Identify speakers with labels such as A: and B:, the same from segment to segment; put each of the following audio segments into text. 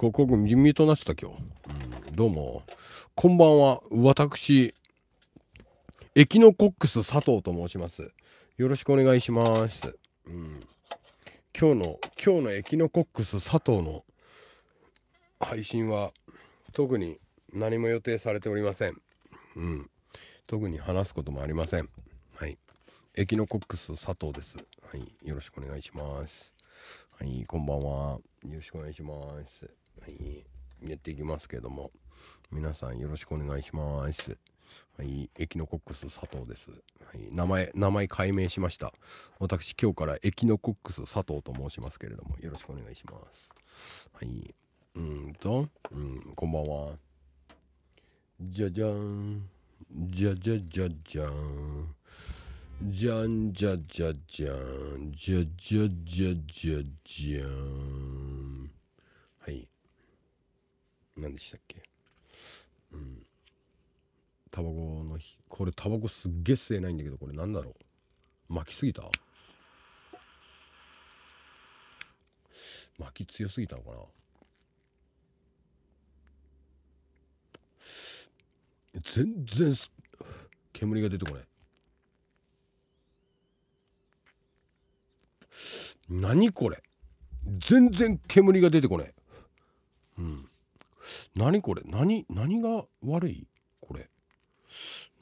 A: ここ、ミュなってた今日。うん、どうも。こんばんは。私、エキノコックス佐藤と申します。よろしくお願いします。うん、今日の、今日のエキノコックス佐藤の配信は、特に何も予定されておりません。うん。特に話すこともありません。はい。エキノコックス佐藤です。はい。よろしくお願いします。はい。こんばんは。よろしくお願いします。はい、やっていきますけども、皆さんよろしくお願いします。はい、エキノコックス佐藤です。はい、名前、名前改名しました。私、今日からエキノコックス佐藤と申しますけれども、よろしくお願いします。はい、うんと、うん、こんばんは。じゃじゃん。じゃじゃじゃじゃん。じゃんじゃじゃじゃん。じゃじゃじゃじゃじゃん。はい。何でしたっけうんタバコの日これタバコすっげえ吸えないんだけどこれ何だろう巻きすぎた巻き強すぎたのかな全然煙が出てこない何これ全然煙が出てこないうん何これ何何が悪いこれ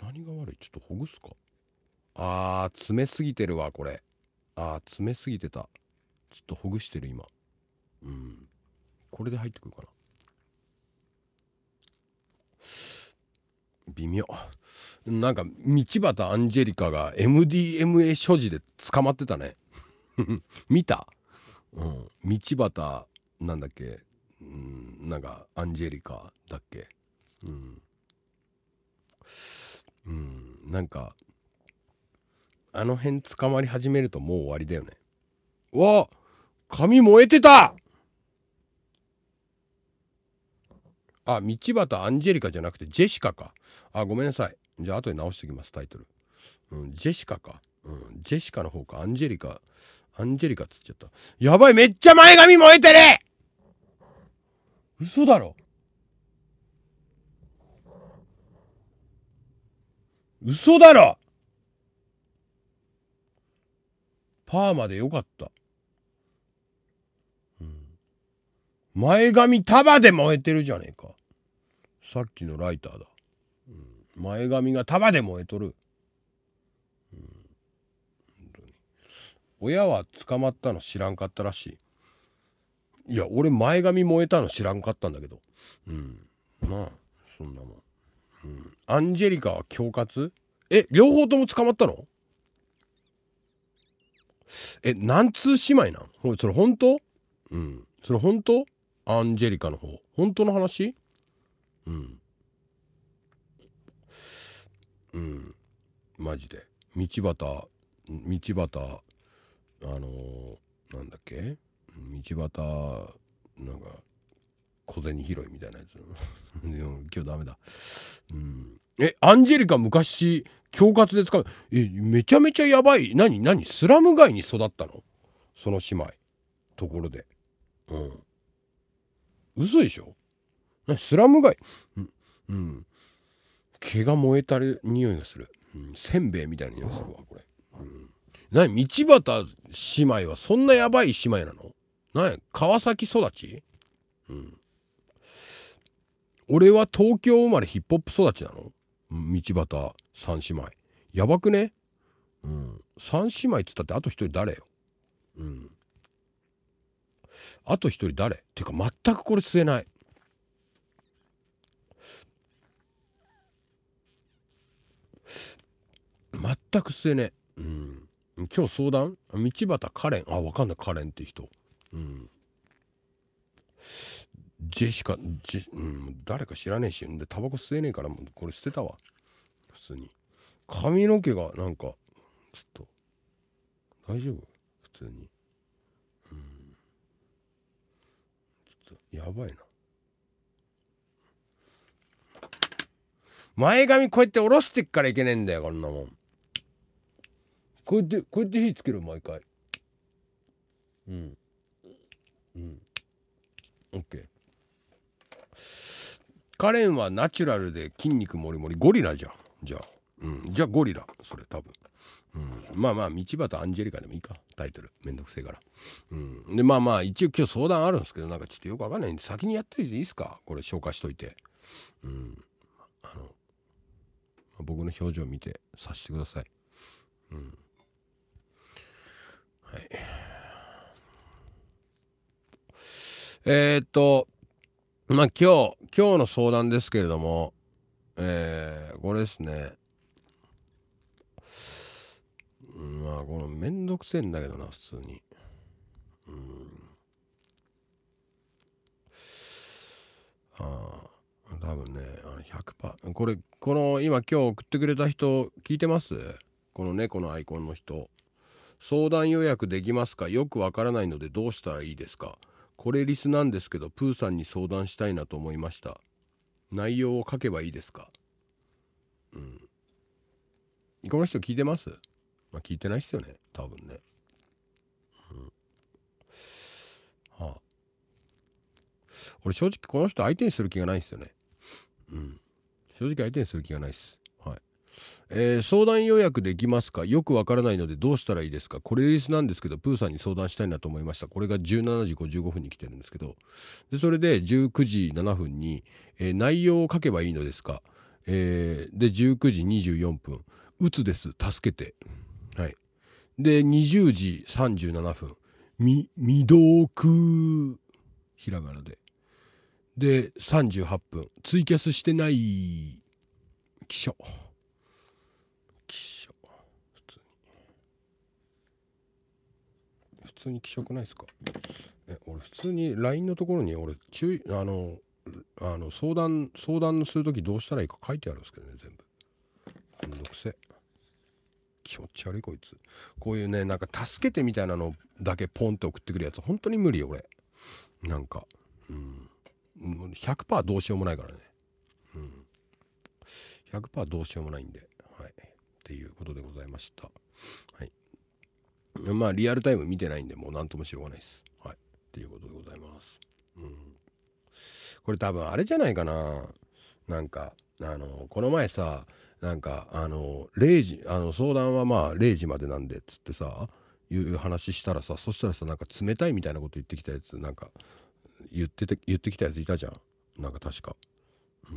A: 何が悪いちょっとほぐすかあー詰めすぎてるわこれあー詰めすぎてたちょっとほぐしてる今うんこれで入ってくるかな微妙なんか道端アンジェリカが MDMA 所持で捕まってたね 見た、うん、道端なんだっけうん、なんかアンジェリカだっけうん、うん、なんかあの辺捕まり始めるともう終わりだよねわ髪燃えてたあ、道端アンジェリカじゃなくてジェシカか。あ、ごめんなさい。じゃあ後で直しておきます、タイトル。うん、ジェシカか。うん、ジェシカの方か。アンジェリカ、アンジェリカっつっちゃった。やばい、めっちゃ前髪燃えてる嘘だろ嘘だろパーマでよかった。前髪束で燃えてるじゃねえか。さっきのライターだ。うん、前髪が束で燃えとる。うん、親は捕まったの知らんかったらしい。いや俺前髪燃えたの知らんかったんだけどうんまあそんなもん、うん、アンジェリカは恐喝え両方とも捕まったのえ何通姉妹なんそれ本当うんそれ本当アンジェリカの方本当の話うんうんマジで道端道端あのー、なんだっけ道端なんか小銭拾いみたいなやつ でも今日ダメだうんえアンジェリカ昔恐喝で使うえめちゃめちゃやばい何何スラム街に育ったのその姉妹ところでうん嘘でしょスラム街うんうん毛が燃えたる匂いがする、うん、せんべいみたいな匂いするわこれ、うん、何道端姉妹はそんなやばい姉妹なの何や川崎育ちうん俺は東京生まれヒップホップ育ちなの道端三姉妹やばくねうん三姉妹っつったってあと一人誰ようんあと一人誰っていうか全くこれ吸えない全く吸えねえうん今日相談道端カレンあ分かんないカレンって人うん、ジェシカジェ、うん、誰か知らねえしでタバコ吸えねえからもうこれ捨てたわ普通に髪の毛がなんかちょっと大丈夫普通にうんちょっとやばいな前髪こうやって下ろしてっからいけねえんだよこんなもんこうやってこうやって火つける毎回うんうん OK カレンはナチュラルで筋肉もりもりゴリラじゃんじゃあ、うん、じゃあゴリラそれ多分、うん、まあまあ道端アンジェリカでもいいかタイトルめんどくせえから、うん、でまあまあ一応今日相談あるんですけどなんかちょっとよくわかんないんで先にやっといていいですかこれ消化しといてうんあの僕の表情見て察してくださいうんはいえー、っとまあ今日今日の相談ですけれどもえー、これですねまあこのめんどくせえんだけどな普通にうんああ多分ねあの100%これこの今今日送ってくれた人聞いてますこの猫のアイコンの人相談予約できますかよくわからないのでどうしたらいいですかこれリスなんですけどプーさんに相談したいなと思いました内容を書けばいいですかうんこの人聞いてますまあ聞いてないっすよね多分ねうんはあ俺正直この人相手にする気がないんですよねうん正直相手にする気がないっすえー、相談予約できますかよくわからないのでどうしたらいいですかこれリスなんですけどプーさんに相談したいなと思いましたこれが17時55分に来てるんですけどでそれで19時7分に、えー、内容を書けばいいのですか、えー、で19時24分「うつです助けて」はいで20時37分「み未読」ひらがなでで38分「ツイキャスしてない」起床。通に希釈ないですかえ俺普通に LINE のところに俺注意あのあの相談相談する時どうしたらいいか書いてあるんですけどね全部めんどくせ気持ち悪いこいつこういうねなんか助けてみたいなのだけポンって送ってくるやつ本当に無理よ俺なんかうん100%どうしようもないからねうん100%どうしようもないんではいっていうことでございましたはいまあリアルタイム見てないんでもう何ともしょうがないです。はい。っていうことでございます。うん。これ多分あれじゃないかな。なんか、あの、この前さ、なんか、あの、0時、あの、相談はまあ0時までなんでっつってさ、いう話したらさ、そしたらさ、なんか冷たいみたいなこと言ってきたやつ、なんか、言ってて、言ってきたやついたじゃん。なんか確か。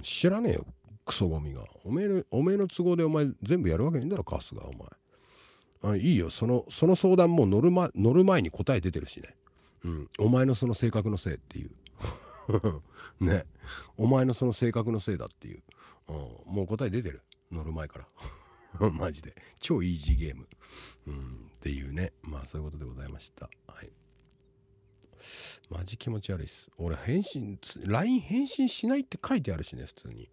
A: 知らねえよ、クソゴミが。おめえの、おめえの都合でお前全部やるわけねえんだろ、春日、お前。あいいよそのその相談も乗る,、ま、乗る前に答え出てるしね、うん、お前のその性格のせいっていう ねお前のその性格のせいだっていう、うん、もう答え出てる乗る前から マジで超イージーゲーム、うん、っていうねまあそういうことでございましたはいマジ気持ち悪いっす俺返信 LINE 返信しないって書いてあるしね普通に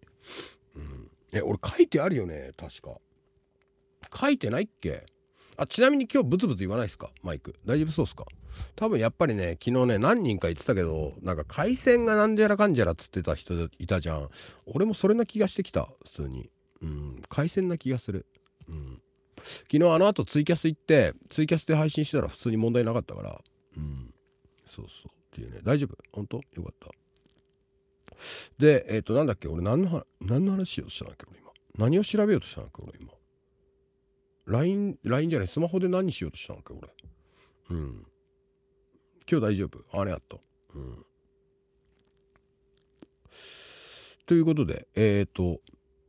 A: うんえ俺書いてあるよね確か書いてないっけあちなみに今日ブツブツ言わないですかマイク大丈夫そうですか多分やっぱりね昨日ね何人か言ってたけどなんか回線がなんじゃらかんじゃらっつってた人いたじゃん俺もそれな気がしてきた普通にうん回線な気がするうん昨日あの後ツイキャス行ってツイキャスで配信してたら普通に問題なかったからうんそうそうっていうね大丈夫本当よかったでえっ、ー、となんだっけ俺何の何の話をしたんだっけ俺今何を調べようとしたんだっけ俺今 LINE、LINE じゃない、スマホで何しようとしたのか、俺。うん。今日大丈夫。あれやった。うん。ということで、えっ、ー、と、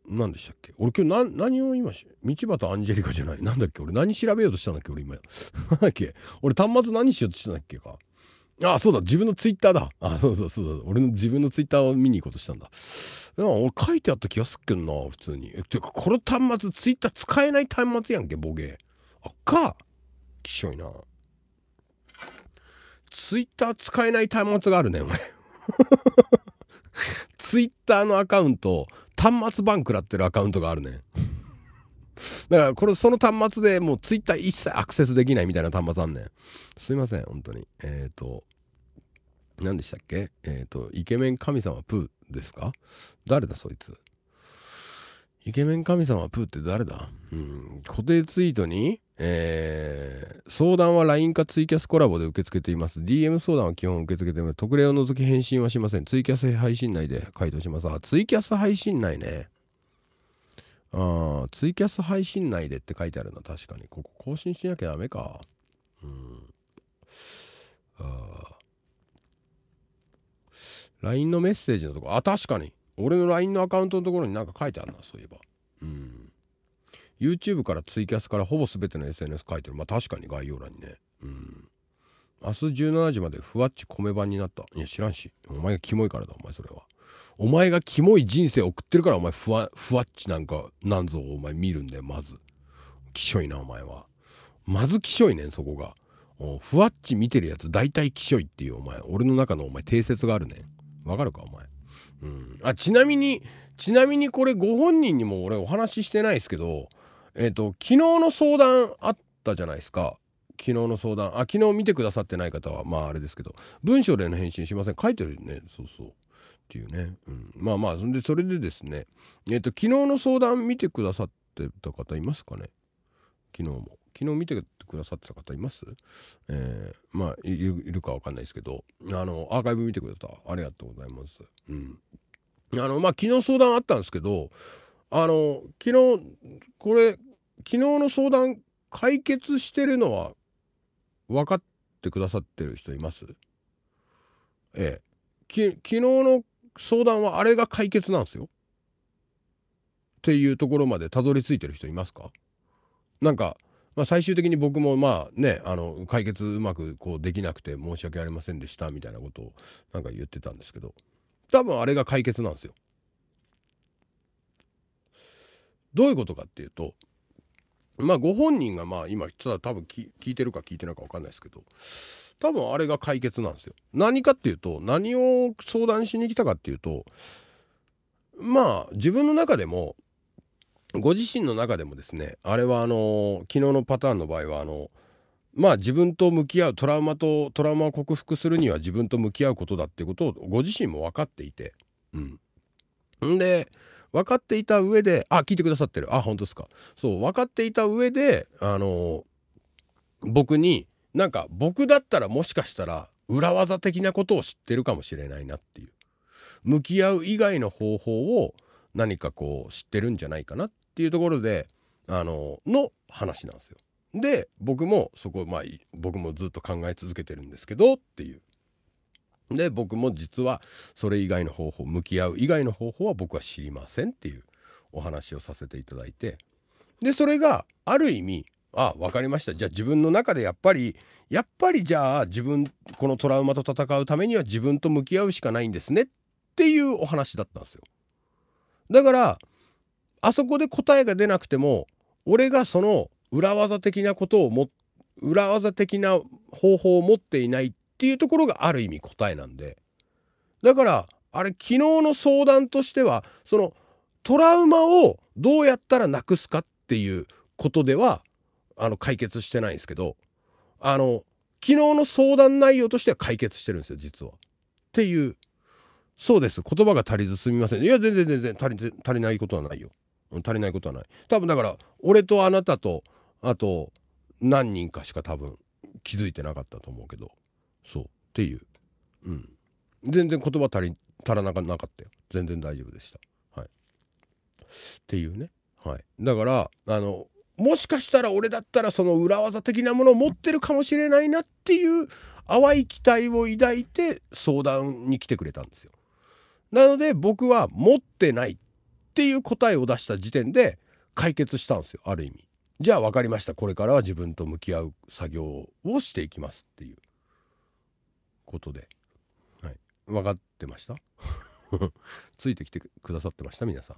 A: 何でしたっけ俺今日何何を今道端アンジェリカじゃない何だっけ俺何調べようとしたんだっけ俺今何 だっけ俺端末何しようとしたんだっけかああ、そうだ、自分のツイッターだ。あそうそうそう。俺の自分のツイッターを見に行こうとしたんだ。も俺書いてあった気がすっけんな、普通に。え、ていうか、この端末、ツイッター使えない端末やんけ、ボケ。あか。きしょいな。ツイッター使えない端末があるね、お前。ツイッターのアカウント、端末版くらってるアカウントがあるね。だからこれその端末でもう Twitter 一切アクセスできないみたいな端末あんねんすいません本当にえっ、ー、と何でしたっけえっ、ー、とイケメン神様プーですか誰だそいつイケメン神様プーって誰だうん固定ツイートにえー、相談は LINE かツイキャスコラボで受け付けています。DM 相談は基本受け付けています。特例を除き返信はしません。ツイキャス配信内で回答します。あ、ツイキャス配信内ね。あツイキャス配信内でって書いてあるな、確かに。ここ更新しなきゃダメか。うん。ああ。LINE のメッセージのとこ、あ、確かに。俺の LINE のアカウントのところになんか書いてあるな、そういえば。うん。YouTube からツイキャスからほぼ全ての SNS 書いてる。まあ確かに概要欄にね。うん。明日17時までふわっち米版になった。いや、知らんし。お前がキモいからだ、お前それは。お前がキモい人生送ってるからお前ふわふわっちなんかなんぞお前見るんだよまずきしょいなお前はまずきしょいねんそこがふわっち見てるやつ大体きしょいっていうお前俺の中のお前定説があるねわかるかお前うんあちなみにちなみにこれご本人にも俺お話ししてないですけどえっ、ー、と昨日の相談あったじゃないですか昨日の相談あ昨日見てくださってない方はまああれですけど文章での返信しません書いてるねそうそうっていうね、うん、まあまあそれでそれでですねえっ、ー、と昨日の相談見てくださってた方いますかね昨日も昨日見てくださってた方いますえー、まあいるかわかんないですけどあのアーカイブ見てくださったありがとうございますうんあのまあ昨日相談あったんですけどあの昨日これ昨日の相談解決してるのは分かってくださってる人いますええ、き昨日の相談はあれが解決なんですよ。っていうところまでたどり着いてる人いますかなんか、まあ、最終的に僕もまあねあの解決うまくこうできなくて申し訳ありませんでしたみたいなことをなんか言ってたんですけど多分あれが解決なんですよ。どういうことかっていうとまあご本人がまあ今ただ多分聞いてるか聞いてないか分かんないですけど多分あれが解決なんですよ。何かっていうと何を相談しに来たかっていうとまあ自分の中でもご自身の中でもですねあれはあの昨日のパターンの場合はあのまあ自分と向き合うトラウマとトラウマを克服するには自分と向き合うことだっていうことをご自身も分かっていてうん。んで分かっていた上であ聞いてくださってるあ本当ですかそう分かっていた上であの僕になんか僕だったらもしかしたら裏技的なことを知ってるかもしれないなっていう向き合う以外の方法を何かこう知ってるんじゃないかなっていうところであのの話なんですよ。で僕もそこまあ僕もずっと考え続けてるんですけどっていう。で僕も実はそれ以外の方法向き合う以外の方法は僕は知りませんっていうお話をさせていただいてでそれがある意味あ分かりましたじゃあ自分の中でやっぱりやっぱりじゃあ自分このトラウマと戦うためには自分と向き合うしかないんですねっていうお話だったんですよ。だからあそこで答えが出なくても俺がその裏技的なことをも裏技的な方法を持っていないっていうところがある意味答えなんでだからあれ昨日の相談としてはそのトラウマをどうやったらなくすかっていうことではあの解決してないんですけどあの昨日の相談内容としては解決してるんですよ実は。っていうそうです言葉が足りずすみませんいや全然全然足り足りないことはないよ、うん、足りないことはない多分だから俺とあなたとあと何人かしか多分気づいてなかったと思うけどそうっていううん全然言葉足り足らなかったよ全然大丈夫でしたはいっていうねはいだからあのもしかしたら俺だったらその裏技的なものを持ってるかもしれないなっていう淡い期待を抱いて相談に来てくれたんですよ。なので僕は持ってないっていう答えを出した時点で解決したんですよある意味。じゃあ分かりましたこれからは自分と向き合う作業をしていきますっていうことで、はい、分かってました ついてきてくださってました皆さん。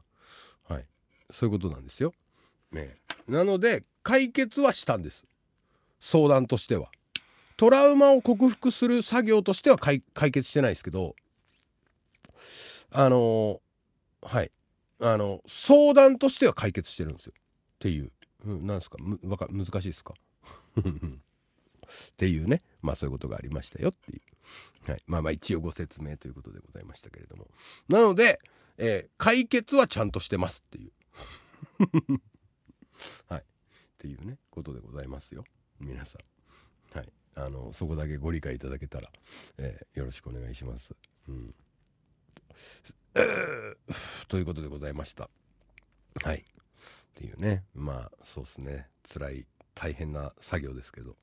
A: はい、そういうことなんですよ。ねなので解決はしたんです相談としてはトラウマを克服する作業としては解決してないですけどあのー、はいあの相談としては解決してるんですよっていう、うん、ですかむか難しいですかっていうねまあそういうことがありましたよっていう、はい、まあまあ一応ご説明ということでございましたけれどもなので、えー、解決はちゃんとしてますっていうはい。っていうね、ことでございますよ。皆さん。はい。あの、そこだけご理解いただけたら、えー、よろしくお願いします。うん。ということでございました。はい。っていうね。まあ、そうっすね。辛い、大変な作業ですけど、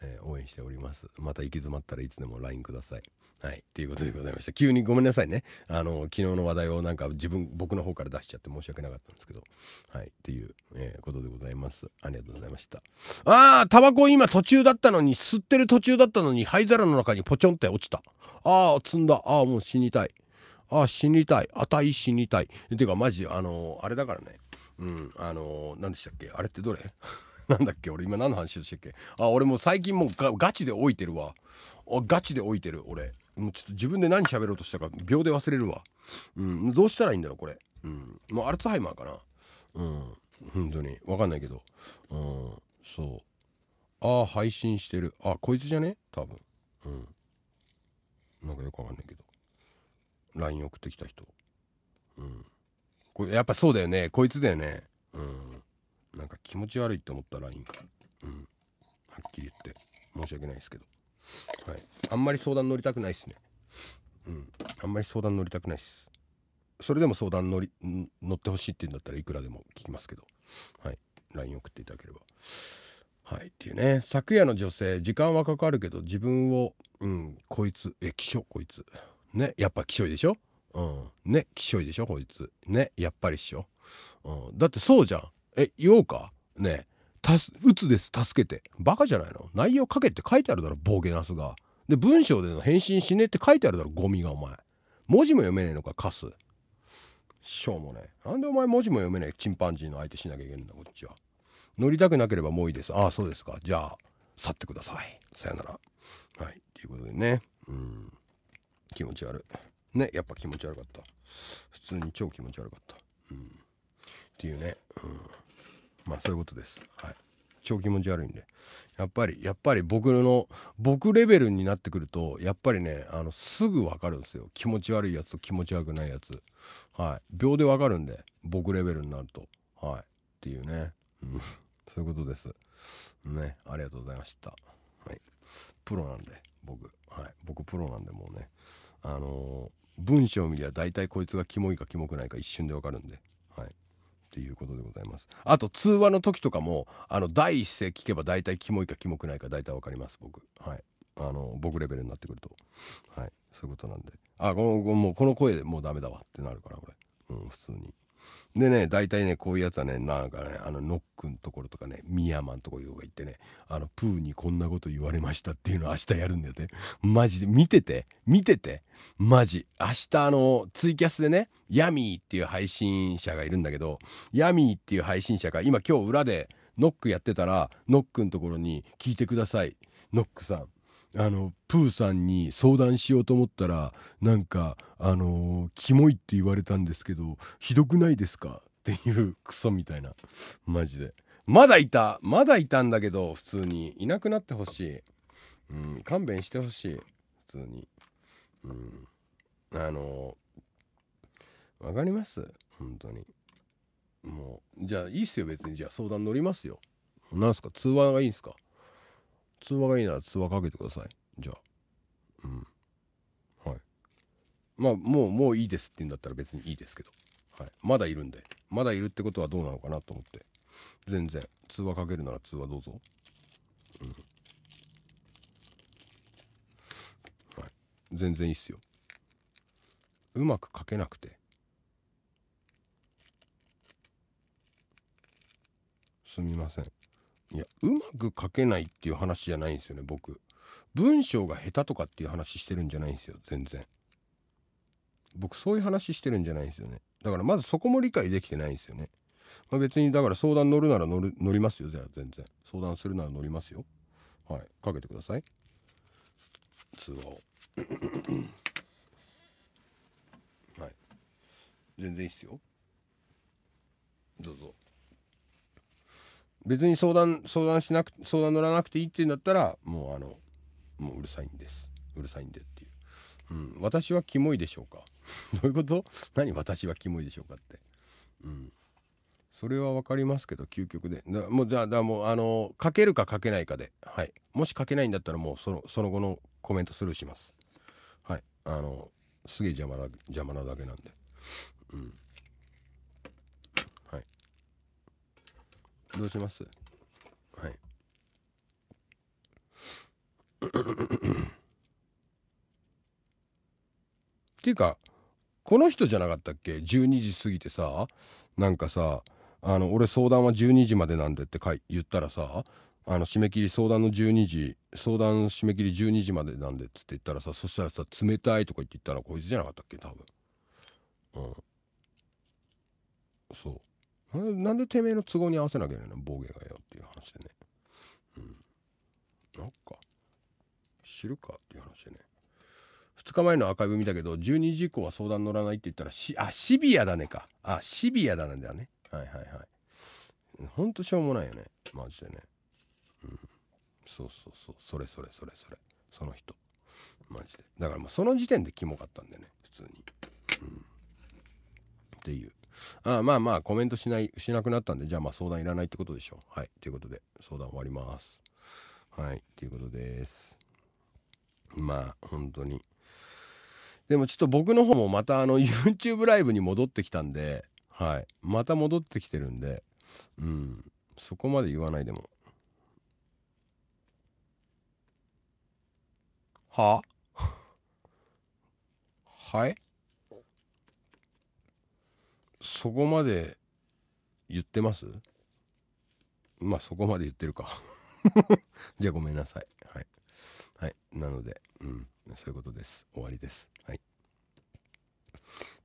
A: えー、応援しております。また行き詰まったらいつでも LINE ください。はい。ということでございました。急にごめんなさいね。あの、昨日の話題をなんか自分、僕の方から出しちゃって申し訳なかったんですけど。はい。っていう、えー、ことでございます。ありがとうございました。ああ、タバコ今途中だったのに、吸ってる途中だったのに、灰皿の中にポチョンって落ちた。ああ、積んだ。ああ、もう死にたい。ああ、死にたい。あたい死にたい。てか、マジ、あのー、あれだからね。うん、あのー、何でしたっけあれってどれ なんだっけ俺今何の話をしたっけあ、俺も最近もうガチで置いてるわ。ガチで置いてる、俺。もうちょっと自分で何喋ろうとしたか秒で忘れるわ、うん、どうしたらいいんだろうこれ、うん、もうアルツハイマーかなうん本当に分かんないけどうんそうああ配信してるあこいつじゃね多分うんなんかよくわかんないけど LINE 送ってきた人うんこれやっぱそうだよねこいつだよねうんなんか気持ち悪いって思った LINE かうんはっきり言って申し訳ないですけどはい、あんまり相談乗りたくないっすねうんあんまり相談乗りたくないっすそれでも相談乗り乗ってほしいって言うんだったらいくらでも聞きますけどはい LINE 送っていただければはいっていうね昨夜の女性時間はかかるけど自分をうんこいつえ気象こいつねやっぱ気象いでしょうんね気象いでしょこいつねやっぱりっしょ、うん、だってそうじゃんえ言おうかねた打つ」です「助けて」バカじゃないの内容書けって書いてあるだろボーゲナスがで文章での返信しねって書いてあるだろゴミがお前文字も読めねえのかカスしょうもねなんでお前文字も読めねえチンパンジーの相手しなきゃいけないんだこっちは乗りたくなければもういいですああそうですかじゃあ去ってくださいさよならはいということでねうん気持ち悪いねやっぱ気持ち悪かった普通に超気持ち悪かったうんっていうねうんまあそういうことです。はい超気持ち悪いんでやっぱりやっぱり僕の僕レベルになってくるとやっぱりねあのすぐ分かるんですよ気持ち悪いやつと気持ち悪くないやつはい秒で分かるんで僕レベルになるとはいっていうね、うん、そういうことですねありがとうございましたはいプロなんで僕はい僕プロなんでもうねあのー、文章を見りゃ大体こいつがキモいかキモくないか一瞬で分かるんでっていうことでございますあと通話の時とかもあの第一声聞けば大体キモいかキモくないか大体わかります僕はいあの僕レベルになってくるとはいそういうことなんであこのもうこの声でもうダメだわってなるかられうん普通にでね、大体ね、こういうやつはね、なんかね、あの、ノックのところとかね、ミヤマンとこいうが行ってね、あの、プーにこんなこと言われましたっていうのを明日やるんだよね。マジで、見てて、見てて、マジ。明日、あの、ツイキャスでね、ヤミーっていう配信者がいるんだけど、ヤミーっていう配信者が今今日裏でノックやってたら、ノックのところに聞いてください。ノックさん。あのプーさんに相談しようと思ったらなんかあのキモいって言われたんですけどひどくないですかっていうクソみたいなマジでまだいたまだいたんだけど普通にいなくなってほしい、うん、勘弁してほしい普通にうんあのわかります本当にもうじゃあいいっすよ別にじゃあ相談乗りますよなんすか通話がいいんすか通話がいいなら通話かけてくださいじゃあうんはいまあもうもういいですって言うんだったら別にいいですけど、はい、まだいるんでまだいるってことはどうなのかなと思って全然通話かけるなら通話どうぞうんはい全然いいっすようまく書けなくてすみませんいやうまく書けないっていう話じゃないんですよね僕文章が下手とかっていう話してるんじゃないんですよ全然僕そういう話してるんじゃないんですよねだからまずそこも理解できてないんですよね、まあ、別にだから相談乗るなら乗る乗りますよじゃあ全然相談するなら乗りますよはいかけてください通話を はい全然いいっすよどうぞ別に相談相談しなく相談乗らなくていいって言うんだったらもうあのもううるさいんですうるさいんでっていう、うん、私はキモいでしょうか どういうこと何私はキモいでしょうかって、うん、それは分かりますけど究極でだもうじゃあだもうあの書けるか書けないかではいもし書けないんだったらもうそのその後のコメントスルーしますはいあのすげえ邪魔な邪魔なだけなんでうんどうしますはいっていうかこの人じゃなかったっけ12時過ぎてさなんかさあの俺相談は12時までなんでって言ったらさあの締め切り相談の12時相談締め切り12時までなんでっつって言ったらさそしたらさ「冷たい」とか言って言ったのこいつじゃなかったっけ多分うんそうなんでてめえの都合に合わせなきゃいけないのボゲがよっていう話でね。うん。なんか、知るかっていう話でね。2日前のアーカイブ見たけど、12時以降は相談乗らないって言ったら、し、あ、シビアだねか。あ、シビアだねだね。はいはいはい。ほんとしょうもないよね。マジでね。うん。そうそうそう。それそれそれそれ。その人。マジで。だからもうその時点でキモかったんでね。普通に。うん。っていう。あまあまあコメントしないしなくなったんでじゃあまあ相談いらないってことでしょうはいということで相談終わりますはいということですまあ本当にでもちょっと僕の方もまたあの YouTube ライブに戻ってきたんではいまた戻ってきてるんでうんそこまで言わないでもは はいそこまで言ってますまあそこまで言ってるか じゃあごめんなさいはいはいなのでうんそういうことです終わりですはい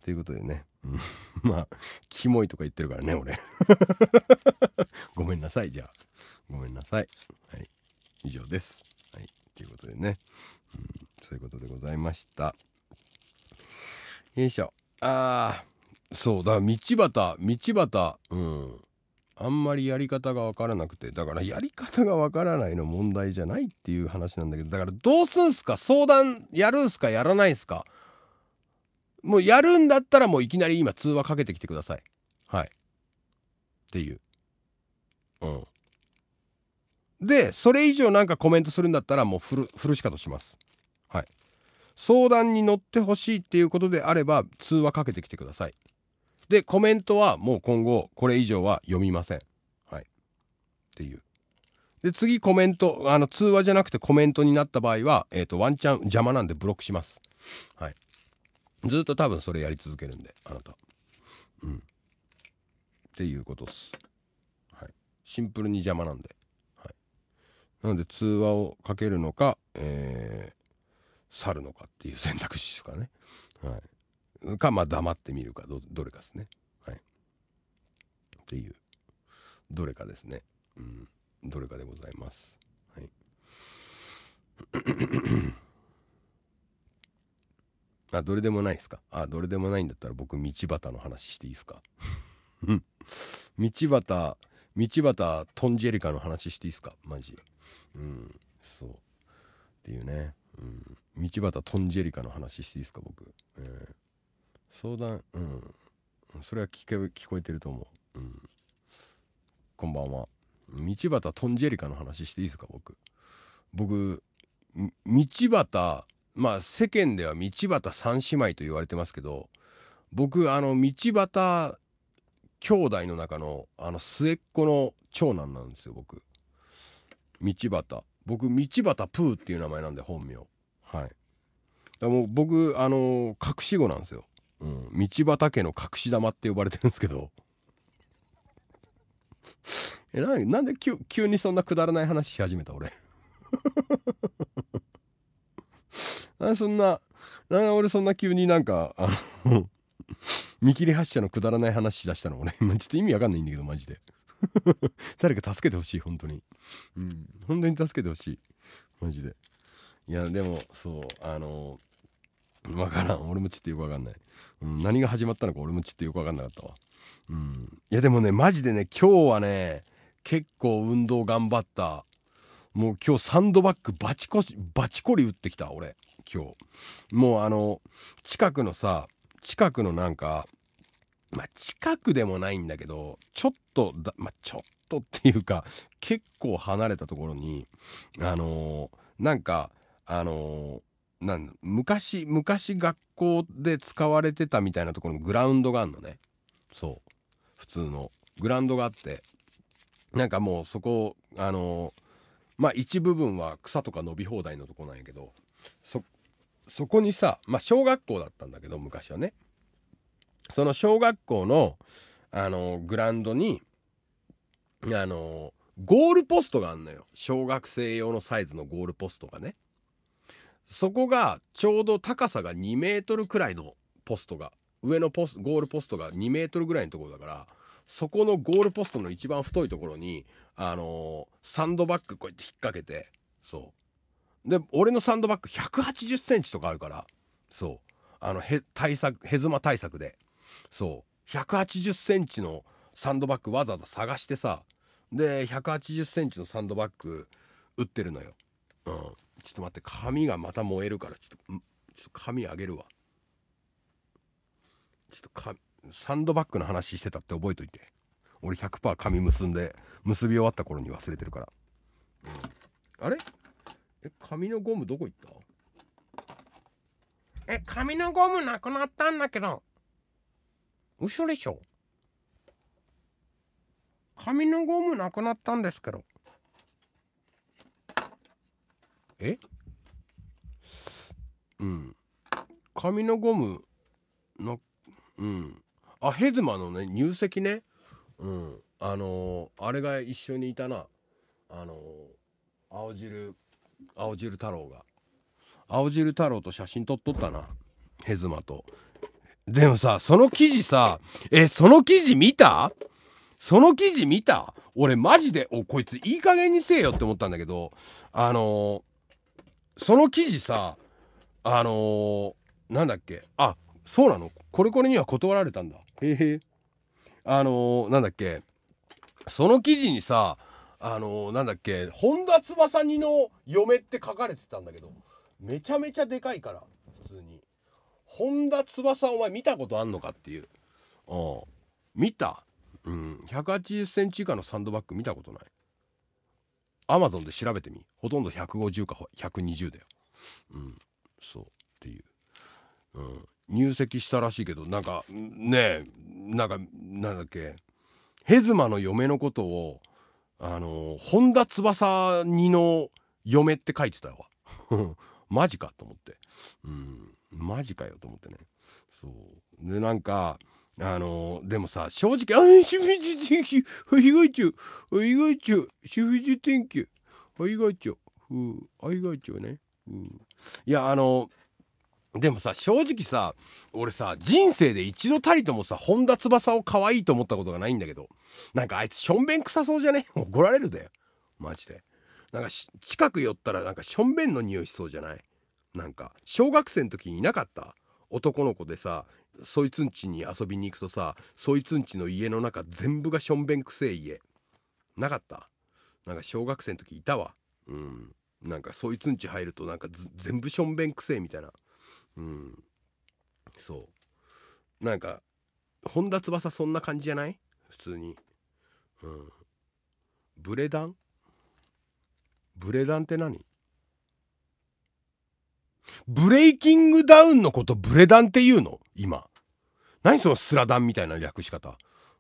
A: ということでね、うん、まあキモいとか言ってるからね俺 ごめんなさいじゃあごめんなさいはい以上ですはいということでね、うん、そういうことでございましたよいしょあーそうだ道端道端うんあんまりやり方が分からなくてだからやり方が分からないの問題じゃないっていう話なんだけどだからどうすんすか相談やるんすかやらないんすかもうやるんだったらもういきなり今通話かけてきてくださいはいっていううんでそれ以上なんかコメントするんだったらもうフルフルシカとしますはい相談に乗ってほしいっていうことであれば通話かけてきてくださいでコメントはもう今後これ以上は読みませんはいっていうで次コメントあの通話じゃなくてコメントになった場合は、えーと、とワンチャン邪魔なんでブロックしますはいずっと多分それやり続けるんであなたうんっていうことっすはいシンプルに邪魔なんではいなので通話をかけるのかえー、去るのかっていう選択肢ですかねはいかまあ黙ってみるかどれかですね。はい、っていうどれかですね。うん、どれかでございます。はい あどれでもないですかあどれでもないんだったら僕道端の話していいですか道端道端トンジェリカの話していいですかマジうんそうっていうね、うん、道端トンジェリカの話していいですか僕、えー相談うんそれは聞け聞こえてると思う、うん、こんばんは道端トンジェリカの話していいですか僕僕道端まあ世間では道端三姉妹と言われてますけど僕あの道端兄弟の中のあの末っ子の長男なんですよ僕道端僕道端プーっていう名前なんで本名はいだもう僕あの隠し子なんですようん、道端家の隠し玉って呼ばれてるんですけど えななんで急急にそんなくだらない話し始めた俺 なそんななんで俺そんな急になんかあの 見切り発車のくだらない話しだしたの俺今ちょっと意味わかんないんだけどマジで誰か助けてほしい本当にうん本当に助けてほしいマジでいやでもそうあの分からん俺もちょっとよく分かんない、うん、何が始まったのか俺もちょっとよく分かんなかったわうんいやでもねマジでね今日はね結構運動頑張ったもう今日サンドバッグバチコバチコリ打ってきた俺今日もうあの近くのさ近くのなんかまあ近くでもないんだけどちょっとだまあちょっとっていうか結構離れたところにあのー、なんかあのなん昔昔学校で使われてたみたいなところのグラウンドがあんのねそう普通のグラウンドがあってなんかもうそこあのー、まあ一部分は草とか伸び放題のとこなんやけどそそこにさまあ小学校だったんだけど昔はねその小学校のあのー、グラウンドにあのー、ゴールポストがあんのよ小学生用のサイズのゴールポストがねそこがちょうど高さが2メートルくらいのポストが上のポスゴールポストが2メートルぐらいのところだからそこのゴールポストの一番太いところにあのー、サンドバッグこうやって引っ掛けてそうで俺のサンドバッグ180センチとかあるからそうあのへ対策へずま対策でそう180センチのサンドバッグわざわざ探してさで180センチのサンドバッグ売ってるのよ。うんちょっと待って紙がまた燃えるからちょっとちょっと紙あげるわちょっとかサンドバッグの話してたって覚えといて俺100%紙結んで結び終わった頃に忘れてるから、あれえ紙のゴムどこ行ったえ紙のゴムなくなったんだけど嘘でしょ紙のゴムなくなったんですけどえうん紙のゴムのうんあヘズマのね入籍ねうんあのー、あれが一緒にいたなあのー、青汁青汁太郎が青汁太郎と写真撮っとったなヘズマとでもさその記事さえその記事見たその記事見た俺マジでおこいついい加減にせえよって思ったんだけどあのその記事さあのー、なんだっけあそうなのこれこれには断られたんだへへあのー、なんだっけその記事にさあのー、なんだっけ本田翼にの嫁って書かれてたんだけどめちゃめちゃでかいから普通に本田翼お前見たことあんのかっていううん見たうん1 8 0センチ以下のサンドバッグ見たことないアマゾンで調べてみほとんど150か120だようんそうっていう、うん、入籍したらしいけどなんかねえなんかなんだっけヘズマの嫁のことをあの本田翼にの嫁って書いてたわ マジかと思ってうんマジかよと思ってねそうでなんかあのでもさ正直「あ シフジ天気おいがちゅおいがちゅシフジ天気おいがちゅおいがちゅね」いやあのでもさ正直さ俺さ人生で一度たりともさ本田翼を可愛いと思ったことがないんだけどなんかあいつしょんべん臭そうじゃね 怒られるでマジでなんか近く寄ったらなんかしょんべんの匂いしそうじゃないなんか小学生の時にいなかった男の子でさそいつんちに遊びに行くとさそいつんちの家の中全部がしょんべんくせえ家なかったなんか小学生の時いたわうんなんかそいつんち入るとなんか全部しょんべんくせえみたいなうんそうなんか本田翼そんな感じじゃない普通にうんブレダンブレダンって何ブレイキングダウンのことブレダンって言うの今。何そのスラダンみたいな略し方。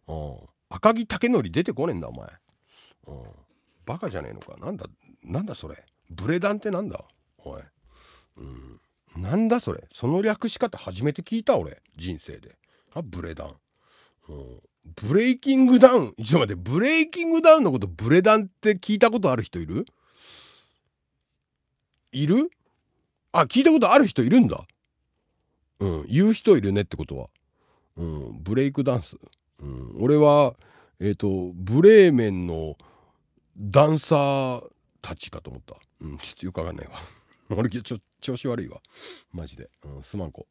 A: うん。赤木武則出てこねえんだお前。うん。バカじゃねえのか。なんだ、なんだそれ。ブレダンってなんだおい。うん。なんだそれ。その略し方初めて聞いた俺。人生で。あ、ブレダン。うん。ブレイキングダウンちょっと待ってブレイキングダウンのことブレダンって聞いたことある人いるいるあ聞いたことある人いるんだうん言う人いるねってことは、うん、ブレイクダンス、うん、俺はえっ、ー、とブレーメンのダンサーたちかと思った、うん、ちょっとよくわかんないわ 俺ちょ調子悪いわマジで、うん、すまんこ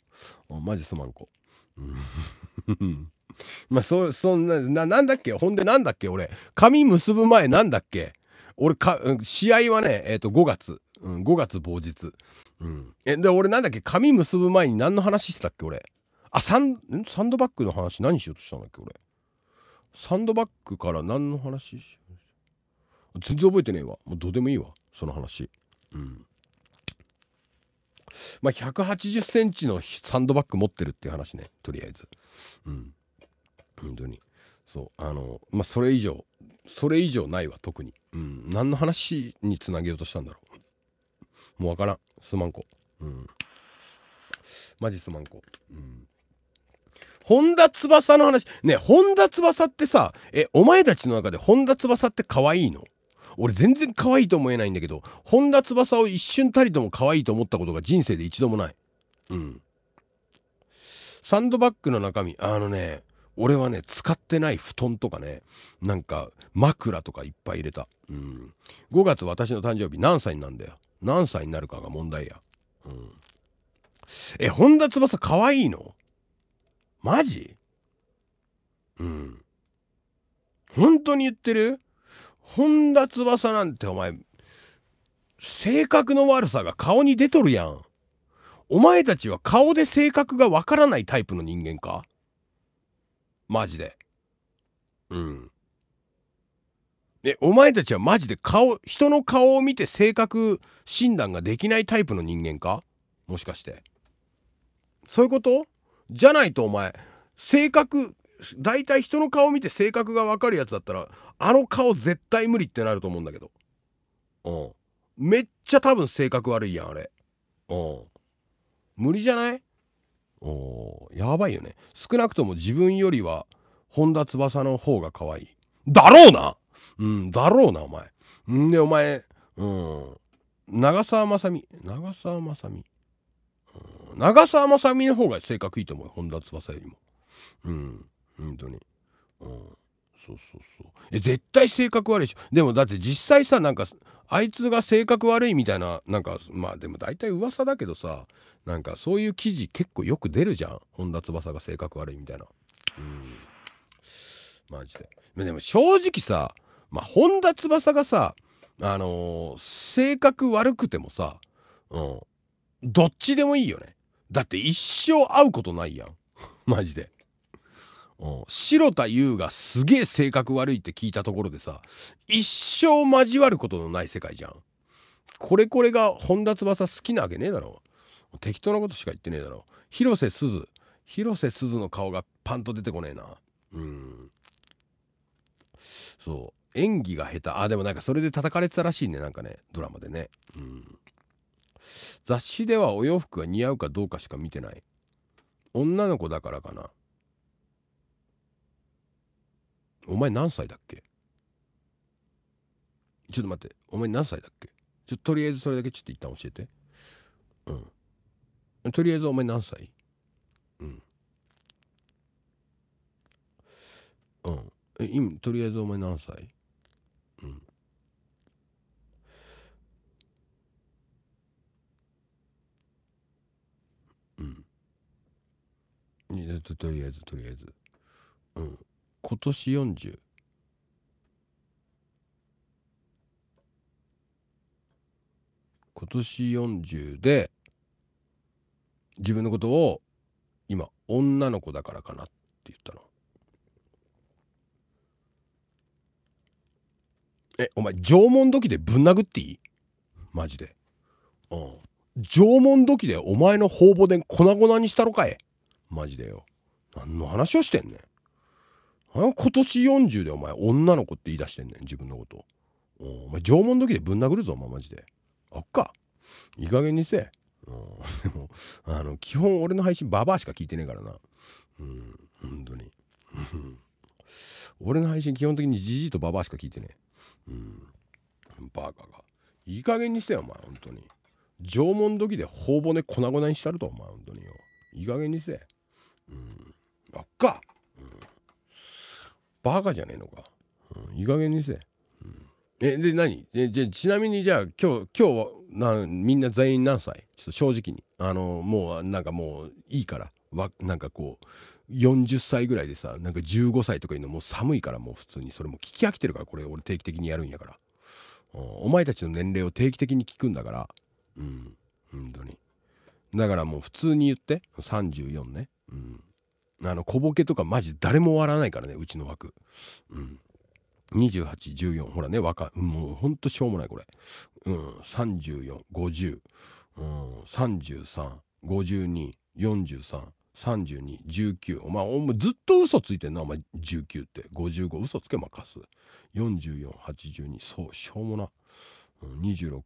A: マジすまんこ、うん まあそそんなななんだっけほんでなんだっけ俺髪結ぶ前なんだっけ俺か試合はねえっ、ー、と5月、うん、5月某日うん、えで俺なんだっけ髪結ぶ前に何の話してたっけ俺あサンサンドバッグの話何しようとしたんだっけ俺サンドバッグから何の話全然覚えてねえわもうどうでもいいわその話うんまあ1 8 0ンチのサンドバッグ持ってるっていう話ねとりあえずうん本当にそうあのまあそれ以上それ以上ないわ特にうん何の話につなげようとしたんだろうもうわからんすまんこうんマジすまんこうん本田翼の話ね本田翼ってさえお前たちの中で本田翼って可愛いの俺全然可愛いと思えないんだけど本田翼を一瞬たりとも可愛いと思ったことが人生で一度もないうんサンドバッグの中身あのね俺はね使ってない布団とかねなんか枕とかいっぱい入れたうん5月私の誕生日何歳なんだよ何歳になるかが問題やうんえ本田翼可愛いのマジうん本当に言ってる本田翼なんてお前性格の悪さが顔に出とるやんお前たちは顔で性格がわからないタイプの人間かマジでうんえ、お前たちはマジで顔人の顔を見て性格診断ができないタイプの人間かもしかしてそういうことじゃないとお前性格大体人の顔を見て性格が分かるやつだったらあの顔絶対無理ってなると思うんだけどうんめっちゃ多分性格悪いやんあれうん無理じゃないおやばいよね少なくとも自分よりは本田翼の方が可愛いだろうなうん、だろうな、お前。んで、お前、うん、長澤まさみ、長澤まさみ、うん、長澤まさみの方が性格いいと思う、本田翼よりも。うん、本当に。うん、そうそうそう。え、絶対性格悪いし、でもだって実際さ、なんか、あいつが性格悪いみたいななんかまあでも大体噂だけどさなんかそういう記事結構よく出るじゃん本田翼が性格悪いみたいなうんマジででも正直さまあ、本田翼がさ、あのー、性格悪くてもさ、うん、どっちでもいいよね。だって一生会うことないやん。マジで。うん、白田優がすげえ性格悪いって聞いたところでさ一生交わることのない世界じゃんこれこれが本田翼好きなわけねえだろ適当なことしか言ってねえだろ広瀬すず広瀬すずの顔がパンと出てこねえなうんそう。演技が下手あでもなんかそれで叩かれてたらしいねなんかねドラマでねうん雑誌ではお洋服が似合うかどうかしか見てない女の子だからかなお前何歳だっけちょっと待ってお前何歳だっけちょとりあえずそれだけちょっと一旦教えてうんとりあえずお前何歳うんうんえ今とりあえずお前何歳ととりあえずとりあえずうん今年40今年40で自分のことを今女の子だからかなって言ったのえお前縄文土器でぶん殴っていいマジでうん縄文土器でお前の方々で粉々にしたろかえマジでよ何の話をしてんねん今年40でお前女の子って言い出してんねん自分のことお前縄文時でぶん殴るぞお前マジであっかいい加減にせえでもあの基本俺の配信ババアしか聞いてねえからなうん本当に俺の配信基本的にじじいとババアしか聞いてねえうんバカがいい加減にしてよお前本当に縄文時で頬骨粉々にしたるとお前本当によいい加減にせえうん。ばっか。うん。バカじゃねえのか。うん、いい加減にせ。うん、え、で、何え、じゃちなみにじゃあ今日、今日はな、みんな全員何歳ちょっと正直に。あの、もう、なんかもういいから。わなんかこう40歳ぐらいでさなんか15歳とかいうのもう寒いからもう普通にそれも聞き飽きてるからこれ俺定期的にやるんやから、うん、お前たちの年齢を定期的に聞くんだからうん本当にだからもう普通に言って34ねうん、あの小ボケとかマジ誰も笑わないからねうちの枠、うん、2814ほらね若もうほんとしょうもないこれ、うん、3450、うん、3352433219お前おずっと嘘ついてんなお前19って55嘘つけまかす4482そうしょうもな、うん、26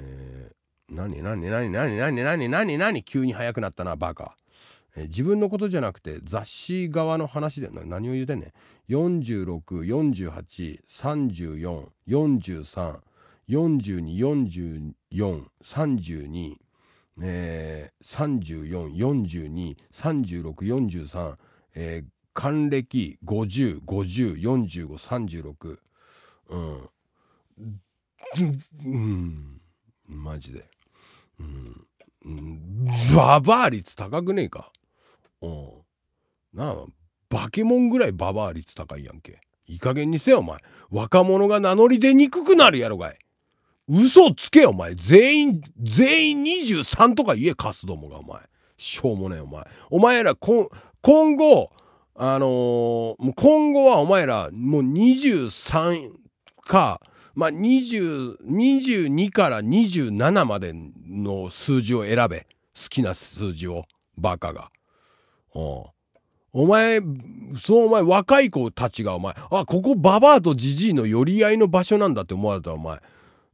A: えー、何何何何何何何何急に速くなったなバカ。えー、自分のことじゃなくて雑誌側の話で何を言うてんねん4648344343424432えー、34423643えー、還暦50504536うん、うん、マジでうん、うん、ババア率高くねえかうんなあバケモンぐらいババア率高いやんけいい加減にせよお前若者が名乗り出にくくなるやろがい嘘つけお前全員全員23とか言えカスどもがお前しょうもねえお前お前ら今後あのー、今後はお前らもう23かまあ、22から27までの数字を選べ好きな数字をバカが。おお前そうお前若い子たちがお前あここババアとジジイの寄り合いの場所なんだって思われたらお前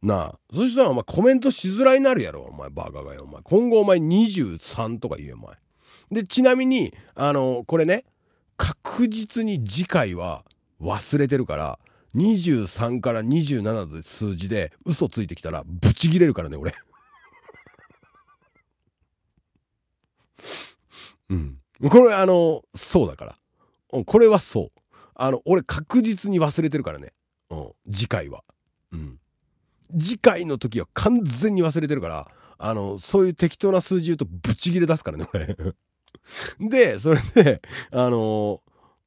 A: なあそしたらお前コメントしづらいなるやろお前バカがよお前今後お前23とか言えお前でちなみにあのこれね確実に次回は忘れてるから23から27の数字で嘘ついてきたらブチギレるからね俺うんこれあのそうだからこれはそうあの俺確実に忘れてるからね、うん、次回はうん次回の時は完全に忘れてるからあのそういう適当な数字言うとブチギレ出すからね俺 でそれであの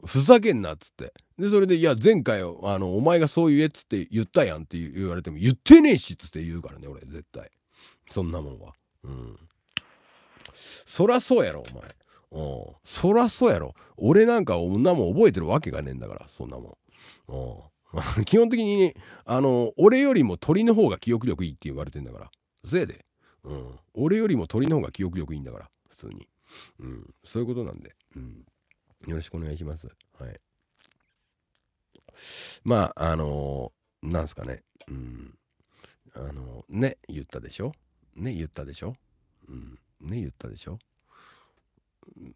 A: ふざけんなっつってでそれで「いや前回あのお前がそう言え」っつって言ったやんって言われても「言ってねえし」っつって言うからね俺絶対そんなもんはうんそらそうやろお前うん、そらそうやろ俺なんか女も覚えてるわけがねえんだからそんなもん、うん、基本的にあの俺よりも鳥の方が記憶力いいって言われてんだからそやで、うん、俺よりも鳥の方が記憶力いいんだから普通に、うん、そういうことなんで、うん、よろしくお願いしますはいまああのー、なんすかねうんあのー、ね言ったでしょね言ったでしょうんね言ったでしょ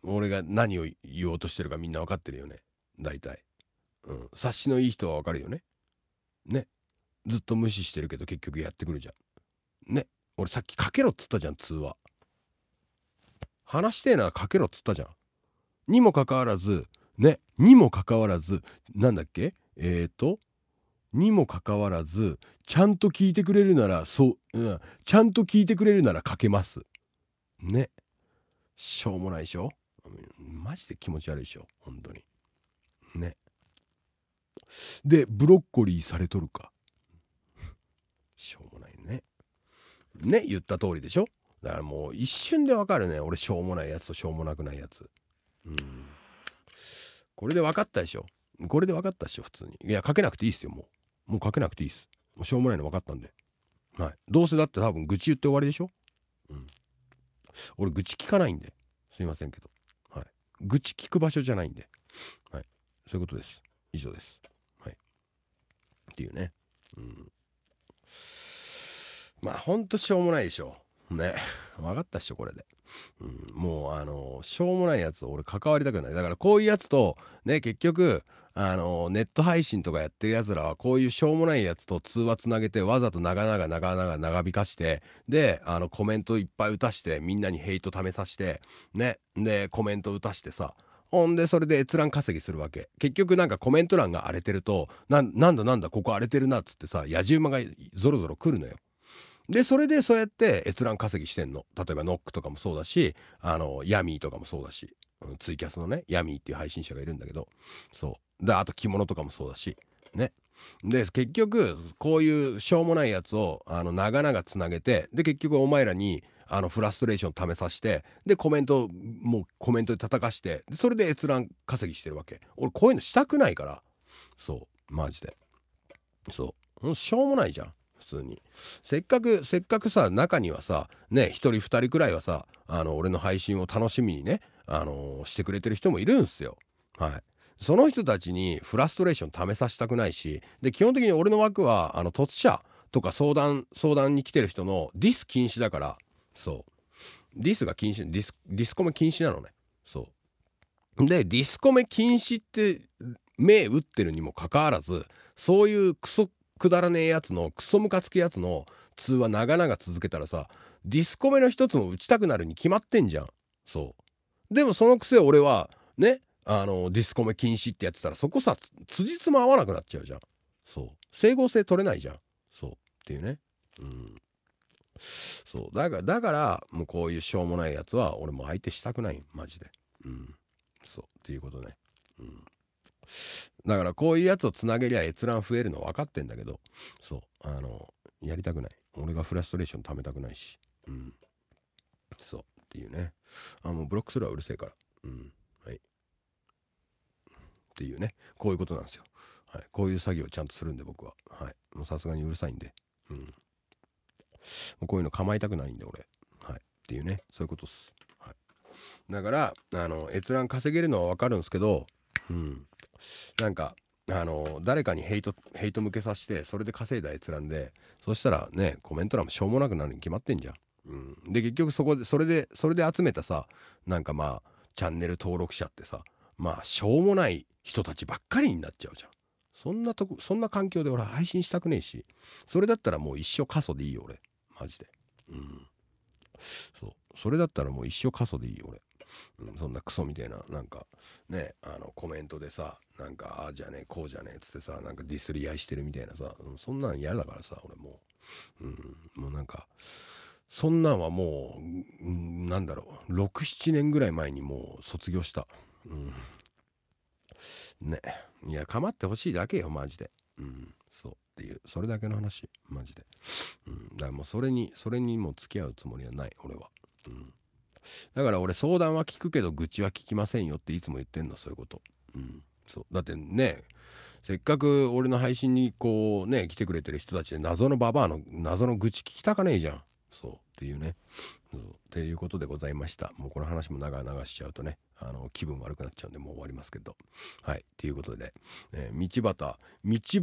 A: 俺が何を言おうとしてるかみんな分かってるよね大体、うん、察しのいい人は分かるよねねずっと無視してるけど結局やってくるじゃんね俺さっきかけろっつったじゃん通話話してえなかけろっつったじゃんにもかかわらずねにもかかわらずなんだっけえっ、ー、とにもかかわらずちゃんと聞いてくれるならそう、うん、ちゃんと聞いてくれるならかけますねしょうもないでしょマジで気持ち悪いでしょ本当に。ね。で、ブロッコリーされとるか。しょうもないね。ね、言った通りでしょだからもう一瞬でわかるね。俺、しょうもないやつとしょうもなくないやつ。うん。これで分かったでしょこれで分かったでしょ普通に。いや、書けなくていいっすよ、もう。もう書けなくていいっす。もうしょうもないの分かったんで。はい。どうせだって多分愚痴言って終わりでしょうん。俺愚痴聞かないんですいませんけど、はい、愚痴聞く場所じゃないんで、はい、そういうことです以上です、はい、っていうね、うん、まあほんとしょうもないでしょね分かったっしょこれでうん、もうあのしょうもないやつと俺関わりたくないだからこういうやつとね結局あのネット配信とかやってるやつらはこういうしょうもないやつと通話つなげてわざと長々長々長引かしてであのコメントいっぱい打たしてみんなにヘイトためさしてねでコメント打たしてさほんでそれで閲覧稼ぎするわけ結局なんかコメント欄が荒れてるとなんだなんだここ荒れてるなっつってさやじ馬がぞろぞろ来るのよ。でそれでそうやって閲覧稼ぎしてんの例えばノックとかもそうだしあのヤミーとかもそうだし、うん、ツイキャスのねヤミーっていう配信者がいるんだけどそうであと着物とかもそうだしねで結局こういうしょうもないやつをあの長々つなげてで結局お前らにあのフラストレーションためさせてでコメントもうコメントで叩かしてそれで閲覧稼ぎしてるわけ俺こういうのしたくないからそうマジでそうしょうもないじゃん普通にせっかくせっかくさ中にはさね一人二人くらいはさあの俺の配信を楽しみにねあのー、してくれてる人もいるんすよはいその人たちにフラストレーション溜めさせたくないしで基本的に俺の枠はあの突者とか相談相談に来てる人のディス禁止だからそうディスが禁止ディスディスコメ禁止なのねそうでディスコメ禁止って目打ってるにもかかわらずそういうクソくだらねえやつのクソムカつくやつの通話長々続けたらさディスコメの一つも打ちたくなるに決まってんじゃんそうでもそのくせ俺はねあのディスコメ禁止ってやってたらそこさ辻褄合わなくなっちゃうじゃんそう整合性取れないじゃんそうっていうねうんそうだからだからもうこういうしょうもないやつは俺も相手したくないマジでうんそうっていうことねうんだからこういうやつをつなげりゃ閲覧増えるの分かってんだけどそうあのやりたくない俺がフラストレーション溜めたくないしうんそうっていうねあもうブロックするはうるせえからうんはいっていうねこういうことなんですよはい、こういう作業をちゃんとするんで僕は。はい、もうさすがにうるさいんで。うん。もうこういうの構えたくないんで俺。はい。っていうね、そういうことっす。はい。だから、あの、閲覧稼げるのはわかるんですけど、うん、なんかあの誰かにヘイトヘイト向けさせてそれで稼いだ閲覧でそしたらねコメント欄もしょうもなくなるに決まってんじゃん。うん、で結局そこでそれでそれで集めたさなんかまあチャンネル登録者ってさまあしょうもない人たちばっかりになっちゃうじゃん。そんなとこそんな環境で俺配信したくねえしそれだったらもう一生過疎でいいよ俺マジで。うん。そうそれだったらもう一生過疎でいいよ俺。うん、そんなクソみたいな、なんか、ね、あの、コメントでさ、なんか、ああじゃねえ、こうじゃねえ、つってさ、なんかディスり合いしてるみたいなさ、うん、そんなん嫌だからさ、俺もう、うん、もうなんか、そんなんはもう、うん、なんだろう、6、7年ぐらい前にもう卒業した。うん。ね。いや、構ってほしいだけよ、マジで。うん、そうっていう、それだけの話、マジで。うん、だからもうそれに、それにも付き合うつもりはない、俺は。うんだから俺相談は聞くけど愚痴は聞きませんよっていつも言ってんのそういうこと。うん、そうだってねせっかく俺の配信にこうね来てくれてる人たちで謎のババアの謎の愚痴聞きたかねえじゃん。そうっていうね。そっていうことでございました。もうこの話も長々しちゃうとねあの気分悪くなっちゃうんでもう終わりますけど。はいということで、えー、道端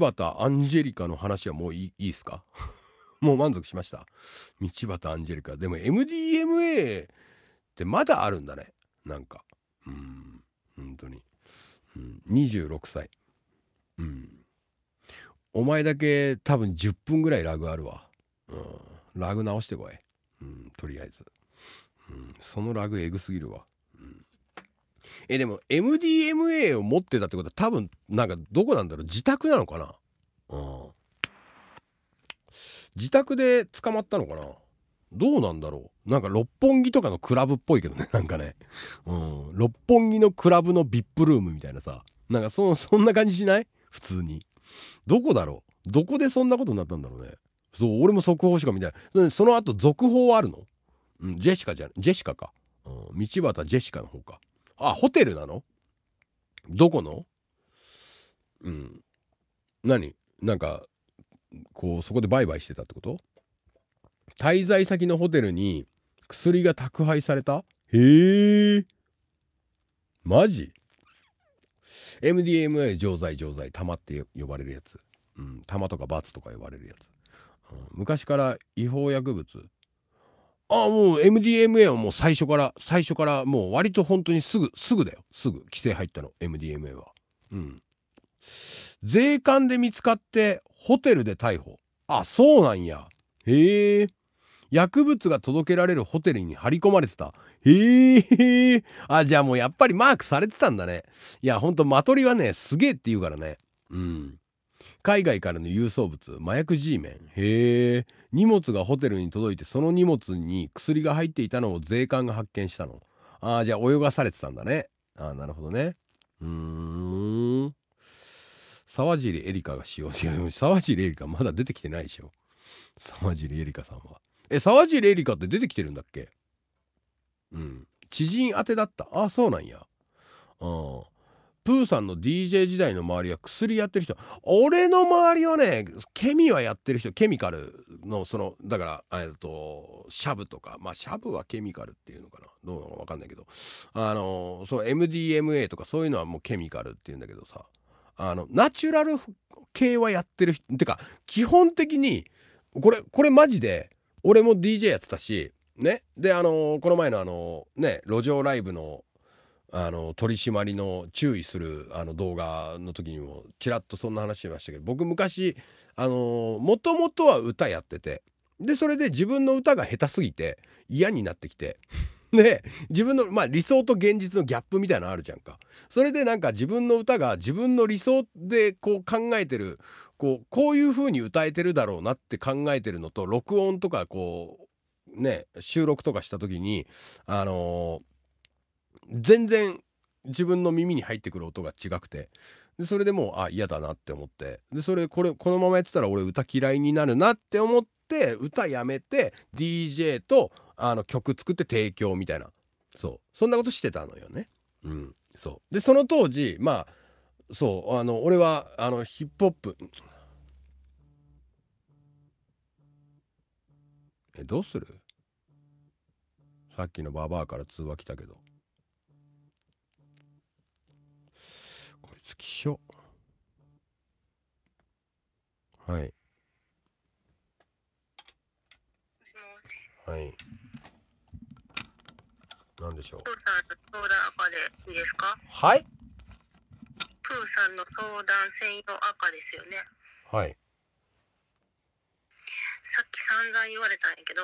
A: 道端アンジェリカの話はもういいっすか もう満足しました。道端アンジェリカ。でも MDMA ってまだあるんだねなんかうん本当に、うん、26歳うんお前だけ多分10分ぐらいラグあるわ、うん、ラグ直してこい、うん、とりあえず、うん、そのラグエグすぎるわ、うん、えでも MDMA を持ってたってことは多分なんかどこなんだろう自宅なのかな、うん、自宅で捕まったのかなどうなんだろうなんか六本木とかのクラブっぽいけどね、なんかね。うん。六本木のクラブの VIP ルームみたいなさ。なんかそ、そんな感じしない普通に。どこだろうどこでそんなことになったんだろうね。そう、俺も速報しか見たい。その後、続報はあるのうん、ジェシカじゃ、ジェシカか。うん、道端ジェシカの方か。あ、ホテルなのどこのうん。何なんか、こう、そこでバイバイしてたってこと滞在先のホテルに薬が宅配されたへえマジ MDMA 錠剤錠剤玉って呼ばれるやつ、うん、玉とか罰とか呼ばれるやつ、うん、昔から違法薬物ああもう MDMA はもう最初から最初からもう割と本当にすぐすぐだよすぐ規制入ったの MDMA はうん税関で見つかってホテルで逮捕あそうなんやへえ薬物が届けられるホテルに張り込まれてたへえあじゃあもうやっぱりマークされてたんだねいやほんとマトリはねすげえって言うからねうん海外からの郵送物麻薬 G メンへえ荷物がホテルに届いてその荷物に薬が入っていたのを税関が発見したのああじゃあ泳がされてたんだねああなるほどねうーん沢尻エリカが使用して 沢尻エリカまだ出てきてないでしょ 沢尻エリカさんはえ沢尻エリカって出てきてるんだっけうん知人宛てだったあそうなんやうんプーさんの DJ 時代の周りは薬やってる人俺の周りはねケミはやってる人ケミカルのそのだからえっとシャブとかまあシャブはケミカルっていうのかなどうなのか分かんないけどあのそう MDMA とかそういうのはもうケミカルっていうんだけどさあのナチュラル系はやってる人てか基本的にこれこれマジで俺も DJ やってたしねであのー、この前のあのー、ね路上ライブのあの取り締まりの注意するあの動画の時にもちらっとそんな話しましたけど僕昔あのもともとは歌やっててでそれで自分の歌が下手すぎて嫌になってきて で自分の、まあ、理想と現実のギャップみたいなのあるじゃんかそれでなんか自分の歌が自分の理想でこう考えてるこうこういう風に歌えてるだろうなって考えてるのと録音とかこうね収録とかした時にあのー、全然自分の耳に入ってくる音が違くてでそれでもうあ嫌だなって思ってでそれこれこのままやってたら俺歌嫌いになるなって思って歌やめて DJ とあの曲作って提供みたいなそうそんなことしてたのよね。うん、そうでその当時まあそうあの俺はあのヒップホップえ、どうするさっきのババアから通話来たけど。こいつ気象。はい。はい。なんでしょう。プー
B: さんの相談赤でいいですか。はい。プーさんの相談専用赤ですよね。はい。散々言われたんやけど、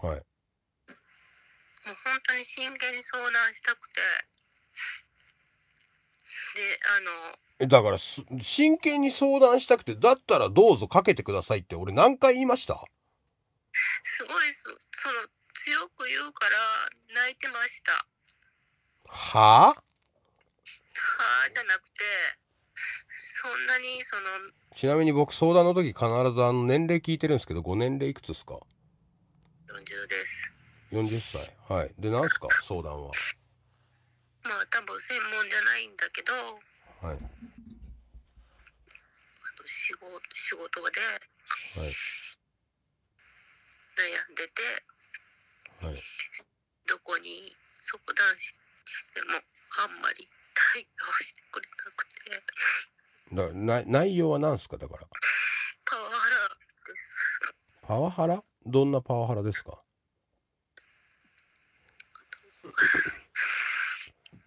B: はい。もう本当に真剣に相談したくて、
A: で、あの、だからす真剣に相談したくてだったらどうぞかけてくださいって俺何回言いましたすごいそ
B: の強く言うから泣いてました
A: はあはあじゃな
B: くてそんなにその
A: ちなみに僕相談の時必ずあの年齢聞いてるんですけどご年齢いくつですか40です40歳はいで何すか相談は
B: まあ多分専門じゃないんだけどはいあと仕事仕事で、はい、悩んでて、はい、どこに相談してもあんまり対応してくれな
A: くてだな内容は何ですかだから
B: パワハラです
A: パワハラどんなパワハラですか
B: まあ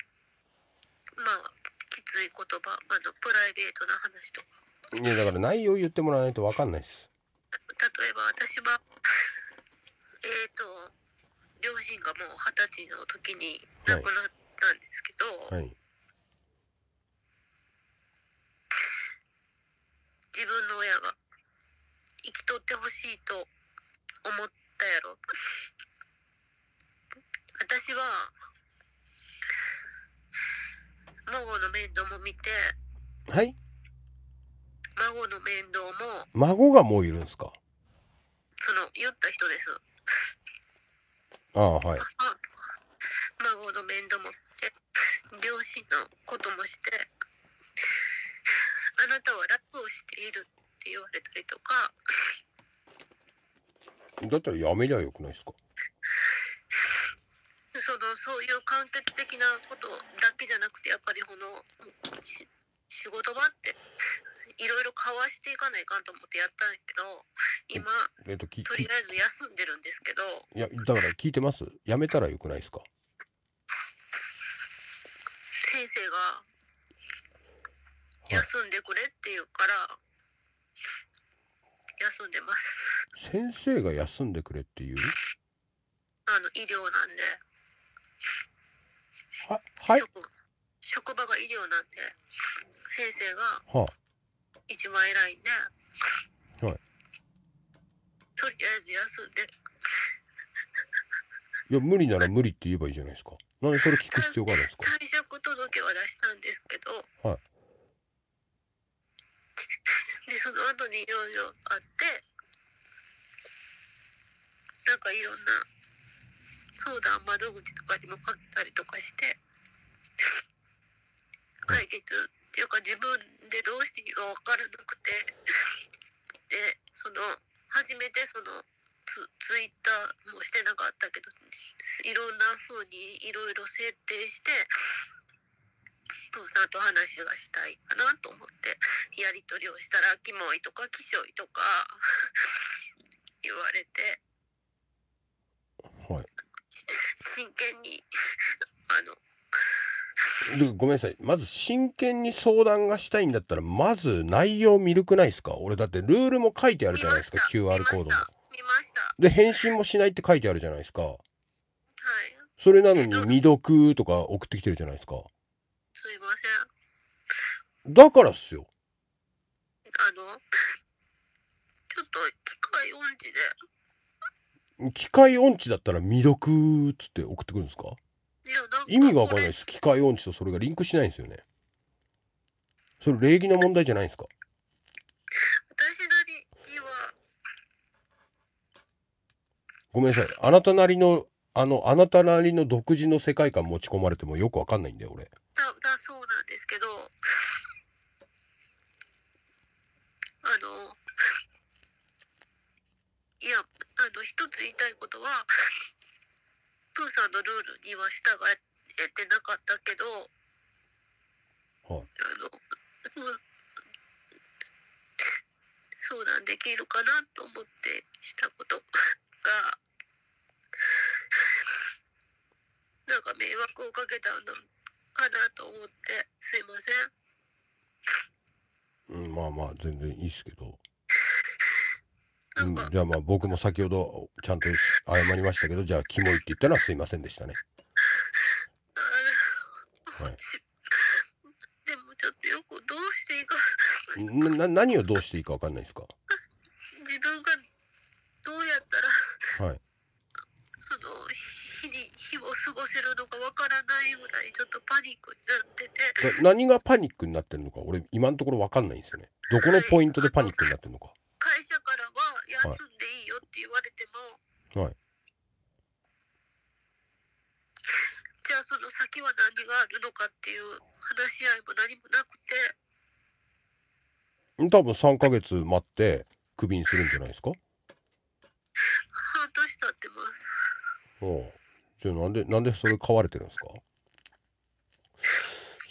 B: きつい言葉あのプライベートな話と
A: かいやだから内容言ってもらわないと分かんないです
B: 例えば私はえっ、ー、と両親がもう二十歳の時に亡くなったんですけど、はい、はい自分の親が生きとってほしいと思ったやろ 私は孫の面倒も見てはい孫の面倒も
A: 孫がもういるんですか
B: その言った人ですああはい孫の面倒もって両親のこともしてあなたは楽をしているって言われたりとか
A: だったらやめりゃよくないですか
B: そのそういう間接的なことだけじゃなくてやっぱりこの仕事場っていろいろ交わしていかないかんと思ってやったんやけど今、
A: えっと、とりあえず
B: 休んでるんですけどいや
A: だから聞いてますやめたらよくないですか
B: 先生が休んでくれって言うから休んでます
A: 先生が休んでくれって言う
B: あの医療なんでははい職場が医療なんで先生が一番偉いんで、はい、とりあえず休んで
A: いや無理なら無理って言えばいいじゃないですかなんでそれ聞く必要があるんですか
B: 退職届は出したんですけどはいでその後に養ろあってなんかいろんな相談窓口とかにもかけたりとかして 解決っていうか自分でどうしていいか分からなくて でその初めてそのツツイッターもしてなかったけどいろんな風にいろいろ設定して父さんと話がしたいかなと思ってやり取りをしたら「キモい」とか「キショイ」とか 言われて、はい、
A: 真剣に あの。ごめんなさいまず真剣に相談がしたいんだったらまず内容見るくないですか俺だってルールも書いてあるじゃないですか QR コードもで返信もしないって書いてあるじゃないですかはいそれなのに未読とか送ってきてるじゃないですかいません。だからっすよ。あの、ちょっと機械音痴で。機械音痴だったら未読っつって送ってくるんですか意味がわかんないです機械音痴とそれがリンクしないんですよねそれ礼儀の問題じゃないですか私
B: なりには
A: ごめんなさいあなたなりのあのあなたなりの独自の世界観持ち込まれてもよくわかんないんだよ俺だだ
B: けど一つ言いたいことはプー さんのルールには従えてなかったけど、はあ、あの相談できるかなと思ってしたことが なんか迷惑をかけたのかなと思ってすいません。
A: うん、まあまあ全然いいっすけど。うん、じゃあまあ僕も先ほどちゃんと謝りましたけど、じゃあキモいって言ったのはすいませんでしたね。はい、でもちょっとよくどうしていいかな何をどうしていいか分かんないですか
B: 自分がどうやったら、はい、その日に日を過ごせるのか分からないぐらいちょっとパニックにな
A: ってて何がパニックになってるのか俺今のところ分かんないんですよねどこのポイントでパニックになってるのか、休んでいいよって言われても、はい、
B: じゃあその先は何があるのかっていう話し合いも何もなくて
A: 多分3か月待ってクビにするんじゃないですか半年経ってますおうじゃあなんでなんでそれ買われてるんですか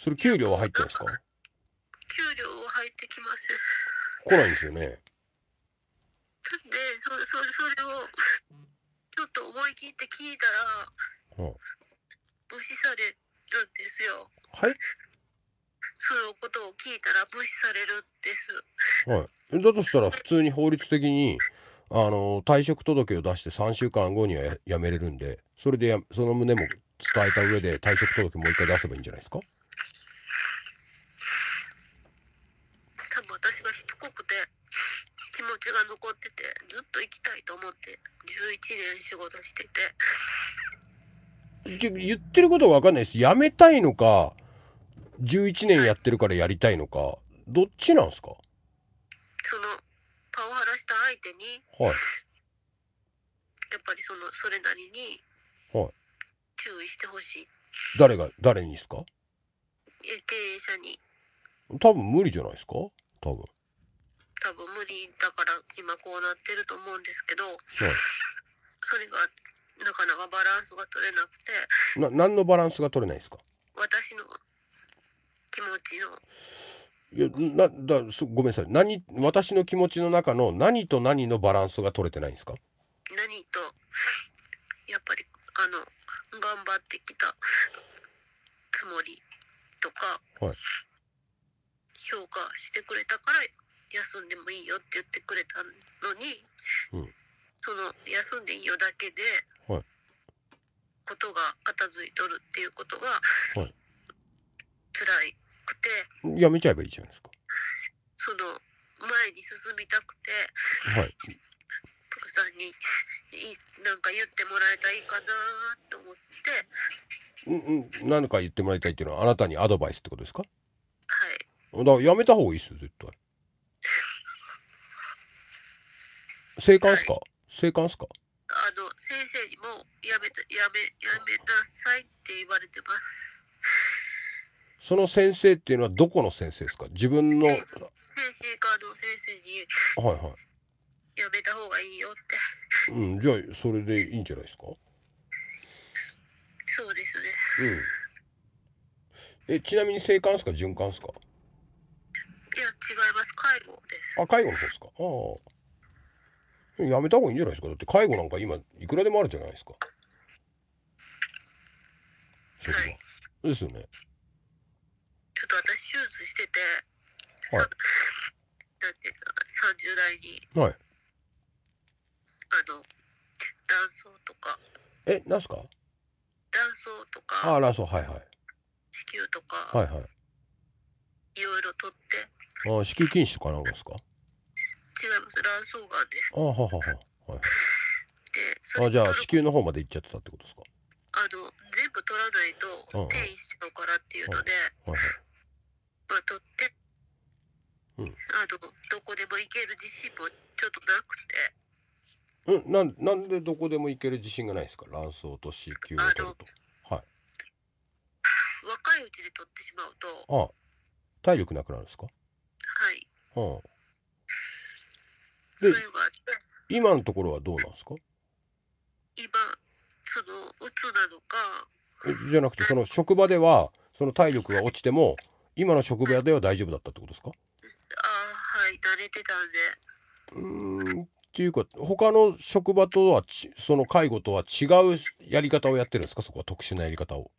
A: それ給料は入ってますか給
B: 料は入ってきま
A: せん来ないんですよね
B: でそそそれをちょっと思い切って聞いたら無視されるんですよはいそのことを聞いたら無視されるんで
A: すはいだとしたら普通に法律的にあの退職届を出して3週間後には辞めれるんでそれでその旨も伝えた上で退職届もう一回出せばいいんじゃないですか
B: ちが残っててずっと行きたいと思って11年仕事してて
A: 言ってることが分かんないです辞めたいのか11年やってるからやりたいのかどっちなんですかその
B: パワハラした相手に、はい、やっぱりそのそ
A: れなりに注意してほしい、はい、誰が誰にですか経営者に多分無理じゃないですか多分多
B: 分無理だから今こうなってると思うんですけど、はい、それがなかなかバランスが取れ
A: なくてな何のバランスが取れないですか私の気持ちのいやなだごめんなさい何私の気持ちの中の何と何のバランスが取れてないんですか
B: 何とやっぱりあの頑張ってきたつもりとか、はい、評価してくれたから休んでもいいよって言ってくれたのに、うん、その休んでいいよだけで、ことが片付いと
A: るっていうことが、はい、辛くてやめちゃえばいいじゃないですかその前に進みたくてはい
B: プさんにいなんか言ってもらえたらいいかなと思
A: ってうんうん何か言ってもらいたいっていうのはあなたにアドバイスってことですかはいだからやめた方がいいっすよ絶対生還すか生還すかあ
B: の先生にもやめたやめやめなさいって言われてます
A: その先生っていうのはどこの先生ですか自分の精神科の先
B: 生にはいはいやめた方がいいよっ
A: てうんじゃあそれでいいんじゃないですかそうですねうんえちなみに生還すか循環すか
B: いや、違います。介護
A: です。あ、介護の方ですか。ああ。やめた方がいいんじゃないですか。だって介護なんか今いくらでもあるじゃないですか。それは。い、ですよね。ち
B: ょっと私手術してて。
A: はい。なんていうの、三十代に。はい。あの。卵巣とか。え、なんすか。卵巣とか。あ、卵巣、はいはい。子宮とか。はいはい。いろいろとって。あ子宮筋腫かなんですか違い
B: ます卵巣が
A: んですあははははいであじゃあ子宮の方まで行っちゃってたってことですかあの全部取らないと転移しちゃうからっていうので、はいはい、
B: まあ取って、うん、あのどこでも行ける自信もちょっと
A: なくてうんなんなんでどこでも行ける自信がないですか卵巣と子宮を取るとはい若いうちで取ってしまうとあ体力なくなるんですかはあ、でい今のところはどうなんですか今そのうつなのかじゃなくてその職場ではその体力が落ちても今の職場では大丈夫だったってことですかああはい慣れてたんでうんっていうか他の職場とはちその介護とは違うやり方をやってるんですかそこは特殊なやり方を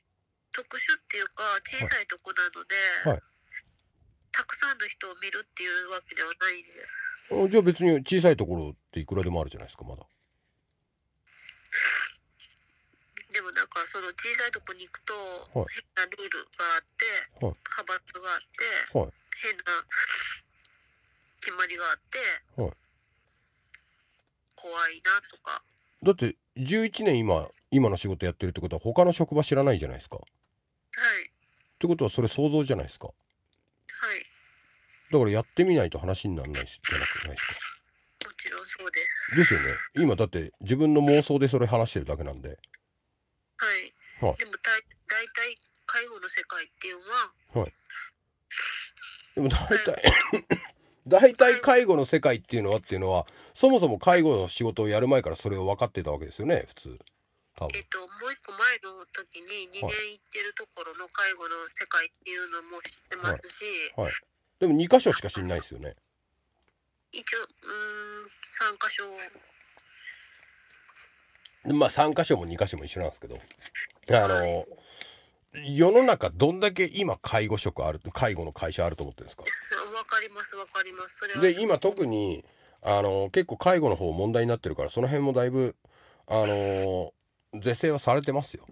A: 特殊っていうか小さいとこなので、はいはいたくさんの人を見るっていうわけではないですじゃあ別に小さいところっていくらでもあるじゃないですかまだ
B: でもなんかその小さいとこに行くと変なルールがあって、はい、派閥があって、はい、
A: 変な決まりがあって、はい、怖いなとかだって11年今今の仕事やってるってことは他の職場知らないじゃないですかはいってことはそれ想像じゃないですかはいだからやってみないと話にならないしじゃなくないですかもちろんそうですですよね今だって自分の妄想でそれ話してるだけなんではい、はい、でもだ大体介護の世界っていうのははいでも大体、大体介護の世界っていうのはっていうのはそもそも介護の仕事をやる前からそれを分かってたわけですよね普通えっと、もう一個前の時に2年行ってるところの介護の世界っていうのも知ってますし、はいはい、でも2箇所しか知んないですよね
B: 一応うん
A: 3箇所まあ3箇所も2箇所も一緒なんですけどあの、はい、世の中どんだけ今介護職ある介護の会社あると思ってるんですか
B: わかりますわかりますそれ
A: で今特にあの結構介護の方問題になってるからその辺もだいぶあの是正はされてますよ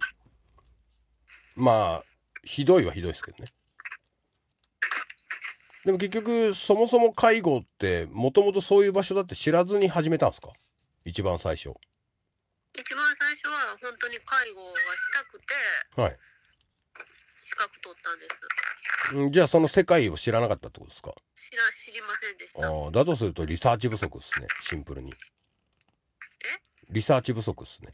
A: まあひどいはひどいですけどねでも結局そもそも介護ってもともとそういう場所だって知らずに始めたんですか一番最初
B: 一番最初は本当に介護がしたく
A: てはい資格取ったんですんじゃあその世界を知らなかったってことですか知ら知りませんでしたああだとするとリサーチ不足ですねシンプルにえリサーチ不足ですね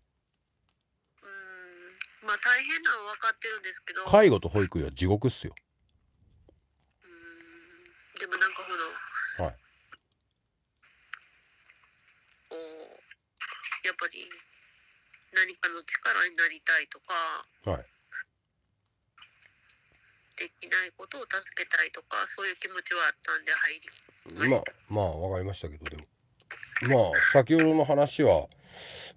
B: まあ大変なのは分かってるんです
A: けど介護と保育は地獄っすようんでもなんかほどはい
B: おやっぱり何かの力になりたいとか
A: はいできないことを助けたいとかそういう気持ちはあったんで入りままあまあ分かりましたけどでもまあ先ほどの話は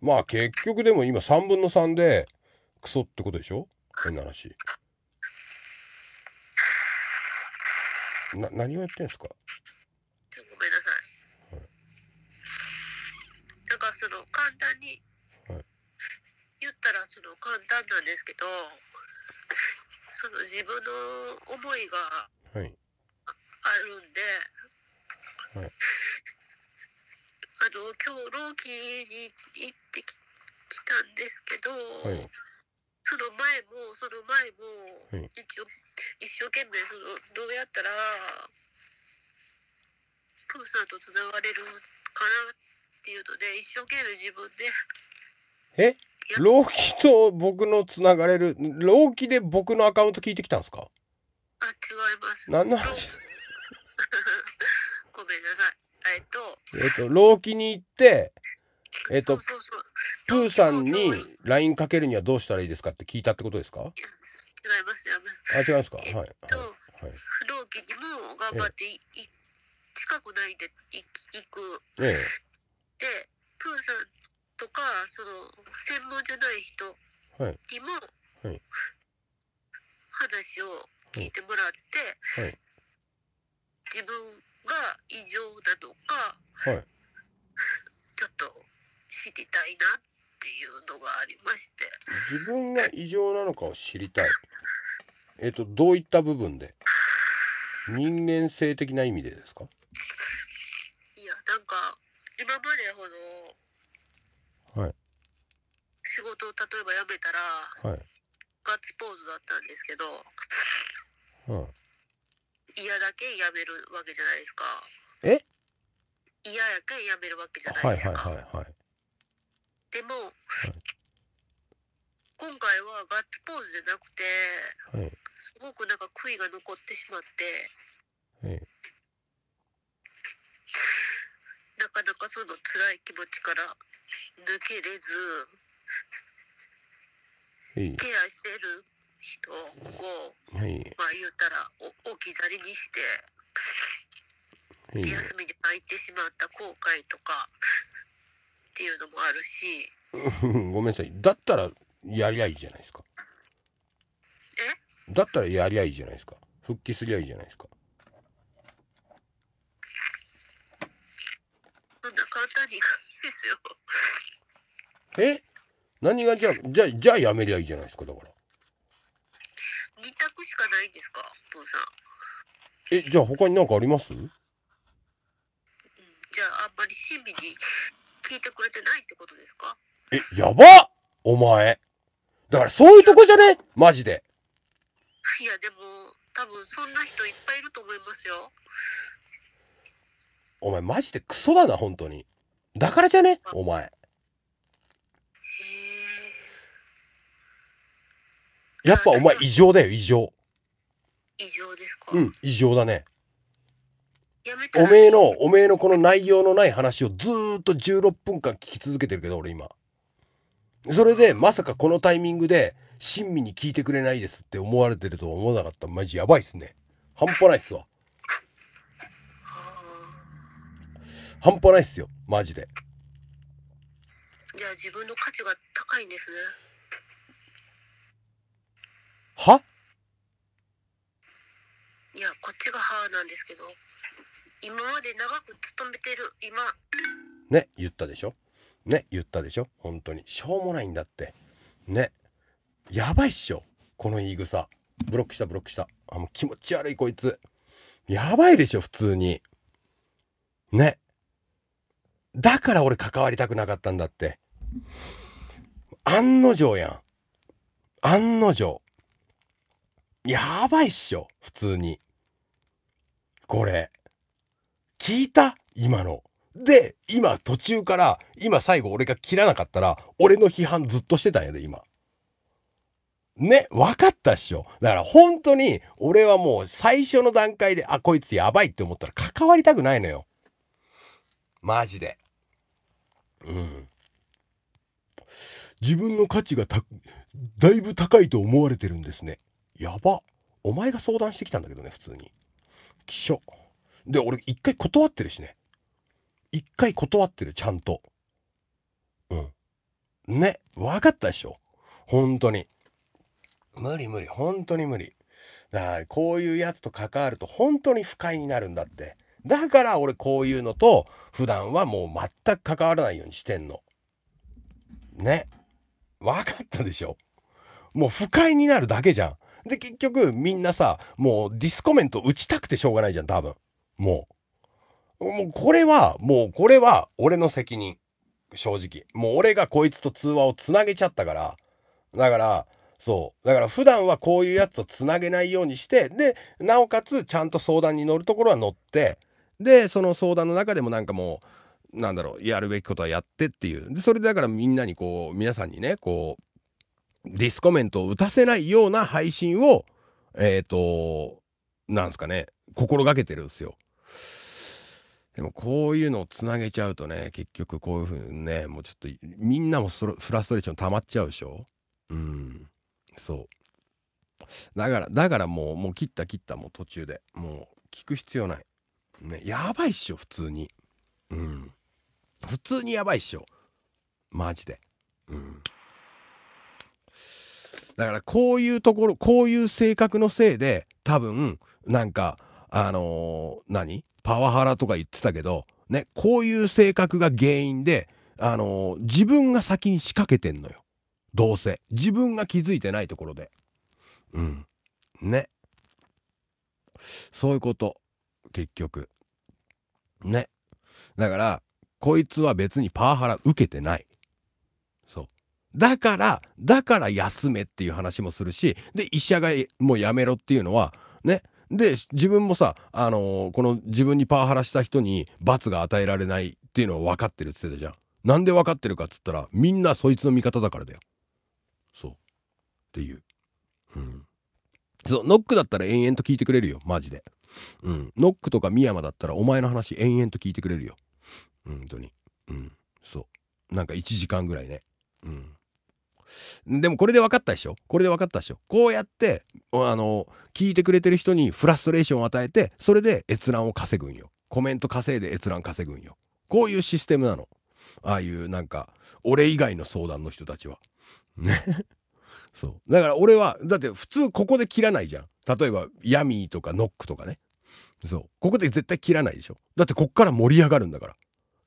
A: まあ結局でも今3分の3でクソってことでしょ変な話な何をやってんですかごめんなさい、は
B: い、なんかその簡単に、はい、言ったらその簡単なんですけどその自分の思いがあるんで、はい、はい、あの今日ローキーに行ってきたんですけど、はいその前もその前も、はい、一一生懸命そのどうやったら
A: プーさんとつながれるかなっていうので一生懸命自分で。え老気と僕のつながれる老気で僕のアカウント聞いてきたんですかあ違います何の話 ごめんなさいえっとえっと老気に行ってえっ、ー、とプーさんに LINE かけるにはどうしたらいいですかって聞いたってことですか違いますよあ違いますか、えっと、はい、はい、不
B: 動機にも頑張ってい、え近く
A: ないで行く、ええ。で
B: プーさんとかその専門じゃない人にも、はい、話を聞いてもらって、はい、自分が異常なのか、
A: はい、ちょっと知りたいなっていうのがありまして自分が異常なのかを知りたいえっ、とどういった部分で人間性的な意味でですかい
B: やなんか今までほど、はい、仕事を例えば辞めたら、はい、ガッツポーズだったんですけど、はい嫌だけ辞めるわけじゃないですかえ嫌やけ辞めるわけじゃないですか、はいはいはいはい、でも、はい、今回はガッツポーズじゃなくて、はい、すごくなんか悔いが残ってしまって、はい、なかなかその辛い気持ちから抜けれず、ケアしてる人を、まあ言うたら置き去りにして、休みに入ってしまった後悔とか、ってい
A: うのもあるし ごめんなさいだったらやりゃいいじゃないですかえだったらやりゃいいじゃないですか復帰すりゃいいじゃないですかそんな簡単にいかないですよえ何がじゃあじゃあじゃあやめりゃいいじゃないですかだから二択しかないんですか父さんえじゃあ他に何かあります
B: じゃああんまり親身に聞いてくれてないってことです
A: かえ、やばお前。だからそういうとこじゃねマジで。いや、でも、
B: 多分そんな人いっぱいいると思いますよ。
A: お前マジでクソだな、本当に。だからじゃねお前。やっぱお前異常だよ、異常。異常ですかうん、異常だね。おめえの、おめえのこの内容のない話をずっと16分間聞き続けてるけど、俺今。それで、まさかこのタイミングで、親身に聞いてくれないですって思われてるとは思わなかった。マジやばいっすね。半端ないっすわ。半端ないっすよ。マジで。
B: じゃあ自分の価値が高いんですね。はいや、こっちが母なんですけど。今まで長く勤めてる今
A: ね言ったでしょね言ったでしょ本当にしょうもないんだってねやばいっしょこの言い草ブロックしたブロックしたあもう気持ち悪いこいつやばいでしょ普通にねだから俺関わりたくなかったんだって案の定やん案の定やばいっしょ普通にこれ聞いた今の。で、今途中から、今最後俺が切らなかったら、俺の批判ずっとしてたんやで、今。ね、分かったっしょ。だから本当に、俺はもう最初の段階で、あ、こいつやばいって思ったら関わりたくないのよ。マジで。うん。自分の価値がだいぶ高いと思われてるんですね。やば。お前が相談してきたんだけどね、普通に。きしょ。で、俺一回断ってるしね。一回断ってる、ちゃんと。うん。ね、分かったでしょ。本当に。無理無理、本当に無理。だこういうやつと関わると本当に不快になるんだって。だから俺こういうのと普段はもう全く関わらないようにしてんの。ね。分かったでしょ。もう不快になるだけじゃん。で結局みんなさもうディスコメント打ちたくてしょうがないじゃん多分。もう。もうこれは、もうこれは俺の責任。正直。もう俺がこいつと通話をつなげちゃったから。だから、そう。だから普段はこういうやつとつなげないようにして、で、なおかつちゃんと相談に乗るところは乗って、で、その相談の中でもなんかもう、なんだろう、やるべきことはやってっていう。で、それでだからみんなにこう、皆さんにね、こう、ディスコメントを打たせないような配信を、えっ、ー、と、なんすかね、心がけてるんですよ。でもこういうのをつなげちゃうとね結局こういうふうにねもうちょっとみんなもフラストレーション溜まっちゃうでしょうんそうだからだからもうもう切った切ったもう途中でもう聞く必要ないねやばいっしょ普通にうん普通にやばいっしょマジでうんだからこういうところこういう性格のせいで多分なんかあのー、何パワハラとか言ってたけど、ね、こういう性格が原因で、あのー、自分が先に仕掛けてんのよ。どうせ。自分が気づいてないところで。うん。ね。そういうこと。結局。ね。だから、こいつは別にパワハラ受けてない。そう。だから、だから休めっていう話もするし、で、医者がもうやめろっていうのは、ね、で自分もさ、あのー、この自分にパワハラした人に罰が与えられないっていうのを分かってるっつってたじゃん。なんで分かってるかっつったらみんなそいつの味方だからだよ。そうっていう。うん。そうノックだったら延々と聞いてくれるよマジで。うん。ノックとか深山だったらお前の話延々と聞いてくれるよ。本当に。うん。そう。なんか1時間ぐらいね。うん。でもこれで分かったでしょこれで分かったでしょこうやってあの聞いてくれてる人にフラストレーションを与えてそれで閲覧を稼ぐんよコメント稼いで閲覧稼ぐんよこういうシステムなのああいうなんか俺以外の相談の人たちはね そうだから俺はだって普通ここで切らないじゃん例えばヤミーとかノックとかねそうここで絶対切らないでしょだってこっから盛り上がるんだから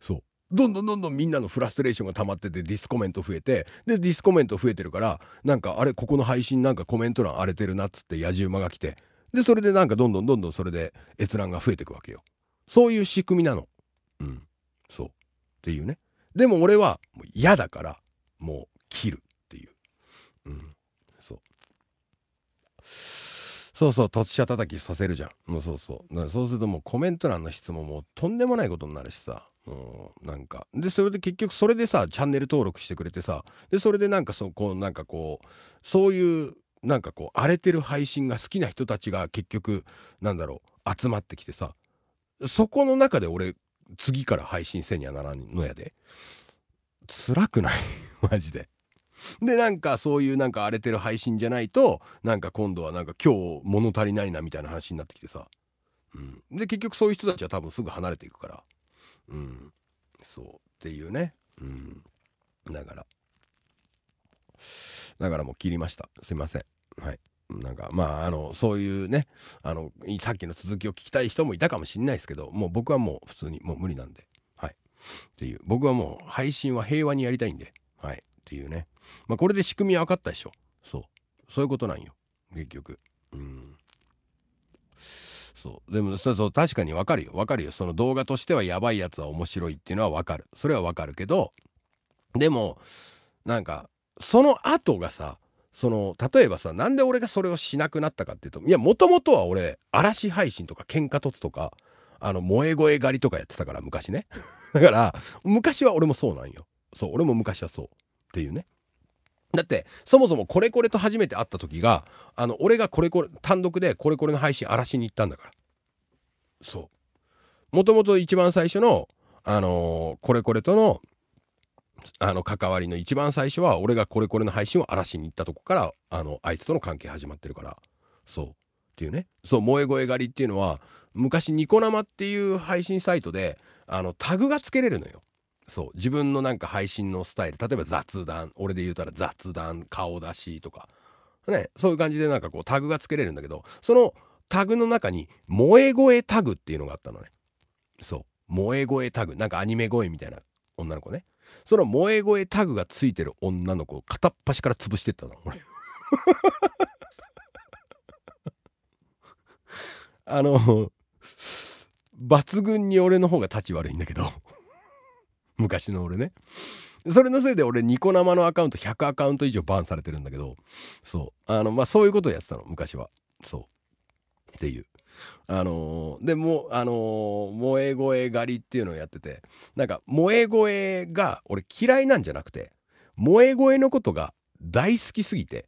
A: そうどんどんどんどんみんなのフラストレーションが溜まっててディスコメント増えてでディスコメント増えてるからなんかあれここの配信なんかコメント欄荒れてるなっつって野じ馬が来てでそれでなんかどんどんどんどんそれで閲覧が増えていくわけよそういう仕組みなのうんそうっていうねでも俺はもう嫌だからもう切るっていううんそうそうそう突者叩きさせるじゃんもうそうそうそうするともうコメント欄の質問もとんでもないことになるしさうん、なんかでそれで結局それでさチャンネル登録してくれてさでそれでなんかそこなんかこうそういうなんかこう荒れてる配信が好きな人たちが結局なんだろう集まってきてさそこの中で俺次から配信せにはならんのやで辛くない マジで。でなんかそういうなんか荒れてる配信じゃないとなんか今度はなんか今日物足りないなみたいな話になってきてさ、うん、で結局そういう人たちは多分すぐ離れていくから。うん、そうっていうね、うん、だからだからもう切りましたすいませんはいなんかまああのそういうねあのさっきの続きを聞きたい人もいたかもしんないですけどもう僕はもう普通にもう無理なんではいっていう僕はもう配信は平和にやりたいんではいっていうねまあこれで仕組みは分かったでしょそうそういうことなんよ結局うんそうでもそうそう確かにわかるよわかるよその動画としてはやばいやつは面白いっていうのはわかるそれはわかるけどでもなんかその後がさその例えばさなんで俺がそれをしなくなったかっていうといやもともとは俺嵐配信とか喧嘩凸とかあの萌え声狩りとかやってたから昔ね だから昔は俺もそうなんよそう俺も昔はそうっていうねだってそもそもこれこれと初めて会った時があの俺がこれこれ単独でこれこれの配信荒らしに行ったんだからそう。もともと一番最初の、あのー、これこれとの、あの、関わりの一番最初は、俺がこれこれの配信を荒らしに行ったとこから、あの、あいつとの関係始まってるから、そう。っていうね。そう、萌え声狩りっていうのは、昔ニコ生っていう配信サイトで、あの、タグがつけれるのよ。そう自分のなんか配信のスタイル例えば雑談俺で言うたら雑談顔出しとかねそういう感じでなんかこうタグがつけれるんだけどそのタグの中に「萌え声タグ」っていうのがあったのねそう萌え声タグなんかアニメ声みたいな女の子ねその萌え声タグがついてる女の子を片っ端から潰してったの俺 あの抜群に俺の方が立ち悪いんだけど昔の俺ねそれのせいで俺ニコ生のアカウント100アカウント以上バンされてるんだけどそうあのまあそういうことをやってたの昔はそっていう。あのー、でもあのー、萌え声狩りっていうのをやっててなんか萌え声が俺嫌いなんじゃなくて萌え声のことが大好きすぎて、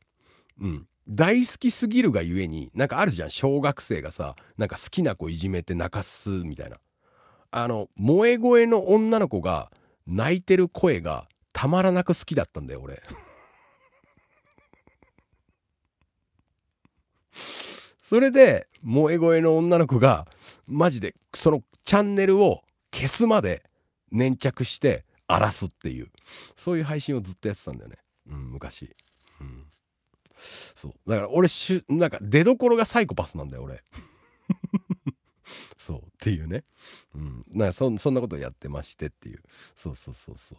A: うん、大好きすぎるがゆえになんかあるじゃん小学生がさなんか好きな子いじめて泣かすみたいなあの萌え声の女の子が泣いてる声がたまらなく好きだったんだよ俺。それで萌え声の女の子がマジでそのチャンネルを消すまで粘着して荒らすっていうそういう配信をずっとやってたんだよね、うん、昔、うん、そうだから俺しゅなんか出どころがサイコパスなんだよ俺 そうっていうね、うん、なんそそんなことやってましてっていうそうそうそうそう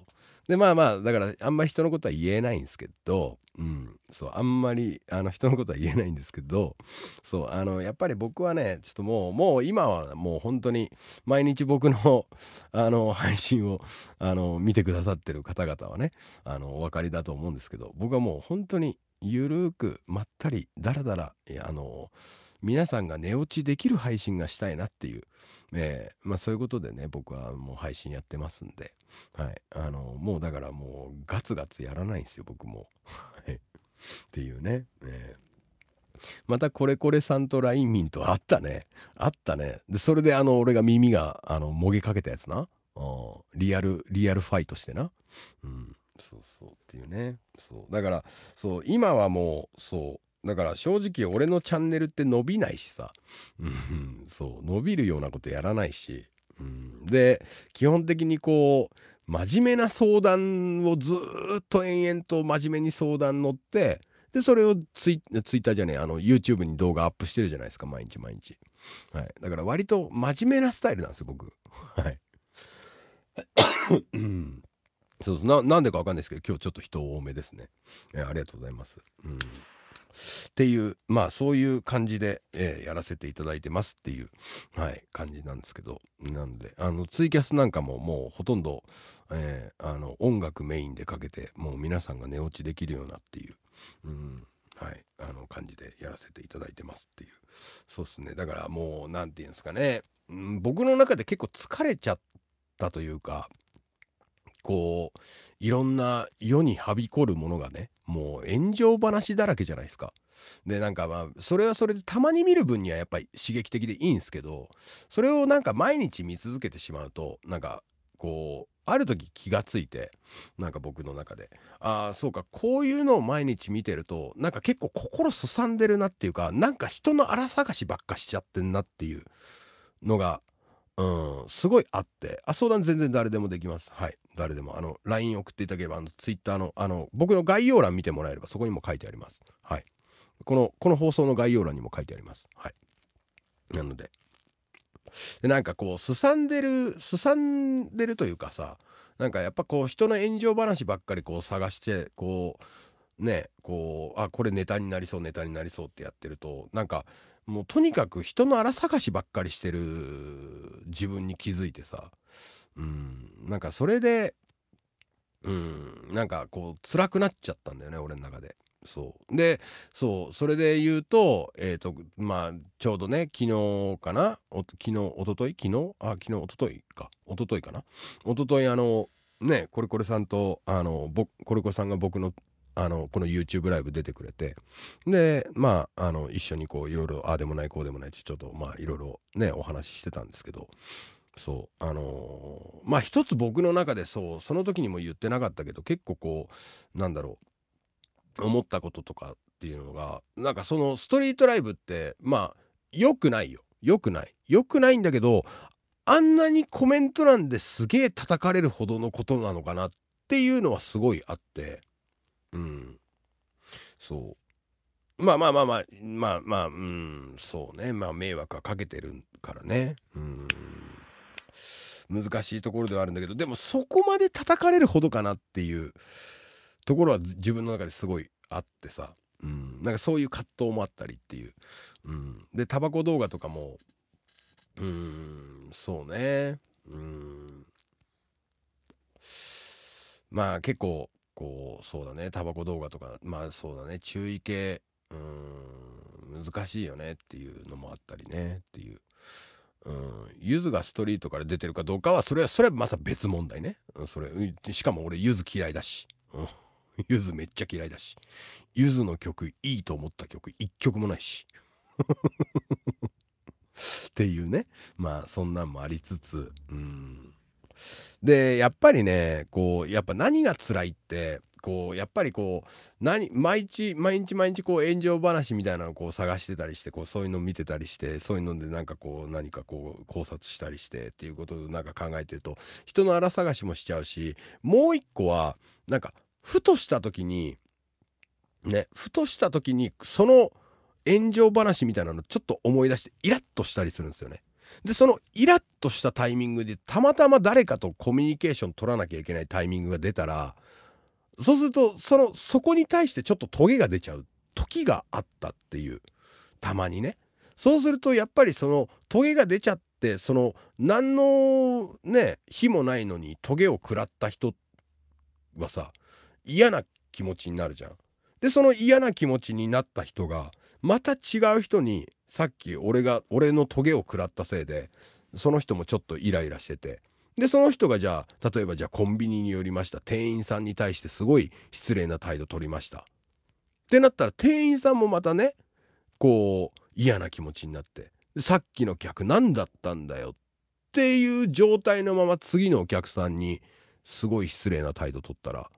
A: でまあまあだからあんまり人のことは言えないんですけど、うん、そうあんまりあの人のことは言えないんですけどそうあのやっぱり僕はねちょっともうもう今はもう本当に毎日僕のあの配信をあの見てくださってる方々はねあのお分かりだと思うんですけど僕はもう本当にゆるくまったりだらだらあの皆さんが寝落ちできる配信がしたいなっていう、えー、まあそういうことでね、僕はもう配信やってますんで、はい。あの、もうだからもうガツガツやらないんですよ、僕も。はい。っていうね。えーまたこれこれさんとラインミンとあったね。あったね。で、それであの、俺が耳が、あの、もげかけたやつな。リアル、リアルファイトしてな。うん。そうそうっていうね。そう。だから、そう、今はもう、そうだから正直俺のチャンネルって伸びないしさ、うん、そう伸びるようなことやらないし、うん、で基本的にこう真面目な相談をずっと延々と真面目に相談乗ってでそれをツイツイッターじゃねえあの YouTube に動画アップしてるじゃないですか毎日毎日、はい、だから割と真面目なスタイルなんですよ僕はいうそうななんでかわかんないですけど今日ちょっと人多めですね、えありがとうございます、うんっていうまあそういう感じで、えー、やらせていただいてますっていう、はい、感じなんですけどなのであのツイキャスなんかももうほとんど、えー、あの音楽メインでかけてもう皆さんが寝落ちできるようなっていう。うんはい、あの感じでやらせていただいてますっていうそうっすねだからもう何て言うんですかね、うん、僕の中で結構疲れちゃったというかこういろんな世にはびこるものがねもう炎上話だらけじゃないですか。でなんかまあそれはそれでたまに見る分にはやっぱり刺激的でいいんですけどそれをなんか毎日見続けてしまうとなんかこうある時気がついてなんか僕の中でああそうかこういうのを毎日見てるとなんか結構心すさんでるなっていうかなんか人の荒探しばっかしちゃってんなっていうのがうんすごいあってあ相談全然誰でもできますはい誰でもあの LINE 送っていただければあの Twitter のあの僕の概要欄見てもらえればそこにも書いてありますはいこのこの放送の概要欄にも書いてありますはいなのででなんかこうすさんでるすさんでるというかさなんかやっぱこう人の炎上話ばっかりこう探してこうねこうあこれネタになりそうネタになりそうってやってるとなんかもうとにかく人の荒探しばっかりしてる自分に気づいてさうんなんかそれでうんなんかこう辛くなっちゃったんだよね俺の中で。そうでそうそれで言うとえっ、ー、とまあちょうどね昨日かなお昨日おととい昨日あ昨日おとといかおとといかなおとといあのねコれコれさんとあのぼコレコさんが僕のあのこの YouTube ライブ出てくれてでまああの一緒にこういろいろああでもないこうでもないってちょっとまあいろいろねお話ししてたんですけどそうあのー、まあ一つ僕の中でそうその時にも言ってなかったけど結構こうなんだろう思ったこととかっていうのがなんかそのストリートライブってまあ良くないよ良くない良くないんだけどあんなにコメント欄ですげえ叩かれるほどのことなのかなっていうのはすごいあってうんそうまあまあまあまあまあまあうんそうねまあ迷惑はかけてるからねうん難しいところではあるんだけどでもそこまで叩かれるほどかなっていうところは自分の中ですごいあってさ、うん、なんかそういう葛藤もあったりっていう、うん、でタバコ動画とかもうんそうねうんまあ結構うそうだねタバコ動画とかまあそうだね注意系うん難しいよねっていうのもあったりねっていう。うん、ゆずがストリートから出てるかどうかはそれはそれはまた別問題ね、それしかも俺ゆず嫌いだし、うん、ゆずめっちゃ嫌いだしゆずの曲いいと思った曲一曲もないし っていうねまあそんなんもありつつうんでやっぱりねこうやっぱ何が辛いってこうやっぱりこう何毎日毎日毎日こう炎上話みたいなのをこう探してたりしてこうそういうの見てたりしてそういうのでなんかこう何かこう考察したりしてっていうことをなんか考えてると人のあら探しもしちゃうしもう一個はなんかふとした時にねふとした時にその炎上話みたいなのちょっと思い出してイラッとしたりするんですよね。でそのイラッとしたタイミングでたまたま誰かとコミュニケーション取らなきゃいけないタイミングが出たらそうするとそのそこに対してちょっとトゲが出ちゃう時があったっていうたまにねそうするとやっぱりそのトゲが出ちゃってその何のね火もないのにトゲを食らった人はさ嫌な気持ちになるじゃん。でその嫌な気持ちになった人がまた違う人にさっき俺が俺のトゲを食らったせいでその人もちょっとイライラしててでその人がじゃあ例えばじゃあコンビニに寄りました店員さんに対してすごい失礼な態度取りましたってなったら店員さんもまたねこう嫌な気持ちになってさっきの客何だったんだよっていう状態のまま次のお客さんにすごい失礼な態度取ったら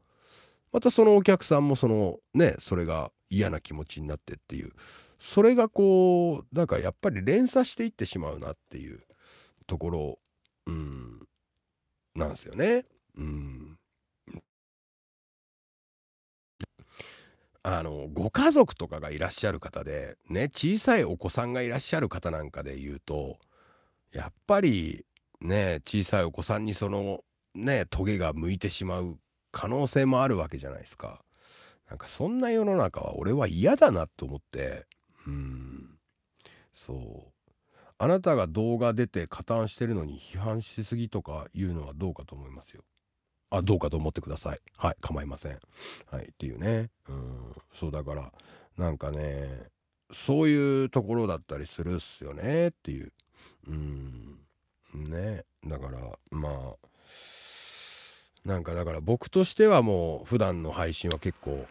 A: またそのお客さんもそのねそれが嫌な気持ちになってっていうそれがこうなんかやっぱり連鎖していってしまうなっていうところ、うん、なんですよね。うん、あのご家族とかがいらっしゃる方でね小さいお子さんがいらっしゃる方なんかで言うとやっぱりね小さいお子さんにそのねトゲが向いてしまう可能性もあるわけじゃないですか。なんかそんな世の中は俺は嫌だなと思ってうんそうあなたが動画出て加担してるのに批判しすぎとか言うのはどうかと思いますよあどうかと思ってくださいはい構いませんはいっていうねうんそうだからなんかねそういうところだったりするっすよねっていううんねだからまあなんかだから僕としてはもう普段の配信は結構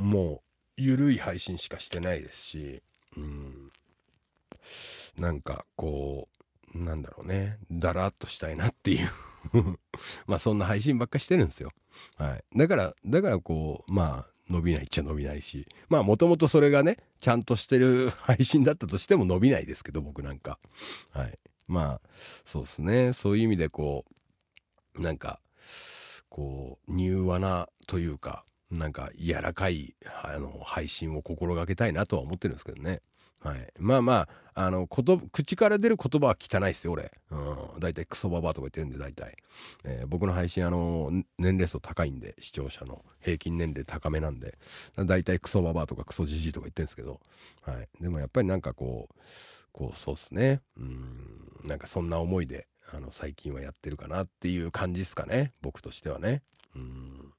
A: もう緩い配信しかしてないですし、うん、なんかこうなんだろうねだらっとしたいなっていう まあそんな配信ばっかしてるんですよ、はい、だからだからこうまあ伸びないっちゃ伸びないしまあもともとそれがねちゃんとしてる配信だったとしても伸びないですけど僕なんかはいまあそうですねそういう意味でこうなんかこう柔和なというかなんか柔らかいあの配信を心がけたいなとは思ってるんですけどね。はい、まあまああの口から出る言葉は汚いですよ俺、うん、大体クソババアとか言ってるんで大体、えー、僕の配信あの年齢層高いんで視聴者の平均年齢高めなんで大体クソババアとかクソじじいとか言ってるんですけど、はい、でもやっぱりなんかこうこうそうっすねうんなんかそんな思いであの最近はやってるかなっていう感じっすかね僕としてはねうん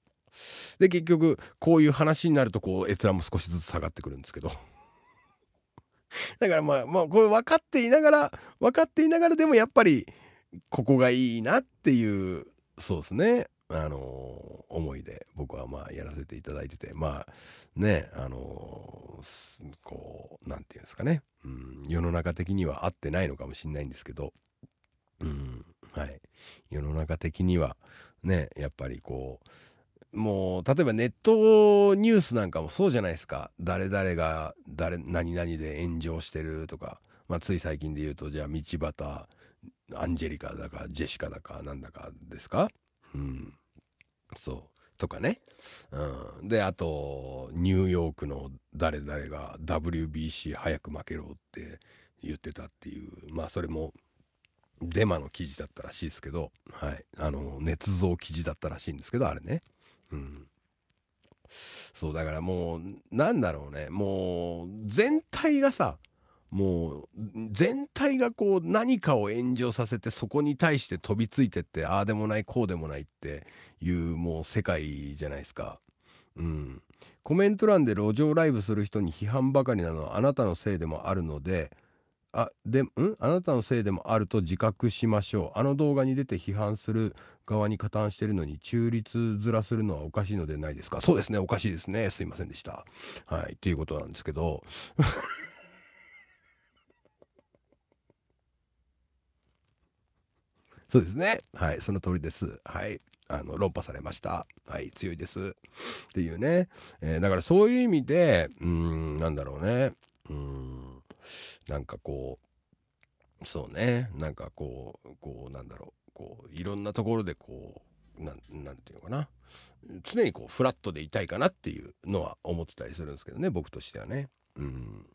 A: で結局こういう話になるとこう閲覧も少しずつ下がってくるんですけど だからまあまあこれ分かっていながら分かっていながらでもやっぱりここがいいなっていうそうですねあのー、思いで僕はまあやらせていただいててまあねあのー、こう何て言うんですかね、うん、世の中的には合ってないのかもしれないんですけど、うんはい、世の中的にはねやっぱりこうもう例えばネットニュースなんかもそうじゃないですか誰々が誰何々で炎上してるとか、まあ、つい最近で言うとじゃあ道端アンジェリカだかジェシカだかなんだかですかうんそうとかね、うん、であとニューヨークの誰々が WBC 早く負けろって言ってたっていうまあそれもデマの記事だったらしいですけど、はい、あの捏造記事だったらしいんですけどあれねうん。そう、だからもう、なんだろうね、もう、全体がさ、もう全体がこう何かを炎上させてそこに対して飛びついてってああでもないこうでもないっていうもう世界じゃないですか。うん、コメント欄で路上ライブする人に批判ばかりなのはあなたのせいでもあるのであでんあなたのせいでもあると自覚しましょうあの動画に出て批判する側に加担してるのに中立面するのはおかしいのでないですかそうですねおかしいですねすいませんでしたはいということなんですけど そうですねはいその通りですはいあの論破されましたはい強いですっていうね、えー、だからそういう意味でうんなんだろうねうんなんかこうそうねなんかこうこうなんだろうこういろんなところでこうなんていうのかな常にこうフラットでいたいかなっていうのは思ってたりするんですけどね僕としてはねうん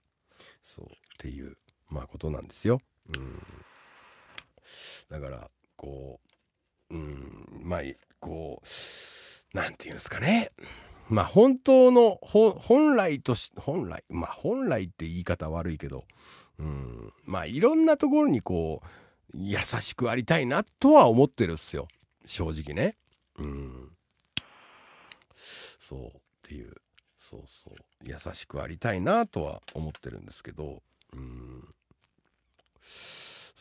A: そうっていうまあことなんですよ。うんだからこううんまあこう何て言うんですかねまあ本当の本来とし本来まあ本来って言い方悪いけどうんまあいろんなところにこう優しくありたいなとは思ってるっすよ正直ねうんそうっていうそうそう優しくありたいなとは思ってるんですけどうん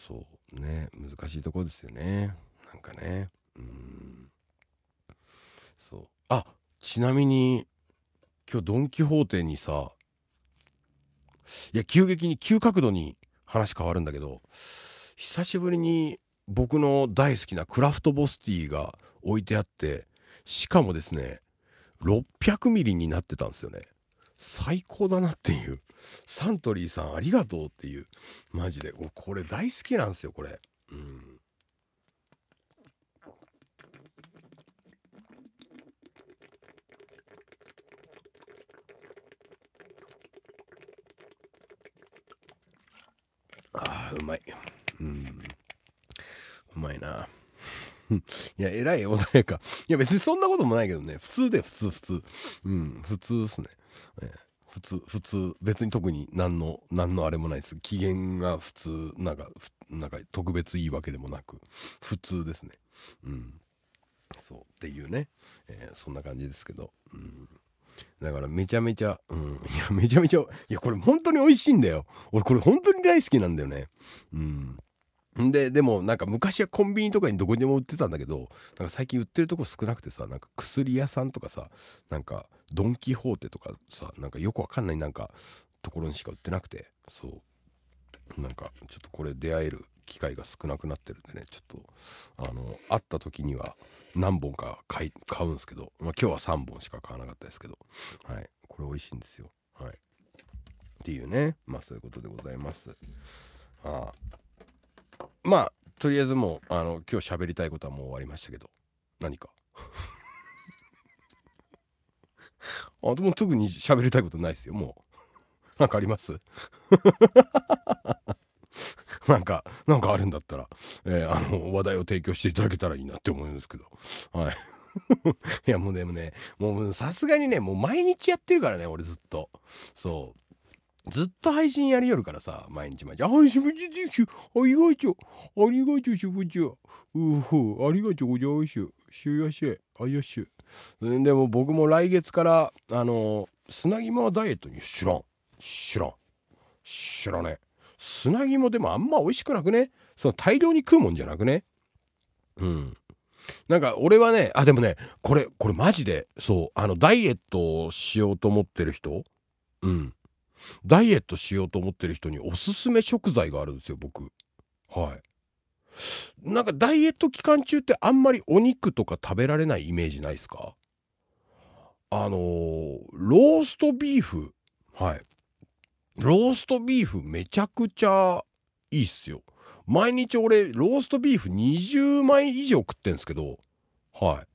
A: そうね難しいとこですよねなんかねうんそうあちなみに今日ドン・キホーテにさいや急激に急角度に話変わるんだけど久しぶりに僕の大好きなクラフトボスティーが置いてあってしかもですね600ミリになってたんですよね最高だなっていうサントリーさんありがとうっていうマジでこれ大好きなんですよこれうんうまい。うん。うまいな。いや、えらい穏やか。いや、別にそんなこともないけどね。普通で、普通、普通。うん、普通っすね。普通、普通。別に特に何の、何のあれもないです。機嫌が普通、なんか、なんか特別いいわけでもなく、普通ですね。うん。そう、っていうね。えー、そんな感じですけど。うんだからめちゃめちゃ、うん、いや、めちゃめちゃ、いや、これ本当に美味しいんだよ。俺、これ本当に大好きなんだよね。うん。で、でもなんか昔はコンビニとかにどこにでも売ってたんだけど、なんか最近売ってるとこ少なくてさ、なんか薬屋さんとかさ、なんかドン・キホーテとかさ、なんかよくわかんないなんかところにしか売ってなくて、そう。なんかちょっとこれ出会える機会が少なくなってるんでね、ちょっと、あの、会った時には、何本か買い買うんですけど、まあ、今日は3本しか買わなかったですけど、はい、これ美味しいんですよ。はい、っていうねまあそういうことでございます。あまあとりあえずもうあの今日喋りたいことはもう終わりましたけど何か あでも特に喋りたいことないですよもう。なんかあります なんかなんかあるんだったら、えー、あの話題を提供していただけたらいいなって思うんですけどはい いやもうでもねもうさすがにねもう毎日やってるからね俺ずっとそうずっと配信やりよるからさ、毎日毎日。あ、しぶちゅしゅ、ありがちょ、ありがちょ、しぶちゅ。うふ、ありがちょ、ごじゃおしゅ、しゅやしゅ、あやしゅ。でも僕も来月から、あのー、砂肝ダイエットに知らん。知らん。知らねえ。砂肝でもあんま美味しくなくねその大量に食うもんじゃなくねうんなんか俺はねあでもねこれこれマジでそうあのダイエットをしようと思ってる人うんダイエットしようと思ってる人におすすめ食材があるんですよ僕はいなんかダイエット期間中ってあんまりお肉とか食べられないイメージないですかあのー、ローストビーフはいローストビーフめちゃくちゃいいっすよ毎日俺ローストビーフ20枚以上食ってんすけどはい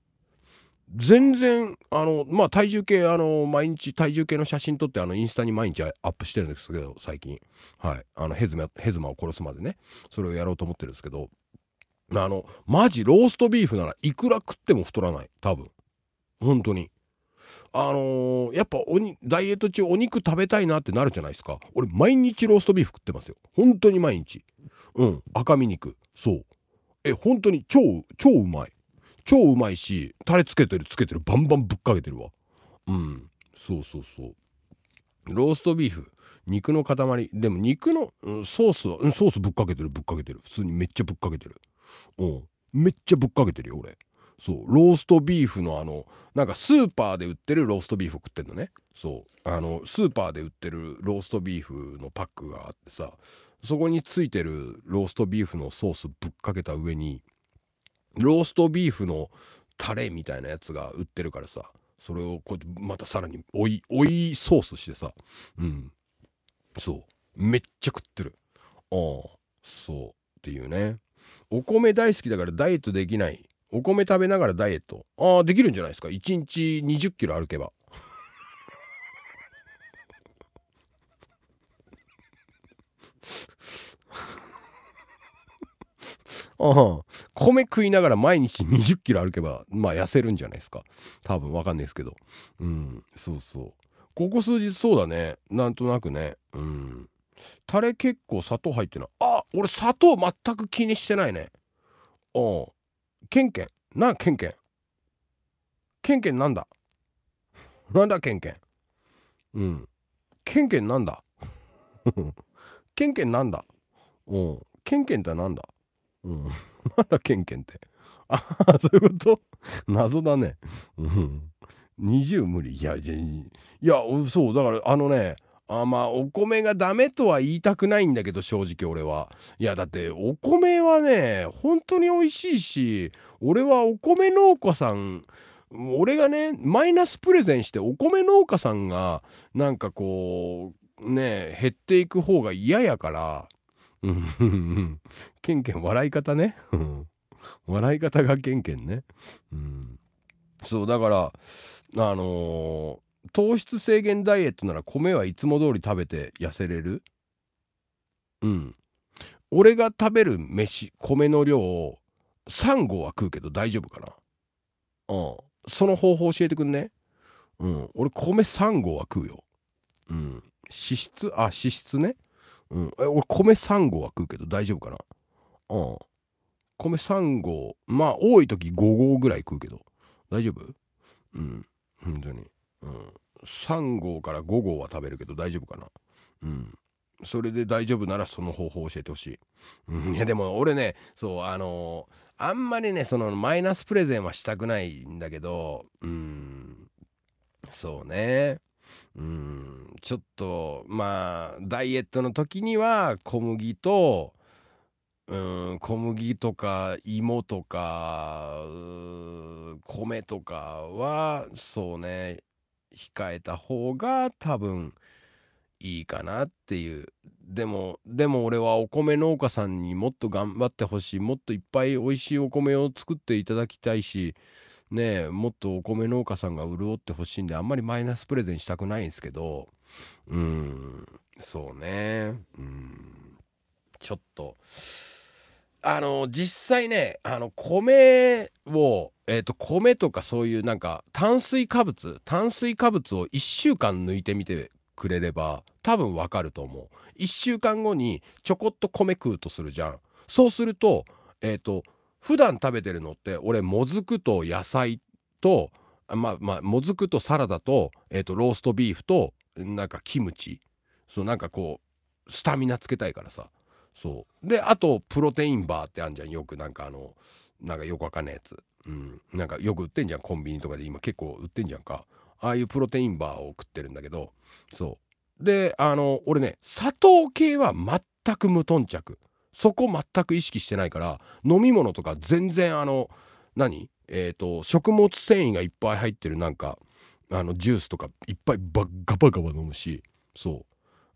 A: 全然あのまあ体重計あの毎日体重計の写真撮ってあのインスタに毎日アップしてるんですけど最近はいあのヘズマヘズマを殺すまでねそれをやろうと思ってるんですけどあのマジローストビーフならいくら食っても太らない多分本当にあのー、やっぱおにダイエット中お肉食べたいなってなるじゃないですか俺毎日ローストビーフ食ってますよ本当に毎日うん赤身肉そうえ本当に超超うまい超うまいしタレつけてるつけてるバンバンぶっかけてるわうんそうそうそうローストビーフ肉の塊でも肉の、うん、ソースは、ソースぶっかけてるぶっかけてる普通にめっちゃぶっかけてるうんめっちゃぶっかけてるよ俺そうローストビーフのあのなんかスーパーで売ってるローストビーフ食ってんのねそうあのスーパーで売ってるローストビーフのパックがあってさそこについてるローストビーフのソースぶっかけた上にローストビーフのタレみたいなやつが売ってるからさそれをこうやってまたさらに追い追いソースしてさうんそうめっちゃ食ってるああそうっていうねお米大好きだからダイエットできないお米食べながらダイエットああできるんじゃないですか1日2 0キロ歩けばああ米食いながら毎日2 0キロ歩けばまあ痩せるんじゃないですか多分わかんないですけどうんそうそうここ数日そうだねなんとなくねうんタレ結構砂糖入ってななあ俺砂糖全く気にしてないねああ。ケンケンなあケンケンケンケンなんだなんだケンケンうんケンケンなんだケンケンなんだうんケンケンってなんだうんなんだケンケンってああそういうこと謎だねうん20無理いやいやいやそうだからあのねあまあお米がダメとは言いたくないんだけど正直俺はいやだってお米はね本当に美味しいし俺はお米農家さん俺がねマイナスプレゼンしてお米農家さんがなんかこうね減っていく方が嫌やから ケンケン笑い方ね笑い方がケンケンねうんそうだからあのー糖質制限ダイエットなら米はいつも通り食べて痩せれるうん俺が食べる飯米の量を3合は食うけど大丈夫かなうんその方法教えてくんねうん俺米3合は食うようん脂質あ脂質ねうんえ俺米3合は食うけど大丈夫かなうん米3合まあ多い時5合ぐらい食うけど大丈夫うん本当にうん、3号から5号は食べるけど大丈夫かなうんそれで大丈夫ならその方法教えてほしい、うん、いやでも俺ねそうあのー、あんまりねそのマイナスプレゼンはしたくないんだけどうんそうねうんちょっとまあダイエットの時には小麦とうん小麦とか芋とか米とかはそうね控えた方が多分いいかなっていうでもでも俺はお米農家さんにもっと頑張ってほしいもっといっぱい美味しいお米を作っていただきたいしねえもっとお米農家さんが潤ってほしいんであんまりマイナスプレゼンしたくないんですけどうんそうねうんちょっとあの実際ねあの米を、えーと、米とかそういうなんか炭水化物炭水化物を1週間抜いてみてくれれば多分わかると思う1週間後にちょこっと米食うとするじゃんそうするとえっ、ー、と普段食べてるのって俺もずくと野菜とまあまあもずくとサラダと,、えーとローストビーフとなんかキムチそうなんかこうスタミナつけたいからさそうであとプロテインバーってあんじゃんよくなんかあのなんかよくわかんないやつ、うん、なんかよく売ってんじゃんコンビニとかで今結構売ってんじゃんかああいうプロテインバーを食ってるんだけどそうであの俺ね砂糖系は全く無頓着そこ全く意識してないから飲み物とか全然あの何えっ、ー、と食物繊維がいっぱい入ってるなんかあのジュースとかいっぱいバッガバガバ飲むしそう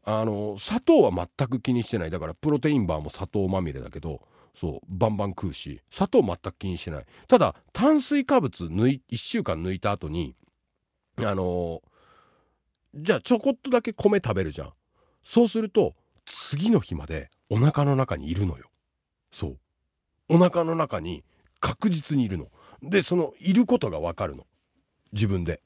A: あの砂糖は全く気にしてないだからプロテインバーも砂糖まみれだけどそうバンバン食うし砂糖全く気にしてないただ炭水化物抜い1週間抜いた後にあのー、じゃあちょこっとだけ米食べるじゃんそうすると次の日までお腹の中にいるのよそうお腹の中に確実にいるのでそのいることが分かるの自分で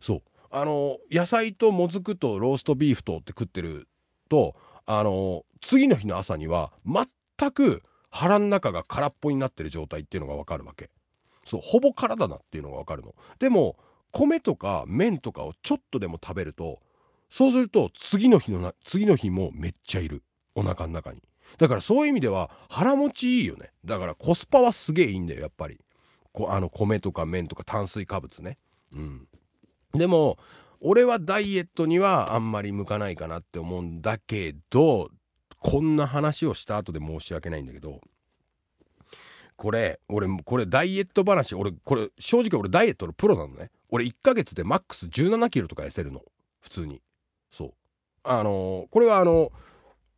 A: そうあの野菜ともずくとローストビーフとって食ってるとあの次の日の朝には全く腹の中が空っぽになってる状態っていうのが分かるわけそうほぼ空だなっていうのが分かるのでも米とか麺とかをちょっとでも食べるとそうすると次の日の次の日もめっちゃいるお腹の中にだからそういう意味では腹持ちいいよねだからコスパはすげえいいんだよやっぱりこあの米とか麺とか炭水化物ねうんでも俺はダイエットにはあんまり向かないかなって思うんだけどこんな話をした後で申し訳ないんだけどこれ俺これダイエット話俺これ正直俺ダイエットのプロなのね俺1ヶ月でマックス1 7キロとか痩せるの普通にそうあのー、これはあの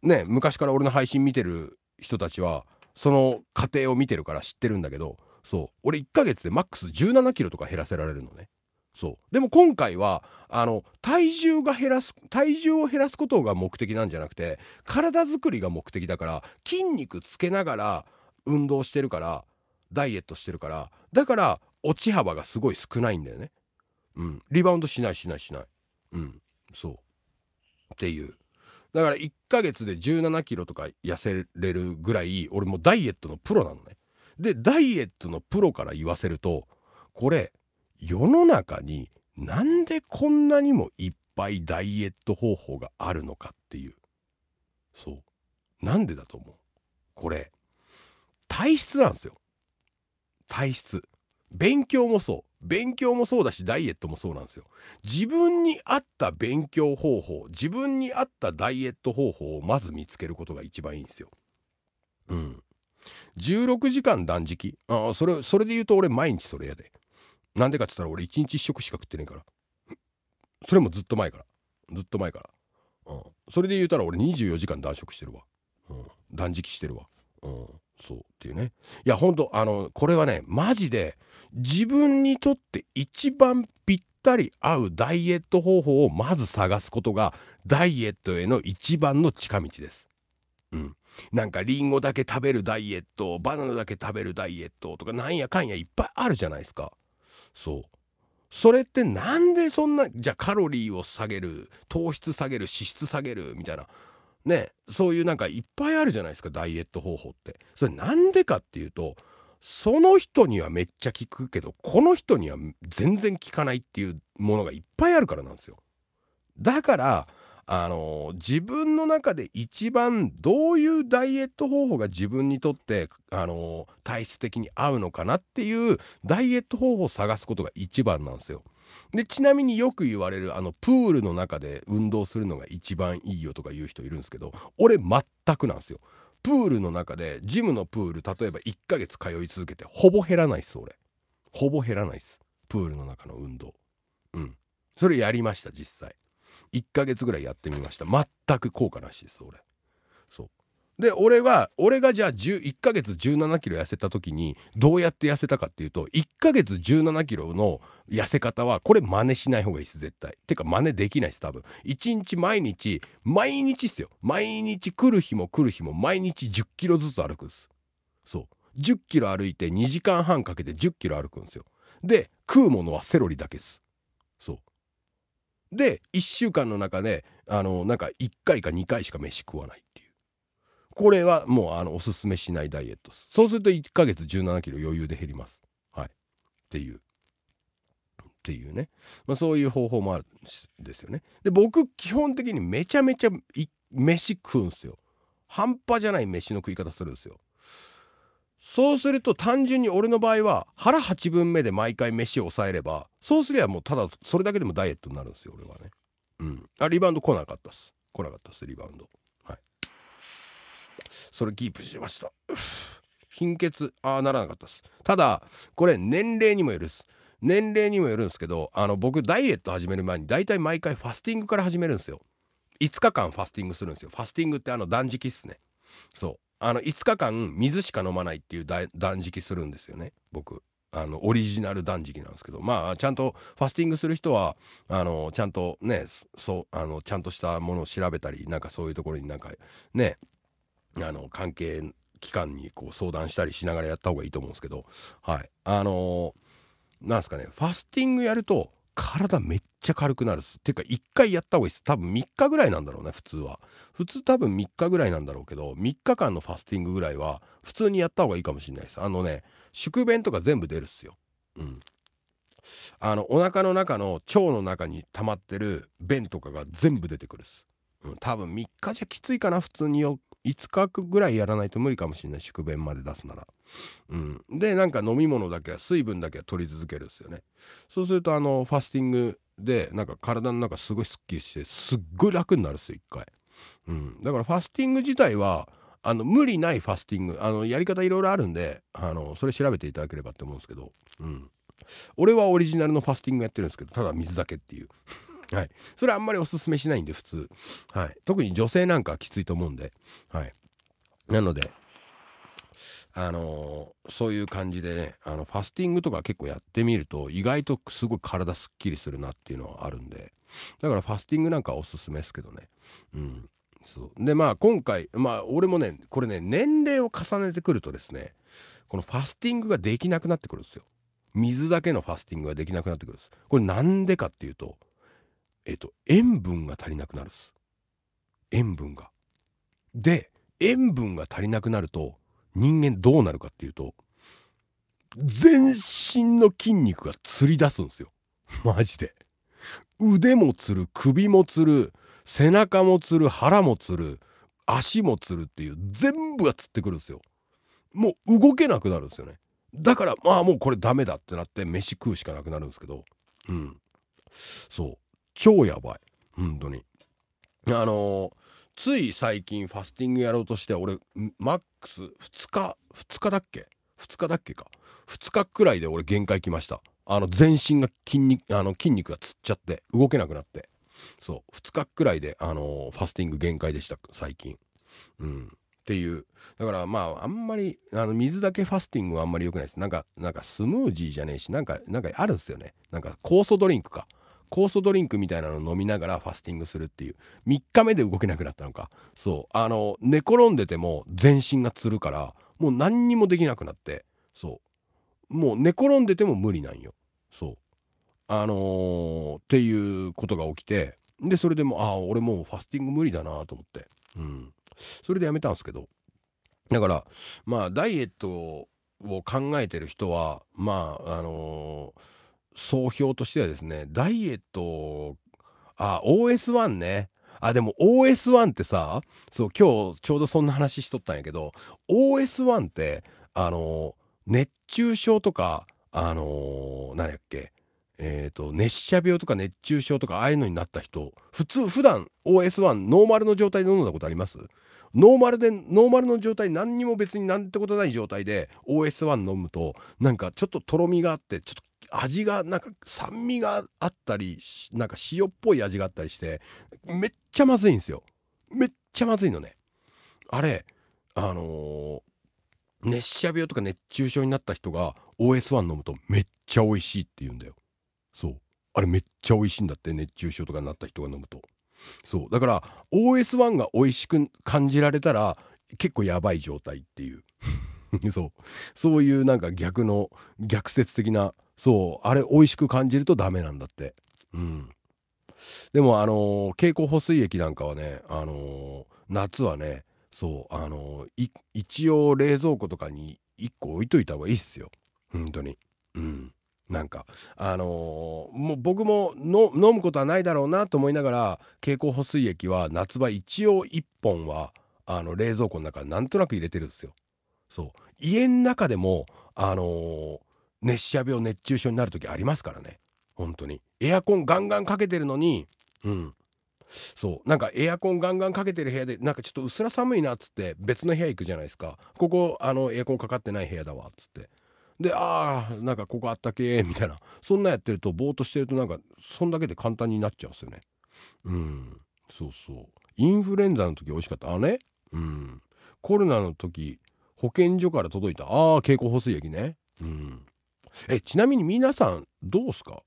A: ね昔から俺の配信見てる人たちはその過程を見てるから知ってるんだけどそう俺1ヶ月でマックス1 7キロとか減らせられるのねそうでも今回はあの体重が減らす体重を減らすことが目的なんじゃなくて体づくりが目的だから筋肉つけながら運動してるからダイエットしてるからだから落ち幅がすごい少ないんだよね。うん、リバウンドしないしないしない。うん、そうっていうだから1ヶ月で1 7キロとか痩せれるぐらい俺もダイエットのプロなのね。でダイエットのプロから言わせるとこれ世の中になんでこんなにもいっぱいダイエット方法があるのかっていうそうなんでだと思うこれ体質なんですよ体質勉強もそう勉強もそうだしダイエットもそうなんですよ自分に合った勉強方法自分に合ったダイエット方法をまず見つけることが一番いいんですようん16時間断食あそれそれで言うと俺毎日それやでなんでかって言ったら俺一日一食しか食ってねえからそれもずっと前からずっと前から、うん、それで言うたら俺24時間断食してるわ、うん、断食してるわ、うん、そうっていうねいやほんとあのこれはねマジで自分にとって一番ぴったり合うダイエット方法をまず探すことがダイエットへの一番の近道です。うん、なんかリンゴだけ食べるダイエットバナナだけ食べるダイエットとかなんやかんやいっぱいあるじゃないですか。そうそれってなんでそんなじゃあカロリーを下げる糖質下げる脂質下げるみたいなねそういうなんかいっぱいあるじゃないですかダイエット方法ってそれなんでかっていうとその人にはめっちゃ効くけどこの人には全然効かないっていうものがいっぱいあるからなんですよだからあの自分の中で一番どういうダイエット方法が自分にとってあの体質的に合うのかなっていうダイエット方法を探すことが一番なんですよ。でちなみによく言われるあのプールの中で運動するのが一番いいよとか言う人いるんですけど俺全くなんですよ。プールの中でジムのプール例えば1ヶ月通い続けてほぼ減らないっす俺。ほぼ減らないっすプールの中の運動。うん。それやりました実際。1ヶ月ぐらいやってみました全く効果なしです俺そうで俺は俺がじゃあ1ヶ月1 7キロ痩せた時にどうやって痩せたかっていうと1ヶ月1 7キロの痩せ方はこれ真似しない方がいいです絶対てか真似できないです多分1日毎日毎日っすよ毎日来る日も来る日も毎日1 0キロずつ歩くんですそう1 0キロ歩いて2時間半かけて1 0キロ歩くんですよで食うものはセロリだけっすそうで1週間の中であのなんか1回か2回しか飯食わないっていうこれはもうあのおすすめしないダイエットそうすると1ヶ月1 7キロ余裕で減りますはいっていうっていうね、まあ、そういう方法もあるんですよねで僕基本的にめちゃめちゃ飯食うんすよ半端じゃない飯の食い方するんですよそうすると単純に俺の場合は腹8分目で毎回飯を抑えればそうすればもうただそれだけでもダイエットになるんですよ俺はねうんあリバウンド来なかったっす来なかったっすリバウンドはいそれキープしました 貧血ああならなかったっすただこれ年齢にもよるっす年齢にもよるんですけどあの僕ダイエット始める前に大体毎回ファスティングから始めるんですよ5日間ファスティングするんですよファスティングってあの断食っすねそうあの5日間水しか飲まないっていう断食するんですよね僕あのオリジナル断食なんですけどまあちゃんとファスティングする人はあのちゃんとねそうあのちゃんとしたものを調べたりなんかそういうところになんかねあの関係機関にこう相談したりしながらやった方がいいと思うんですけどはいあのー、なんですかねファスティングやると体めっちゃ軽くなるっすていうか1回やった方がいいっす多分3日ぐらいなんだろうね普通は普通多分3日ぐらいなんだろうけど3日間のファスティングぐらいは普通にやった方がいいかもしれないですあのね宿便とか全部出るっすようんあのお腹の中の腸の中に溜まってる便とかが全部出てくるっす、うん、多分3日じゃきついかな普通によ5日ぐらいやらないと無理かもしれない宿便まで出すならうん、でなんか飲み物だけは水分だけは取り続けるんですよねそうするとあのファスティングでなんか体の中すごいすっきりしてすっごい楽になるんですよ一回、うん、だからファスティング自体はあの無理ないファスティングあのやり方いろいろあるんであのそれ調べていただければって思うんですけど、うん、俺はオリジナルのファスティングやってるんですけどただ水だけっていう はい、それあんまりおすすめしないんで普通、はい、特に女性なんかはきついと思うんで、はい、なのであのー、そういう感じで、ね、あのファスティングとか結構やってみると意外とすごい体すっきりするなっていうのはあるんでだからファスティングなんかおすすめですけどねうんそうでまあ今回まあ俺もねこれね年齢を重ねてくるとですねこのファスティングができなくなってくるんですよ水だけのファスティングができなくなってくるんですこれなんでかっていうとえっ、と塩分が足りなくなるっす塩分がで塩分が足りなくなると人間どうなるかっていうと全身の筋肉がつり出すんですよ マジで腕もつる首もつる背中もつる腹もつる足もつるっていう全部がつってくるんですよもう動けなくなるんですよねだからまあもうこれダメだってなって飯食うしかなくなるんですけどうんそう超やばい本当にあのー、つい最近ファスティングやろうとして俺マックス2日2日だっけ2日だっけか2日くらいで俺限界来ましたあの全身が筋肉あの筋肉がつっちゃって動けなくなってそう2日くらいであのー、ファスティング限界でした最近うんっていうだからまああんまりあの水だけファスティングはあんまり良くないですなんかなんかスムージーじゃねえしなんかなんかあるんですよねなんか酵素ドリンクか酵素ドリンクみたいなのを飲みながらファスティングするっていう3日目で動けなくなったのかそうあの寝転んでても全身がつるからもう何にもできなくなってそうもう寝転んでても無理なんよそうあのー、っていうことが起きてでそれでもああ俺もうファスティング無理だなと思ってうんそれでやめたんですけどだからまあダイエットを考えてる人はまああのー総評としてはですねダイエットあ OS1 ねあでも OS1 ってさそう今日ちょうどそんな話しとったんやけど OS1 ってあの熱中症とかあの何やっけえーと、と熱射病とか熱中症とかああいうのになった人普通普段 OS1 ノーマルの状態で飲んだことありますノーマルでノーマルの状態何にも別になんてことない状態で OS1 飲むとなんかちょっととろみがあってちょっと味がなんか酸味があったりなんか塩っぽい味があったりしてめっちゃまずいんですよめっちゃまずいのねあれあのー、熱射病とか熱中症になった人が OS1 飲むとめっちゃ美味しいって言うんだよそうあれめっちゃ美味しいんだって熱中症とかになった人が飲むとそうだから OS1 が美味しく感じられたら結構やばい状態っていう そうそういうなんか逆の逆説的なそうあれ美味しく感じるとダメなんだってうんでもあの蛍光補水液なんかはねあの夏はねそうあの一応冷蔵庫とかに1個置いといた方がいいっすよ本当にうんなんかあのー、もう僕もの飲むことはないだろうなと思いながら蛍光補水液は夏場一応1本はあの冷蔵庫の中なんとなく入れてるんですよ。そう家の中でもあのー、熱射病熱中症になる時ありますからね本当にエアコンガンガンかけてるのにうんそうなんかエアコンガンガンかけてる部屋でなんかちょっとうっすら寒いなっつって別の部屋行くじゃないですかここあのエアコンかかってない部屋だわっつってでああなんかここあったけーみたいなそんなやってるとぼーっとしてるとなんかそんだけで簡単になっちゃうんですよねうんそうそうインフルエンザの時美味しかったあねうんコロナの時保健所から届いたああ経口補水液ねうんえちなみに皆さんどうすか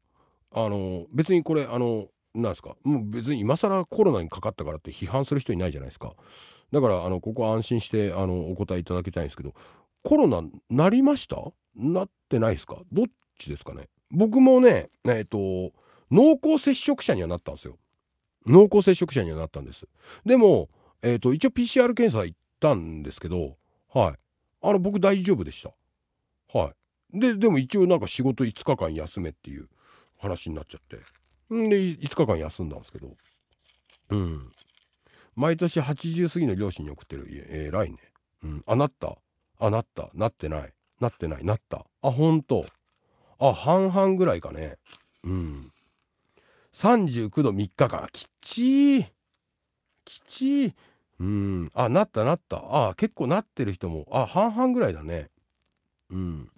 A: あの別にこれあのなんですかもう別に今更コロナにかかったからって批判する人いないじゃないですかだからあのここ安心してあのお答えいただきたいんですけどコロナなりましたなってないですかどっちですかね僕もねえっ、ー、と濃厚接触者にはなったんですよ濃厚接触者にはなったんですでもえっ、ー、と一応 PCR 検査行ったんですけどはいあの僕大丈夫でしたはいででも一応なんか仕事5日間休めっていう話になっちゃってんで5日間休んだんですけどうん毎年80過ぎの両親に送ってるえ偉いね、うん、あなったあなったなってないなってないなったあほんとあ半々ぐらいかねうん39度3日間きっちいきちいうんあなったなったあ結構なってる人もあ半々ぐらいだねうん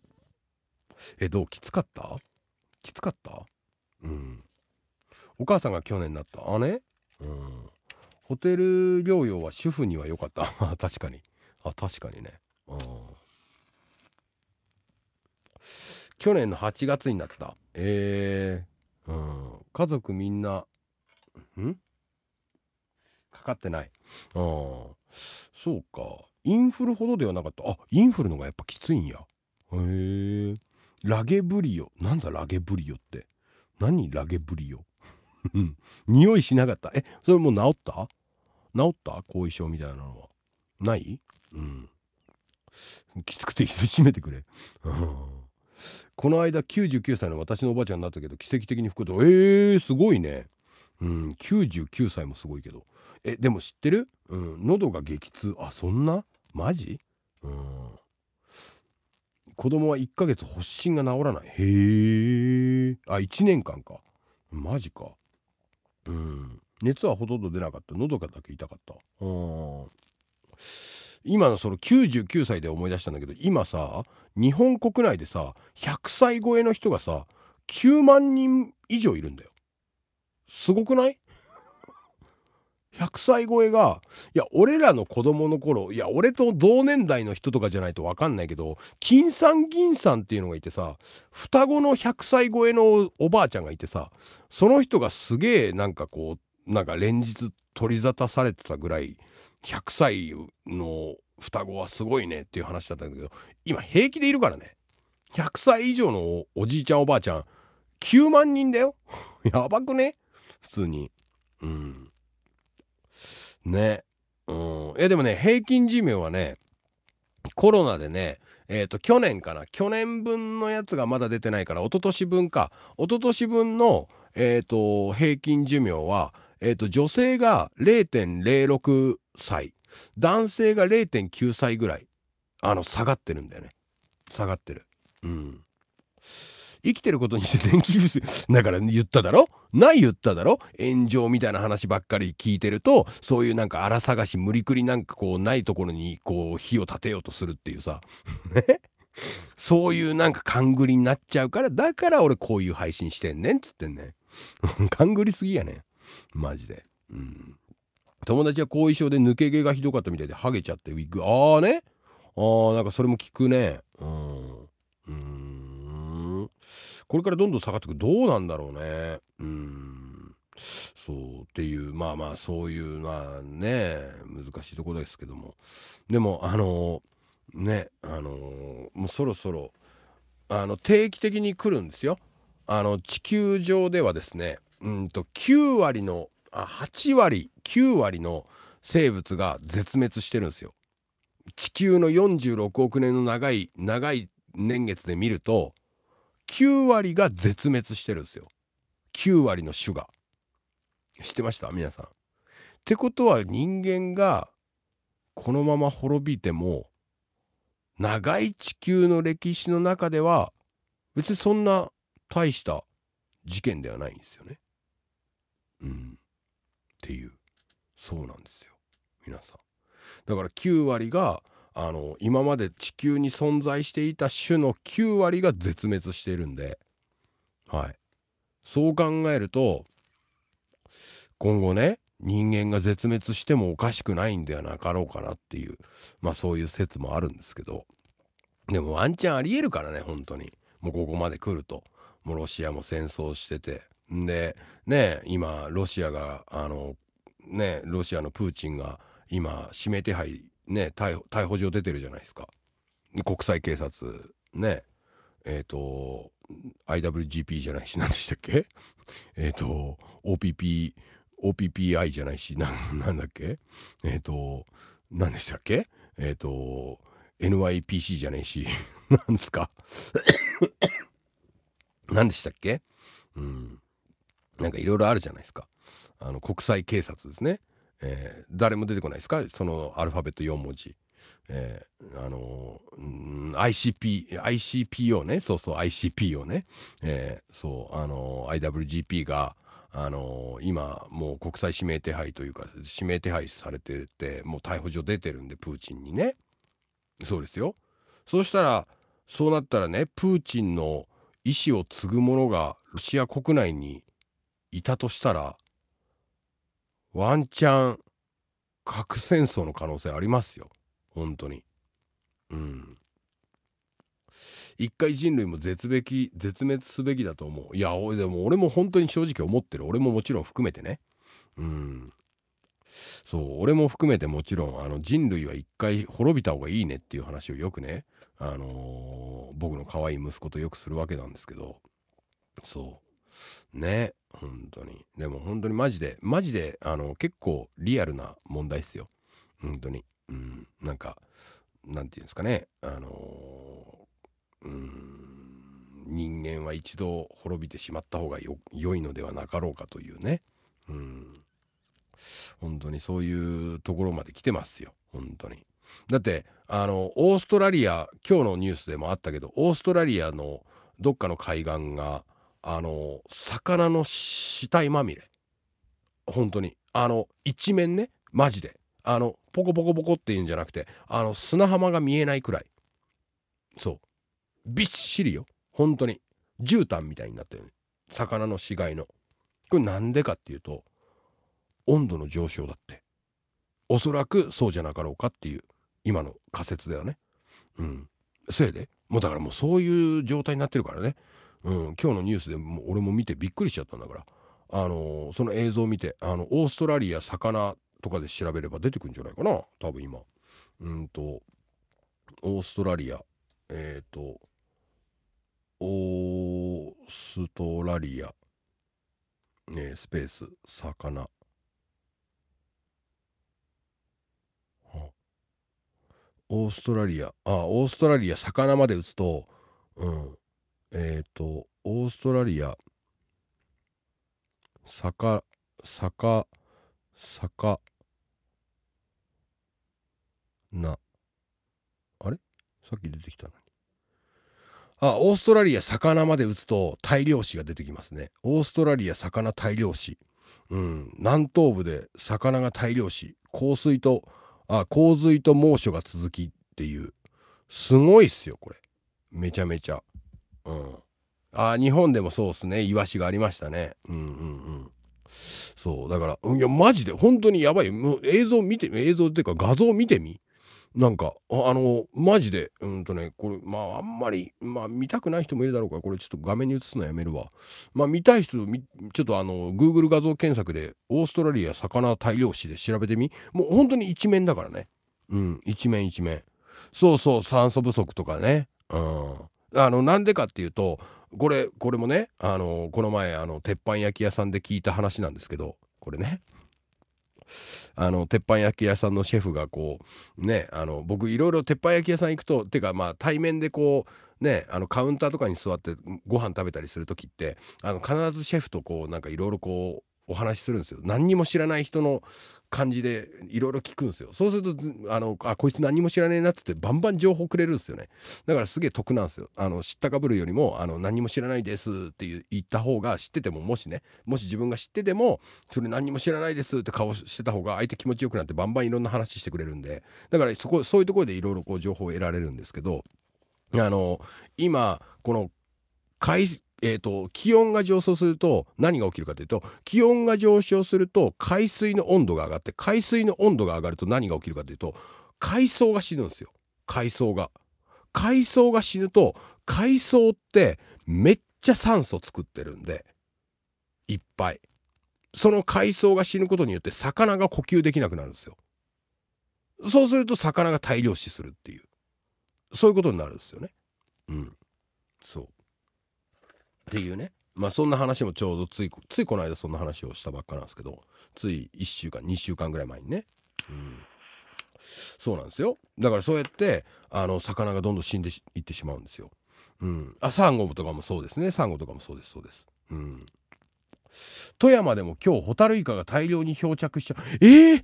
A: えどうきつかったきつかったうんお母さんが去年なった姉うんホテル療養は主婦には良かった 確かにあ確かにねうん去年の8月になったえー、うん家族みんなんかかってないあそうかインフルほどではなかったあインフルのがやっぱきついんやへえラゲブリオなんだラゲブリオって何ラゲブリオ 匂いしなかったえそれもう治った治った後遺症みたいなのはないうんきつくて傷締めてくれ この間99歳の私のおばあちゃんになったけど奇跡的に復とえー、すごいねうん99歳もすごいけどえでも知ってる、うん、喉が激痛あそんなマジうん子供は1ヶ月発疹が治らないへえあ1年間かマジかうん熱はほとんど出なかった喉がだけ痛かったうん今のその99歳で思い出したんだけど今さ日本国内でさ100歳超えの人がさ9万人以上いるんだよすごくない100歳超えがいや俺らの子供の頃いや俺と同年代の人とかじゃないと分かんないけど金さん銀さんっていうのがいてさ双子の100歳超えのおばあちゃんがいてさその人がすげえなんかこうなんか連日取り沙汰されてたぐらい100歳の双子はすごいねっていう話だったんだけど今平気でいるからね100歳以上のおじいちゃんおばあちゃん9万人だよやばくね普通にうん。ねうんいやでもね平均寿命はねコロナでねえっ、ー、と去年かな去年分のやつがまだ出てないから一昨年分か一昨年分のえっ、ー、と平均寿命はえっ、ー、と女性が0.06歳男性が0.9歳ぐらいあの下がってるんだよね下がってるうん生きてることにして電気給水だから言っただろない言っただろ炎上みたいな話ばっかり聞いてるとそういうなんか荒探し無理くりなんかこうないところにこう火を立てようとするっていうさね そういうなんか勘ぐりになっちゃうからだから俺こういう配信してんねんっつってんね 勘ぐりすぎやねんマジでうん友達は後遺症で抜け毛がひどかったみたいでハゲちゃってウィッグああねああなんかそれも聞くねうんこれからどんどん下がっていくどうなんだろうねうんそうっていうまあまあそういうのはね難しいとこですけどもでもあのー、ねあのー、もうそろそろあの定期的に来るんですよ。あの地球上ではですねうんと9割のあ8割9割の生物が絶滅してるんですよ。地球の46億年の長い長い年月で見ると9割が絶滅してるんですよ9割の種が知ってました皆さんってことは人間がこのまま滅びても長い地球の歴史の中では別にそんな大した事件ではないんですよね。うん。っていうそうなんですよ皆さん。だから9割があの今まで地球に存在していた種の9割が絶滅しているんで、はい、そう考えると今後ね人間が絶滅してもおかしくないんではなかろうかなっていうまあそういう説もあるんですけどでもワンチャンありえるからね本当にもうここまで来るともうロシアも戦争しててでね今ロシアがあのねロシアのプーチンが今指名手配ね逮捕逮捕状出てるじゃないですか国際警察ねえっ、ー、と IWGP じゃないし何でしたっけ えっと OPP OPPI じゃないしななんだっけえっ、ー、と何でしたっけえっ、ー、と NYPC じゃねえし何 ですか何 でしたっけうんなんかいろいろあるじゃないですかあの国際警察ですねえー、誰も出てこないですかそのアルファベット4文字。えー、あのー、ICP、ICP ね、そうそう、ICP をね、えー、そう、あのー、IWGP が、あの今、もう国際指名手配というか、指名手配されてて、もう逮捕状出てるんで、プーチンにね。そうですよ。そうしたら、そうなったらね、プーチンの意思を継ぐ者がロシア国内にいたとしたら、ワンチャン核戦争の可能性ありますよ本当にうん一回人類も絶べき絶滅すべきだと思ういやでも俺も本当に正直思ってる俺ももちろん含めてねうんそう俺も含めてもちろんあの人類は一回滅びた方がいいねっていう話をよくねあのー、僕の可愛い息子とよくするわけなんですけどそうね本当にでも本当にマジでマジであの結構リアルな問題っすよ本当にうんなんかなんていうんですかねあのー、うん人間は一度滅びてしまった方が良いのではなかろうかというねうん本当にそういうところまで来てますよ本当にだってあのオーストラリア今日のニュースでもあったけどオーストラリアのどっかの海岸があの魚の死体まみれ本当にあの一面ねマジであのポコポコポコっていうんじゃなくてあの砂浜が見えないくらいそうびっしりよ本当に絨毯みたいになってる、ね、魚の死骸のこれなんでかっていうと温度の上昇だっておそらくそうじゃなかろうかっていう今の仮説ではねうんせいでもうだからもうそういう状態になってるからねうん、今日のニュースでも俺も見てびっくりしちゃったんだからあのー、その映像を見てあのオーストラリア魚とかで調べれば出てくんじゃないかな多分今うんとオーストラリアえっ、ー、とオーストラリア、ね、スペース魚オーストラリアあオーストラリア魚まで打つとうんえっ、ー、と、オーストラリア、坂、坂、坂、な、あれさっき出てきたのに。あ、オーストラリア、魚まで打つと大量死が出てきますね。オーストラリア、魚大量死。うん、南東部で魚が大量死。洪水と、あ、洪水と猛暑が続きっていう。すごいっすよ、これ。めちゃめちゃ。うん、あ日本でもそうっすねイワシがありましたねうんうんうんそうだからいやマジで本当にやばいもう映像見て映像っていうか画像見てみなんかあのマジでうんとねこれまああんまりまあ見たくない人もいるだろうからこれちょっと画面に映すのやめるわまあ見たい人ちょっとあのグーグル画像検索でオーストラリア魚大量死で調べてみもう本当に一面だからねうん一面一面そうそう酸素不足とかねうんあのなんでかっていうとこれこれもねあのこの前あの鉄板焼き屋さんで聞いた話なんですけどこれねあの鉄板焼き屋さんのシェフがこうねあの僕いろいろ鉄板焼き屋さん行くとてかまあ対面でこうねあのカウンターとかに座ってご飯食べたりする時ってあの必ずシェフとこうなんかいろいろこうお話しするんですよ何にも知らない人の感じでいろいろ聞くんですよそうするとあのあこいつ何も知らねえなっつってバンバン情報くれるんですよねだからすげえ得なんですよあの知ったかぶるよりもあの何も知らないですって言った方が知っててももしねもし自分が知っててもそれ何も知らないですって顔してた方が相手気持ちよくなってバンバンいろんな話してくれるんでだからそこそういうところでいろいろ情報を得られるんですけどあの今このえーと、と気温が上昇すると何が起きるかというと気温が上昇すると海水の温度が上がって海水の温度が上がると何が起きるかというと海藻が死ぬんですよ海藻が。海藻が死ぬと海藻ってめっちゃ酸素作ってるんでいっぱいその海藻が死ぬことによって魚が呼吸できなくなるんですよ。そうすると魚が大量死するっていうそういうことになるんですよね。うんそうっていうねまあそんな話もちょうどついついこの間そんな話をしたばっかなんですけどつい1週間2週間ぐらい前にね、うん、そうなんですよだからそうやってあの魚がどんどん死んでいってしまうんですよ。うん、あサンゴとかもそうですねサンゴとかもそうですそうです。うん、富山でも今日ホタルイカが大量に漂着しちゃうえー、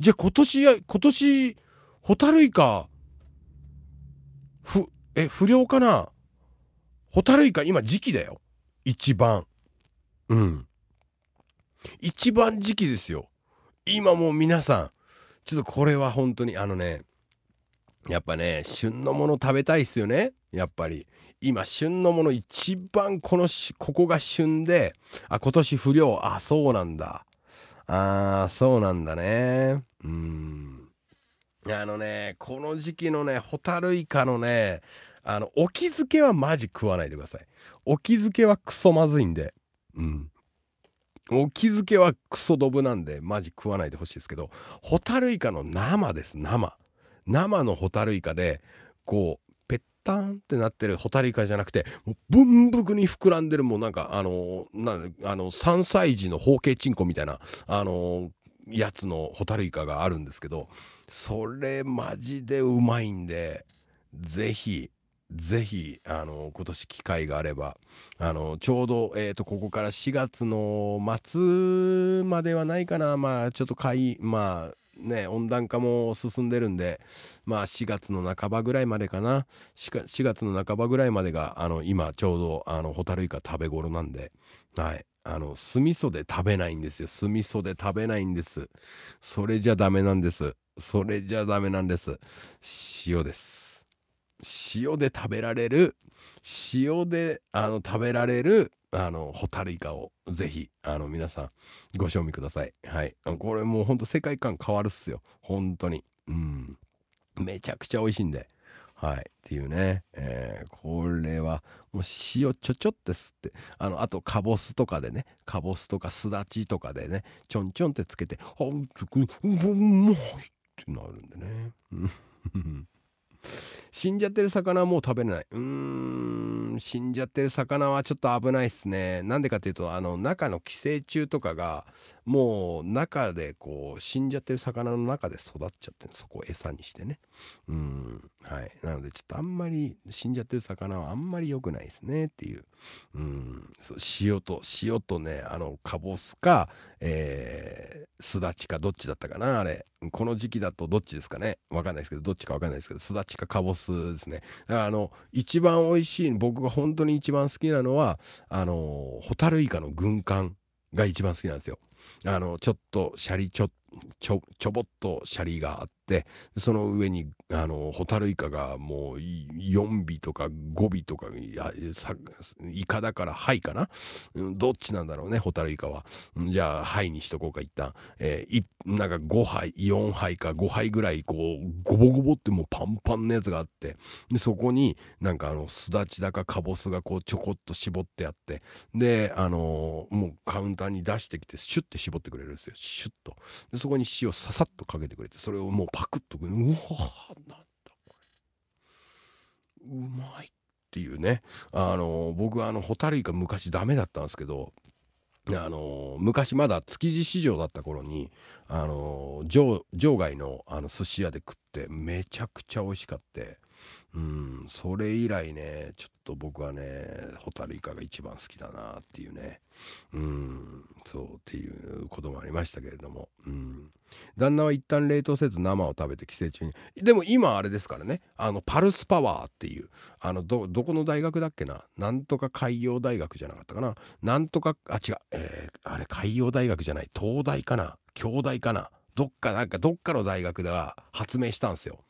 A: じゃあ今年今年ホタルイカふえ不良かなホタルイカ今時期だよ一番うん一番時期ですよ今もう皆さんちょっとこれは本当にあのねやっぱね旬のもの食べたいっすよねやっぱり今旬のもの一番このここが旬であ今年不良あそうなんだあーそうなんだねうんあのねこの時期のねホタルイカのねあのお気づけはマジ食わないでくださいお気づけはクソまずいんでうんお気づけはクソドブなんでマジ食わないでほしいですけどホタルイカの生です生生のホタルイカでこうぺったんってなってるホタルイカじゃなくてもうぶくに膨らんでるもうなんかあのなあの3歳児の包茎チンコみたいなあのやつのホタルイカがあるんですけどそれマジでうまいんでぜひ、ぜひ、あの、今年機会があれば、あの、ちょうど、えっ、ー、と、ここから4月の末まではないかな。まあ、ちょっと買い、まあ、ね、温暖化も進んでるんで、まあ4月の半ばぐらいまでかな。4, 月の半ばぐらいまでが、あの、今ちょうど、あの、ホタルイカ食べ頃なんで、はい。あの、酢味噌で食べないんですよ。酢味噌で食べないんです。それじゃダメなんです。それじゃダメなんです。塩です。塩で食べられる塩であの食べられるあのホタルイカをぜひあの皆さんご賞味くださいはいこれもうほんと世界観変わるっすよ本当にうんめちゃくちゃ美味しいんではいっていうね、えー、これはもう塩ちょちょって吸ってあのあとかぼすとかでねかぼすとかすだちとかでねちょんちょんってつけてあっうんうんうんってなるんでね。死んじゃってる魚はもう食べれない。うーん、死んじゃってる魚はちょっと危ないっすね。なんでかっていうと、あの、中の寄生虫とかが、もう中でこう死んじゃってる魚の中で育っちゃってるそこを餌にしてねうんはいなのでちょっとあんまり死んじゃってる魚はあんまり良くないですねっていううん塩と塩とねあのかぼすかえすだちかどっちだったかなあれこの時期だとどっちですかねわかんないですけどどっちかわかんないですけどすだちかかぼすですねだからあの一番美味しい僕が本当に一番好きなのはあのホタルイカの軍艦が一番好きなんですよあのちょっとシャリちょちょぼっとシャリがあってその上にあの、ホタルイカがもう4尾とか5尾とか、いや、イカだからハイかな、うん、どっちなんだろうね、ホタルイカは。じゃあ、ハイにしとこうか、一旦。えー、なんか5杯、4杯か5杯ぐらい、こう、ゴボゴボってもうパンパンのやつがあって、で、そこになんかあの、すだちだかかぼすがこう、ちょこっと絞ってあって、で、あのー、もうカウンターに出してきて、シュッて絞ってくれるんですよ、シュッと。で、そこに塩ささっとかけてくれて、それをもうパクッと、うわうまいっていうねあの僕はあのホタルイカ昔ダメだったんですけどあの昔まだ築地市場だった頃にあの場外のあの寿司屋で食ってめちゃくちゃ美味しかってうん、それ以来ね、ちょっと僕はね、ホタルイカが一番好きだなっていうね、うん、そうっていうこともありましたけれども、うん。旦那は一旦冷凍せず生を食べて寄生虫に。でも今あれですからね、あの、パルスパワーっていう、あの、ど、どこの大学だっけな、なんとか海洋大学じゃなかったかな、なんとか、あ、違う、えー、あれ海洋大学じゃない、東大かな、京大かな、どっかなんかどっかの大学が発明したんですよ。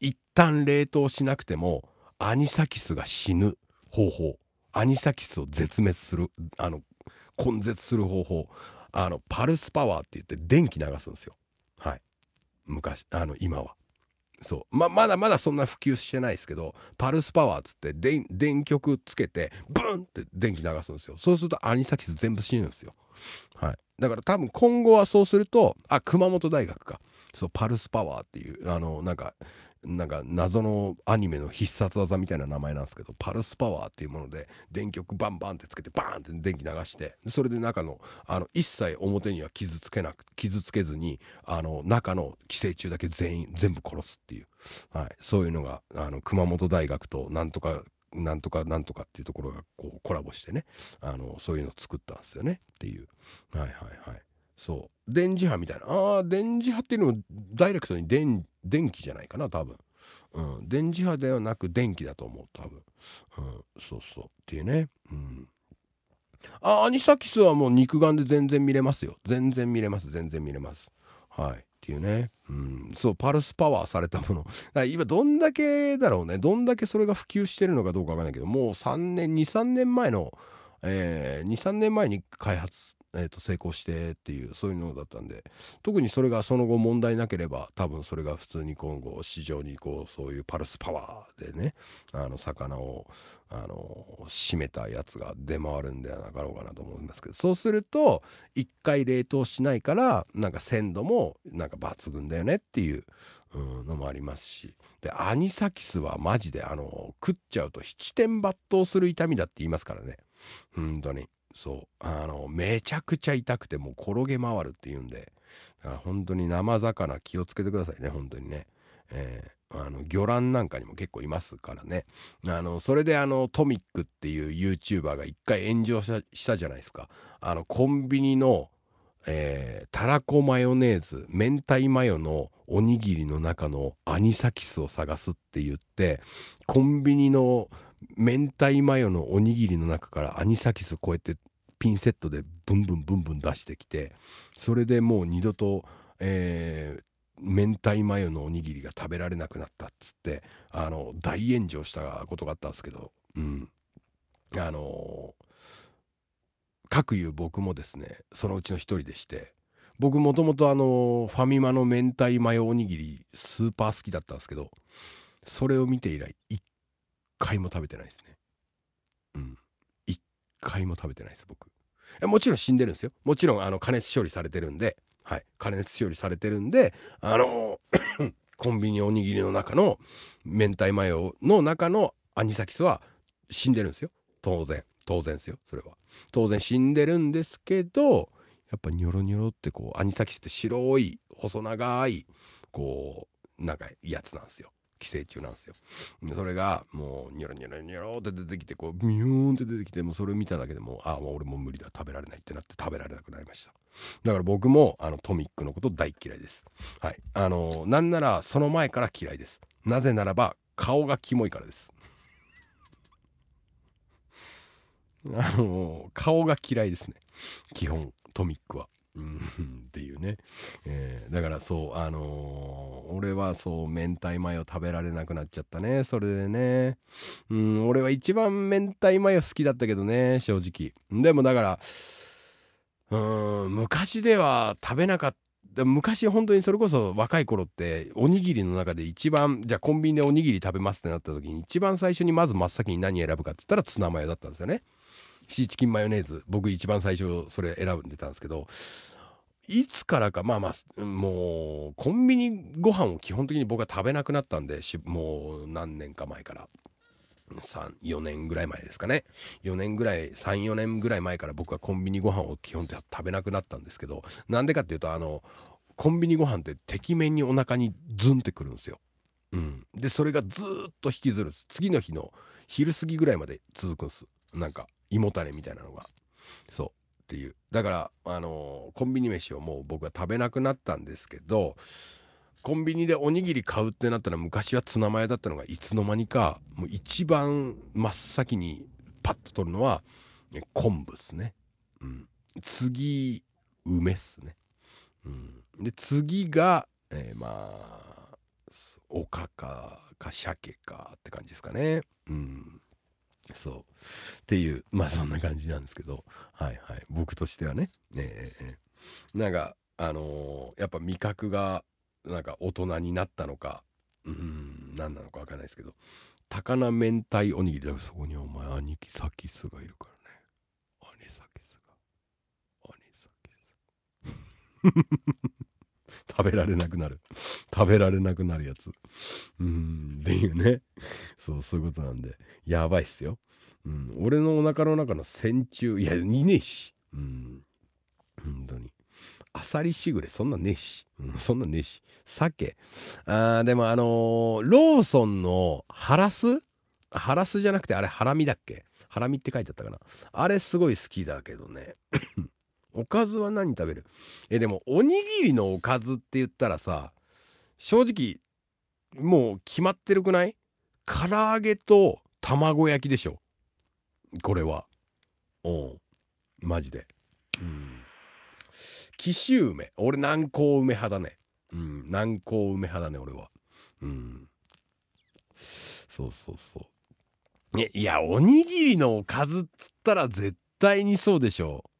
A: 一旦冷凍しなくてもアニサキスが死ぬ方法アニサキスを絶滅するあの根絶する方法あのパルスパワーって言って電気流すんですよはい昔あの今はそうままだまだそんな普及してないですけどパルスパワーっつって電極つけてブンって電気流すんですよそうするとアニサキス全部死ぬんですよはいだから多分今後はそうするとあ熊本大学かそうパルスパワーっていうあのなんかなんか謎のアニメの必殺技みたいな名前なんですけどパルスパワーっていうもので電極バンバンってつけてバーンって電気流してそれで中のあの一切表には傷つけなく傷つけずにあの中の寄生虫だけ全員全部殺すっていう、はい、そういうのがあの熊本大学となんとかなんとかなんとかっていうところがこうコラボしてねあのそういうのを作ったんですよねっていうはいはいはいそう電磁波みたいなあ電磁波っていうのもダイレクトに電電気じゃないかな多分、うん、電磁波ではなく電気だと思う多分、うん、そうそうっていうね、うん、あアニサキスはもう肉眼で全然見れますよ全然見れます全然見れますはいっていうね、うん、そうパルスパワーされたもの 今どんだけだろうねどんだけそれが普及してるのかどうかわかんないけどもう3年23年前の、えー、23年前に開発えー、と成功してっていうそういうのだったんで特にそれがその後問題なければ多分それが普通に今後市場にこうそういうパルスパワーでねあの魚をあの締めたやつが出回るんではなかろうかなと思いますけどそうすると一回冷凍しないからなんか鮮度もなんか抜群だよねっていうのもありますしでアニサキスはマジであの食っちゃうと七点抜刀する痛みだって言いますからね本当にそうあのめちゃくちゃ痛くてもう転げ回るっていうんでだから本当に生魚気をつけてくださいね本当にね。えー、あの魚卵なんかにも結構いますからねあのそれであのトミックっていう YouTuber が一回炎上したじゃないですかあのコンビニのえー、たらこマヨネーズ明太マヨのおにぎりの中のアニサキスを探すって言ってコンビニの明太マヨのおにぎりの中からアニサキスこうやってピンセットでブンブンブンブン出してきてそれでもう二度と、えー、明太マヨのおにぎりが食べられなくなったっつってあの大炎上したことがあったんですけど、うん、あのー、各言う僕もですねそのうちの一人でして僕もともとあのファミマの明太マヨおにぎりスーパー好きだったんですけどそれを見て以来一回も食べてないですねうん回も食べてないです僕もちろん死んでるんですよもちろんあの加熱処理されてるんではい加熱処理されてるんであの コンビニおにぎりの中の明太マヨの中のアニサキスは死んでるんですよ当然当然ですよそれは当然死んでるんですけどやっぱニョロニョロってこうアニサキスって白い細長いこうなんかやつなんですよ寄生虫なんですよ。それがもうニョロニョロニョロって出てきてこうビューンって出てきてもうそれを見ただけでもああもう俺も無理だ食べられないってなって食べられなくなりました。だから僕もあのトミックのこと大嫌いです。はい。あのー、なんならその前から嫌いです。なぜならば顔がキモいからです。あのー、顔が嫌いですね。基本トミックは。うん、っていうね、えー、だからそうあのー、俺はそう明太マヨ食べられなくなっちゃったねそれでねうん俺は一番明太マヨ好きだったけどね正直でもだからうん昔では食べなかった昔本当にそれこそ若い頃っておにぎりの中で一番じゃあコンビニでおにぎり食べますってなった時に一番最初にまず真っ先に何選ぶかって言ったらツナマヨだったんですよね。シーチキンマヨネーズ僕一番最初それ選んでたんですけどいつからかまあまあもうコンビニご飯を基本的に僕は食べなくなったんでもう何年か前から34年ぐらい前ですかね4年ぐらい34年ぐらい前から僕はコンビニご飯を基本的に食べなくなったんですけどなんでかっていうとあのコンビニご飯っててきめんにお腹にズンってくるんですよ。うん、でそれがずっと引きずる次の日の昼過ぎぐらいまで続くんですなんか胃もたれみたいなのがそうっていうだからあのー、コンビニ飯をもう僕は食べなくなったんですけどコンビニでおにぎり買うってなったら昔はツナマヨだったのがいつの間にかもう一番真っ先にパッと取るのは昆布っすね、うん、次梅っすね、うん、で次が、えー、まあおかかか鮭かって感じですかねうんそう。っていう、まあそんな感じなんですけど、はいはい。僕としてはね、ええー、なんか、あのー、やっぱ味覚が、なんか大人になったのか、うん、何なのかわかんないですけど、高菜明太おにぎりだからそこにお前、兄貴、サキスがいるからね。アサキスが。アサキス。食べられなくなる食べられなくなるやつうんっていうねそうそういうことなんでやばいっすよ、うん、俺のお腹の中の線虫いやいねえしうん本当にアサリしぐれそんなねえし、うん、そんなねえし鮭あーでもあのー、ローソンのハラスハラスじゃなくてあれハラミだっけハラミって書いてあったかなあれすごい好きだけどねおかずは何食べるえでもおにぎりのおかずって言ったらさ正直もう決まってるくない唐揚げと卵焼きでしょこれはうんマジでうん紀州梅俺南高梅派だねうん南高梅派だね俺はうんそうそうそういやおにぎりのおかずっつったら絶対にそうでしょう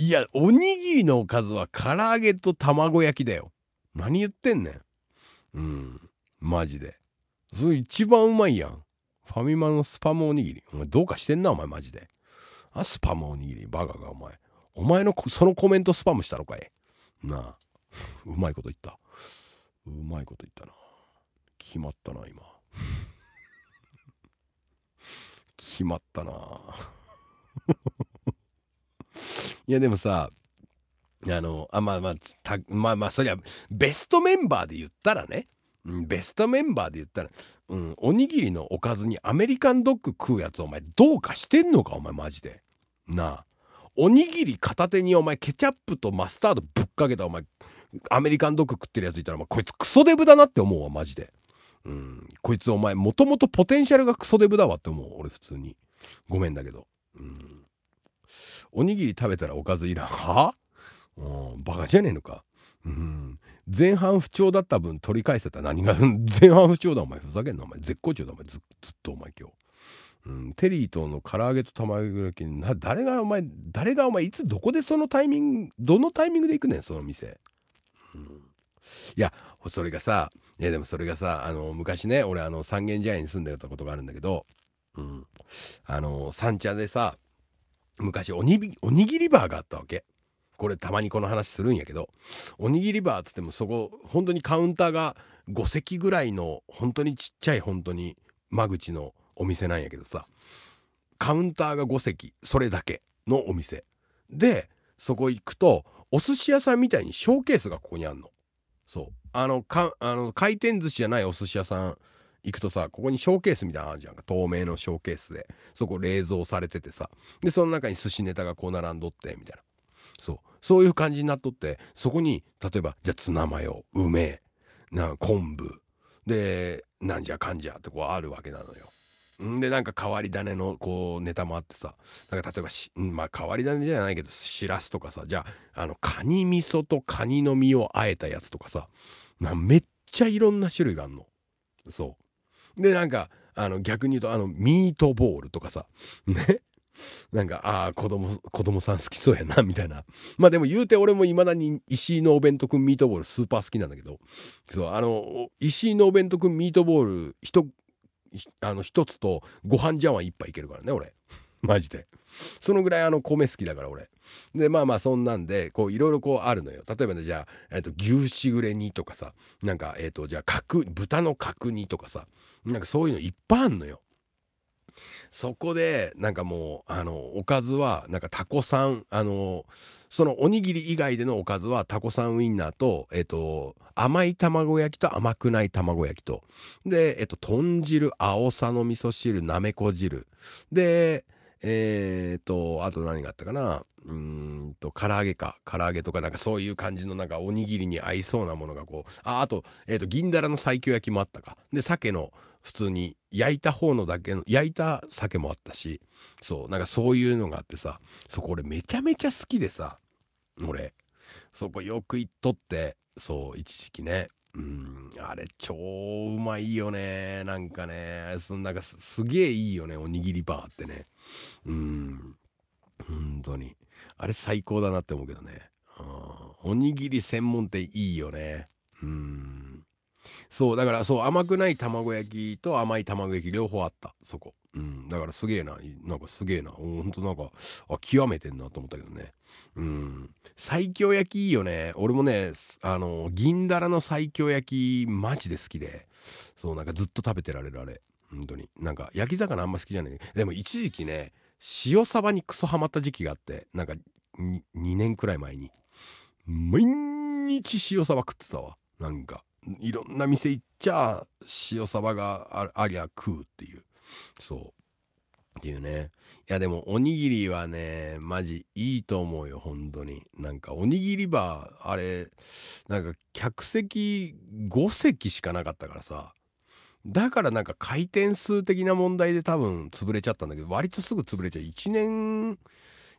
A: いやおにぎりのおかずは唐揚げと卵焼きだよ何言ってんねんうんマジでそれ一番うまいやんファミマのスパムおにぎりお前どうかしてんなお前マジであスパムおにぎりバカがお前お前のそのコメントスパムしたのかいなあうまいこと言ったうまいこと言ったな決まったな今 決まったないやでもさあのあまあまあたまあまあそりゃベストメンバーで言ったらねベストメンバーで言ったら、うん、おにぎりのおかずにアメリカンドッグ食うやつお前どうかしてんのかお前マジでなあおにぎり片手にお前ケチャップとマスタードぶっかけたお前アメリカンドッグ食ってるやついたらお前こいつクソデブだなって思うわマジでうんこいつお前もともとポテンシャルがクソデブだわって思う俺普通にごめんだけどうんおにぎり食べたらおかずいらんはうんバカじゃねえのかうん前半不調だった分取り返せた何が 前半不調だお前ふざけんなお前絶好調だお前ずっとお前今日。うん、テリーとの唐揚げと卵焼きな誰がお前誰がお前いつどこでそのタイミングどのタイミングで行くねんその店、うん、いやそれがさいやでもそれがさあの昔ね俺あの三軒茶屋に住んでたことがあるんだけど、うん、あの三茶でさ昔おにおにぎりバーがあったわけ。これたまにこの話するんやけどおにぎりバーっつってもそこ本当にカウンターが5席ぐらいの本当にちっちゃい本当に間口のお店なんやけどさカウンターが5席それだけのお店でそこ行くとお寿司屋さんみたいにショーケースがここにあんのそうあのかあの回転寿司じゃないお寿司屋さん行くとさここにショーケースみたいなのあるじゃんか透明のショーケースでそこ冷蔵されててさでその中に寿司ネタがこう並んどってみたいなそうそういう感じになっとってそこに例えばじゃあツナマヨ梅な昆布でなんじゃかんじゃってこうあるわけなのよ。んでなんか変わり種のこうネタもあってさなんか例えばしまあ変わり種じゃないけどしらすとかさじゃああのカニ味噌とカニの身をあえたやつとかさめっちゃいろんな種類があんのそうでなんかあの逆に言うとあのミートボールとかさ ねなんかああ子供子供さん好きそうやなみたいなまあでも言うて俺もいまだに石井のお弁当くんミートボールスーパー好きなんだけどそうあの石井のお弁当くんミートボール一あの一つとご飯茶碗一杯いけるからね俺。マジでそのぐらいあの米好きだから俺でまあまあそんなんでこういろいろこうあるのよ例えばねじゃあ、えー、と牛しぐれ煮とかさなんかえっ、ー、とじゃあ角豚の角煮とかさなんかそういうのいっぱいあんのよそこでなんかもうあのおかずはなんかタコさんあのそのおにぎり以外でのおかずはタコさんウインナーとえっ、ー、と甘い卵焼きと甘くない卵焼きとでえっ、ー、と豚汁青さの味噌汁なめこ汁でえーと、あと何があったかな。うんと、唐揚げか。唐揚げとか、なんかそういう感じの、なんかおにぎりに合いそうなものがこう。あ、あと、えーと、銀だらの西京焼きもあったか。で、鮭の普通に焼いた方のだけの、焼いた鮭もあったし、そう、なんかそういうのがあってさ、そこ俺めちゃめちゃ好きでさ、俺、そこよく行っとって、そう、一時期ね。うん、あれ超うまいよね。なんかね、そのなんかすげえいいよね、おにぎりバーってね。うん、本当に。あれ最高だなって思うけどね。うん、おにぎり専門店いいよね。うん。そう、だからそう、甘くない卵焼きと甘い卵焼き両方あった、そこ。うん、だからすげえな、なんかすげえな、ほんとなんか、あ、極めてんなと思ったけどね。うん、西京焼きいいよね。俺もね、あの、銀だらの西京焼き、マジで好きで、そう、なんかずっと食べてられるあれ。本当に。なんか、焼き魚あんま好きじゃない。でも一時期ね、塩サバにクソハマった時期があって、なんか、2年くらい前に。毎日塩サバ食ってたわ。なんか、いろんな店行っちゃ、塩サバがありゃ食うっていう。そう。っていうね。いやでもおにぎりはね、マジいいと思うよ、本当に。なんかおにぎりバー、あれ、なんか客席5席しかなかったからさ。だからなんか回転数的な問題で多分潰れちゃったんだけど、割とすぐ潰れちゃう。1年、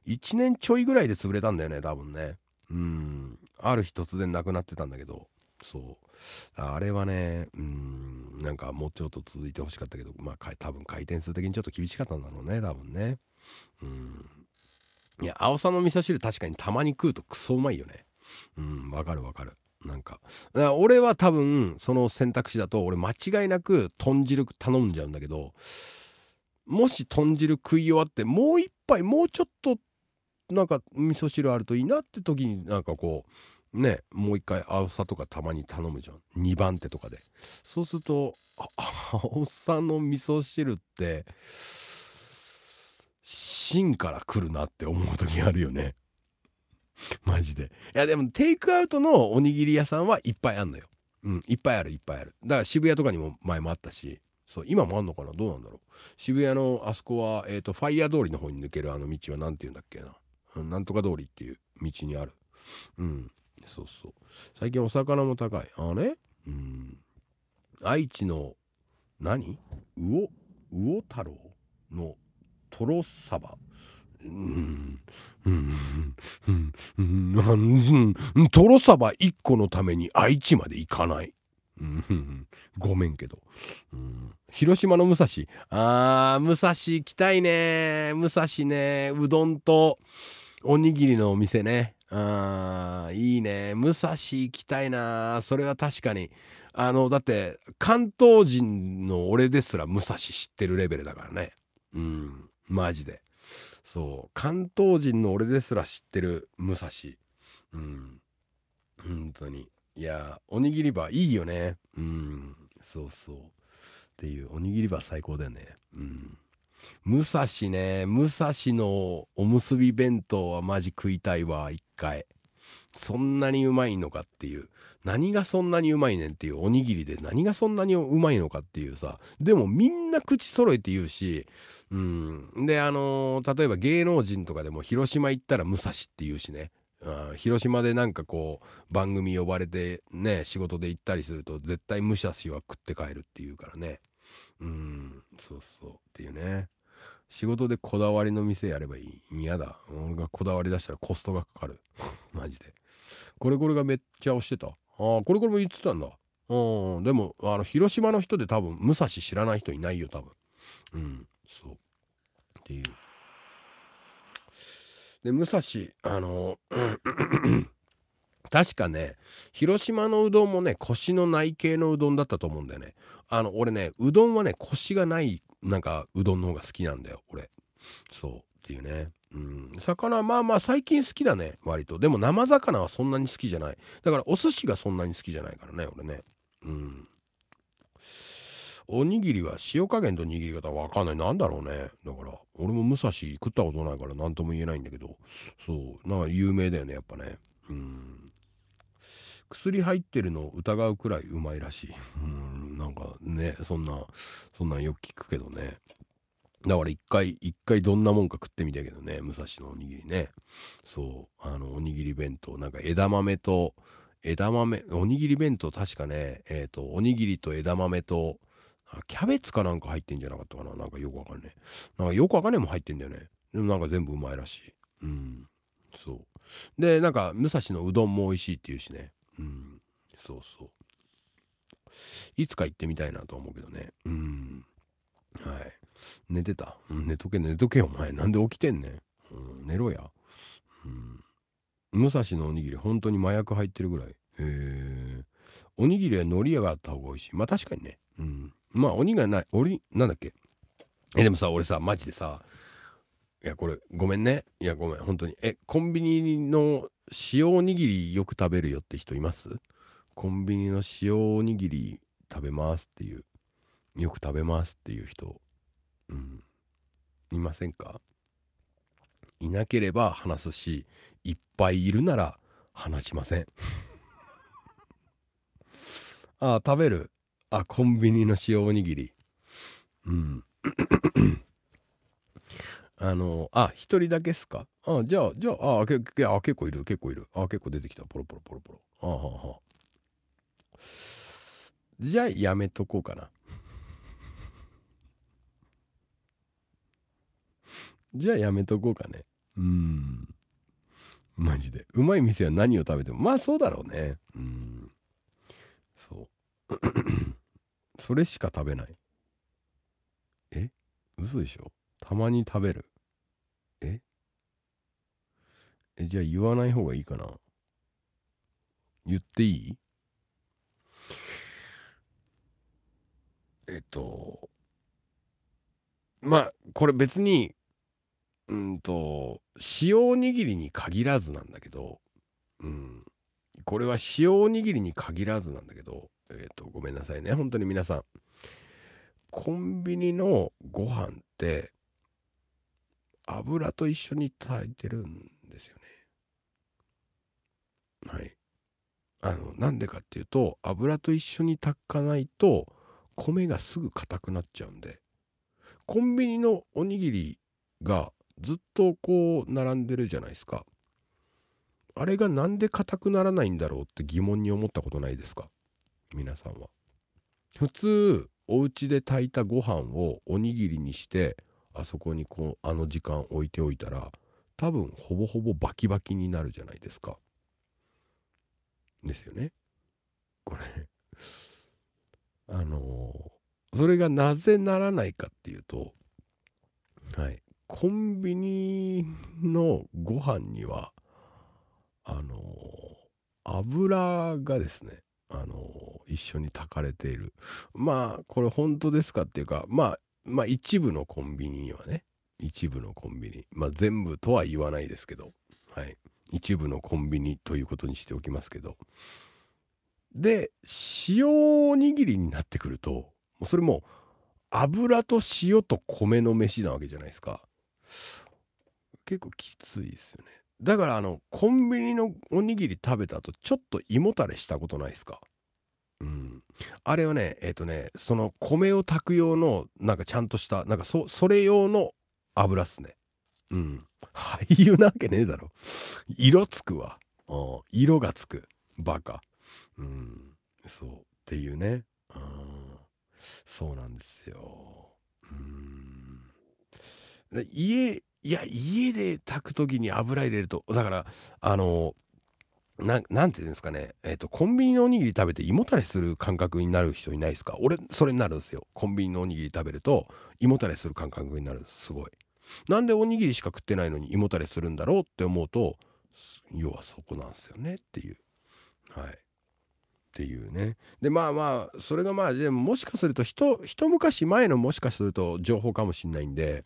A: 1年ちょいぐらいで潰れたんだよね、多分ね。うん。ある日突然なくなってたんだけど、そう。あれはね、うん、なんかもうちょっと続いてほしかったけど、まあ、多分回転数的にちょっと厳しかったんだろうね、多分ね。うん。いや、青さの味噌汁確かにたまに食うとクソうまいよね。うん、わかるわかる。なんか俺は多分その選択肢だと俺間違いなく豚汁頼んじゃうんだけどもし豚汁食い終わってもう一杯もうちょっとなんか味噌汁あるといいなって時になんかこうねもう一回青さとかたまに頼むじゃん2番手とかでそうすると青さの味噌汁って芯から来るなって思う時あるよねマジでいやでもテイクアウトのおにぎり屋さんはいっぱいあんのようんいっぱいあるいっぱいあるだから渋谷とかにも前もあったしそう今もあんのかなどうなんだろう渋谷のあそこは、えーと、ファイヤー通りの方に抜けるあの道は何て言うんだっけな、うん、なんとか通りっていう道にあるうんそうそう。最近お魚も高い。あれうん。愛知の何、魚、魚太郎のトロサバ。うん、うん、うん、うん、トロサバ1個のために愛知まで行かない。うん、ごめんけど、うん。広島の武蔵。あー、武蔵行きたいね。武蔵ね。うどんとおにぎりのお店ね。あいいね武蔵行きたいなそれは確かにあのだって関東人の俺ですら武蔵知ってるレベルだからねうんマジでそう関東人の俺ですら知ってる武蔵うん本当にいやおにぎりバーいいよねうんそうそうっていうおにぎりバー最高だよねうん武蔵ね、武蔵のおむすび弁当はマジ食いたいわ、一回。そんなにうまいのかっていう。何がそんなにうまいねんっていう。おにぎりで何がそんなにうまいのかっていうさ。でもみんな口揃えて言うし、うん。で、あのー、例えば芸能人とかでも広島行ったら武蔵って言うしね。うん、広島でなんかこう番組呼ばれてね仕事で行ったりすると絶対武蔵は食って帰るっていうからねうんそうそうっていうね仕事でこだわりの店やればいい嫌だ俺がこだわり出したらコストがかかる マジでこれこれがめっちゃ押してたああこれこれも言ってたんだうんでもあの広島の人で多分武蔵知らない人いないよ多分うんそうっていうで武蔵あの確かね広島のうどんもね腰の内径のうどんだったと思うんだよねあの俺ねうどんはね腰がないなんかうどんの方が好きなんだよ俺そうっていうねうん魚まあまあ最近好きだね割とでも生魚はそんなに好きじゃないだからお寿司がそんなに好きじゃないからね俺ねうんおにぎりは塩加減と握り方わかんないなんだろうねだから俺も武蔵食ったことないから何とも言えないんだけどそうなんか有名だよねやっぱねうん薬入ってるのを疑うくらいうまいらしい。うん、なんかね、そんな、そんなんよく聞くけどね。だから一回、一回どんなもんか食ってみたけどね、武蔵のおにぎりね。そう、あの、おにぎり弁当、なんか枝豆と、枝豆、おにぎり弁当確かね、えっ、ー、と、おにぎりと枝豆と、キャベツかなんか入ってんじゃなかったかななんかよくわかんねえ。なんかよくわかんねえもん入ってんだよね。でもなんか全部うまいらしい。うん。そう。で、なんか、武蔵のうどんも美味しいっていうしね。うん、そうそう。いつか行ってみたいなと思うけどね。うん。はい。寝てた。うん、寝とけ、寝とけ、お前。なんで起きてんねん。うん、寝ろや。うん。武蔵のおにぎり、本当に麻薬入ってるぐらい。へえ。おにぎりは海苔があった方が美味しい。まあ確かにね。うん。まあ、鬼がない、俺なんだっけ。え、でもさ、俺さ、マジでさ、いやこれごめんねいやごめん本当にえコンビニの塩おにぎりよく食べるよって人いますコンビニの塩おにぎり食べますっていうよく食べますっていう人うんいませんかいなければ話すしいっぱいいるなら話しませんああ食べるあコンビニの塩おにぎりうんあの、あ、一人だけっすかあ、じゃあ、じゃあ、あ、けあ結構いる、結構いる。あ、結構出てきた。ポロポロポロポロ。あははじゃあ、やめとこうかな。じゃあ、やめとこうかね。
B: うん。
A: マジで。うまい店は何を食べても。まあ、そうだろうね。うん。そう。それしか食べない。え嘘でしょたまに食べる。ええ、じゃあ言わない方がいいかな。言っていいえっと、まあ、これ別に、うんと、塩おにぎりに限らずなんだけど、うん、これは塩おにぎりに限らずなんだけど、えっと、ごめんなさいね、本当に皆さん。コンビニのご飯って、油と一緒に炊いてるんですよね。はい。あの、なんでかっていうと、油と一緒に炊かないと、米がすぐ硬くなっちゃうんで、コンビニのおにぎりがずっとこう並んでるじゃないですか。あれがなんで硬くならないんだろうって疑問に思ったことないですか皆さんは。普通、お家で炊いたご飯をおにぎりにして、あそこにこうあの時間置いておいたら多分ほぼほぼバキバキになるじゃないですか。ですよね。これあのー、それがなぜならないかっていうと、はい、コンビニのご飯にはあのー、油がですねあのー、一緒に炊かれているまあこれ本当ですかっていうかまあまあ一部のコンビニにはね、一部のコンビニ、まあ全部とは言わないですけど、はい。一部のコンビニということにしておきますけど。で、塩おにぎりになってくると、それも油と塩と米の飯なわけじゃないですか。結構きついですよね。だからあの、コンビニのおにぎり食べた後、ちょっと胃もたれしたことないですかうん、あれはねえっ、ー、とねその米を炊く用のなんかちゃんとしたなんかそれ用の油っすねうん俳優なわけねえだろ色つくわ、うん、色がつくバカうんそうっていうね、うん、そうなんですようん家いや家で炊く時に油入れるとだからあのーななんていうんですかね、えーと、コンビニのおにぎり食べて胃もたれする感覚になる人いないですか俺それになるんですよコンビニのおにぎり食べると胃もたれする感覚になるすごいなんでおにぎりしか食ってないのに胃もたれするんだろうって思うと要はそこなんですよねっていうはいっていうねでまあまあそれがまあでももしかするとひと一昔前のもしかすると情報かもしんないんで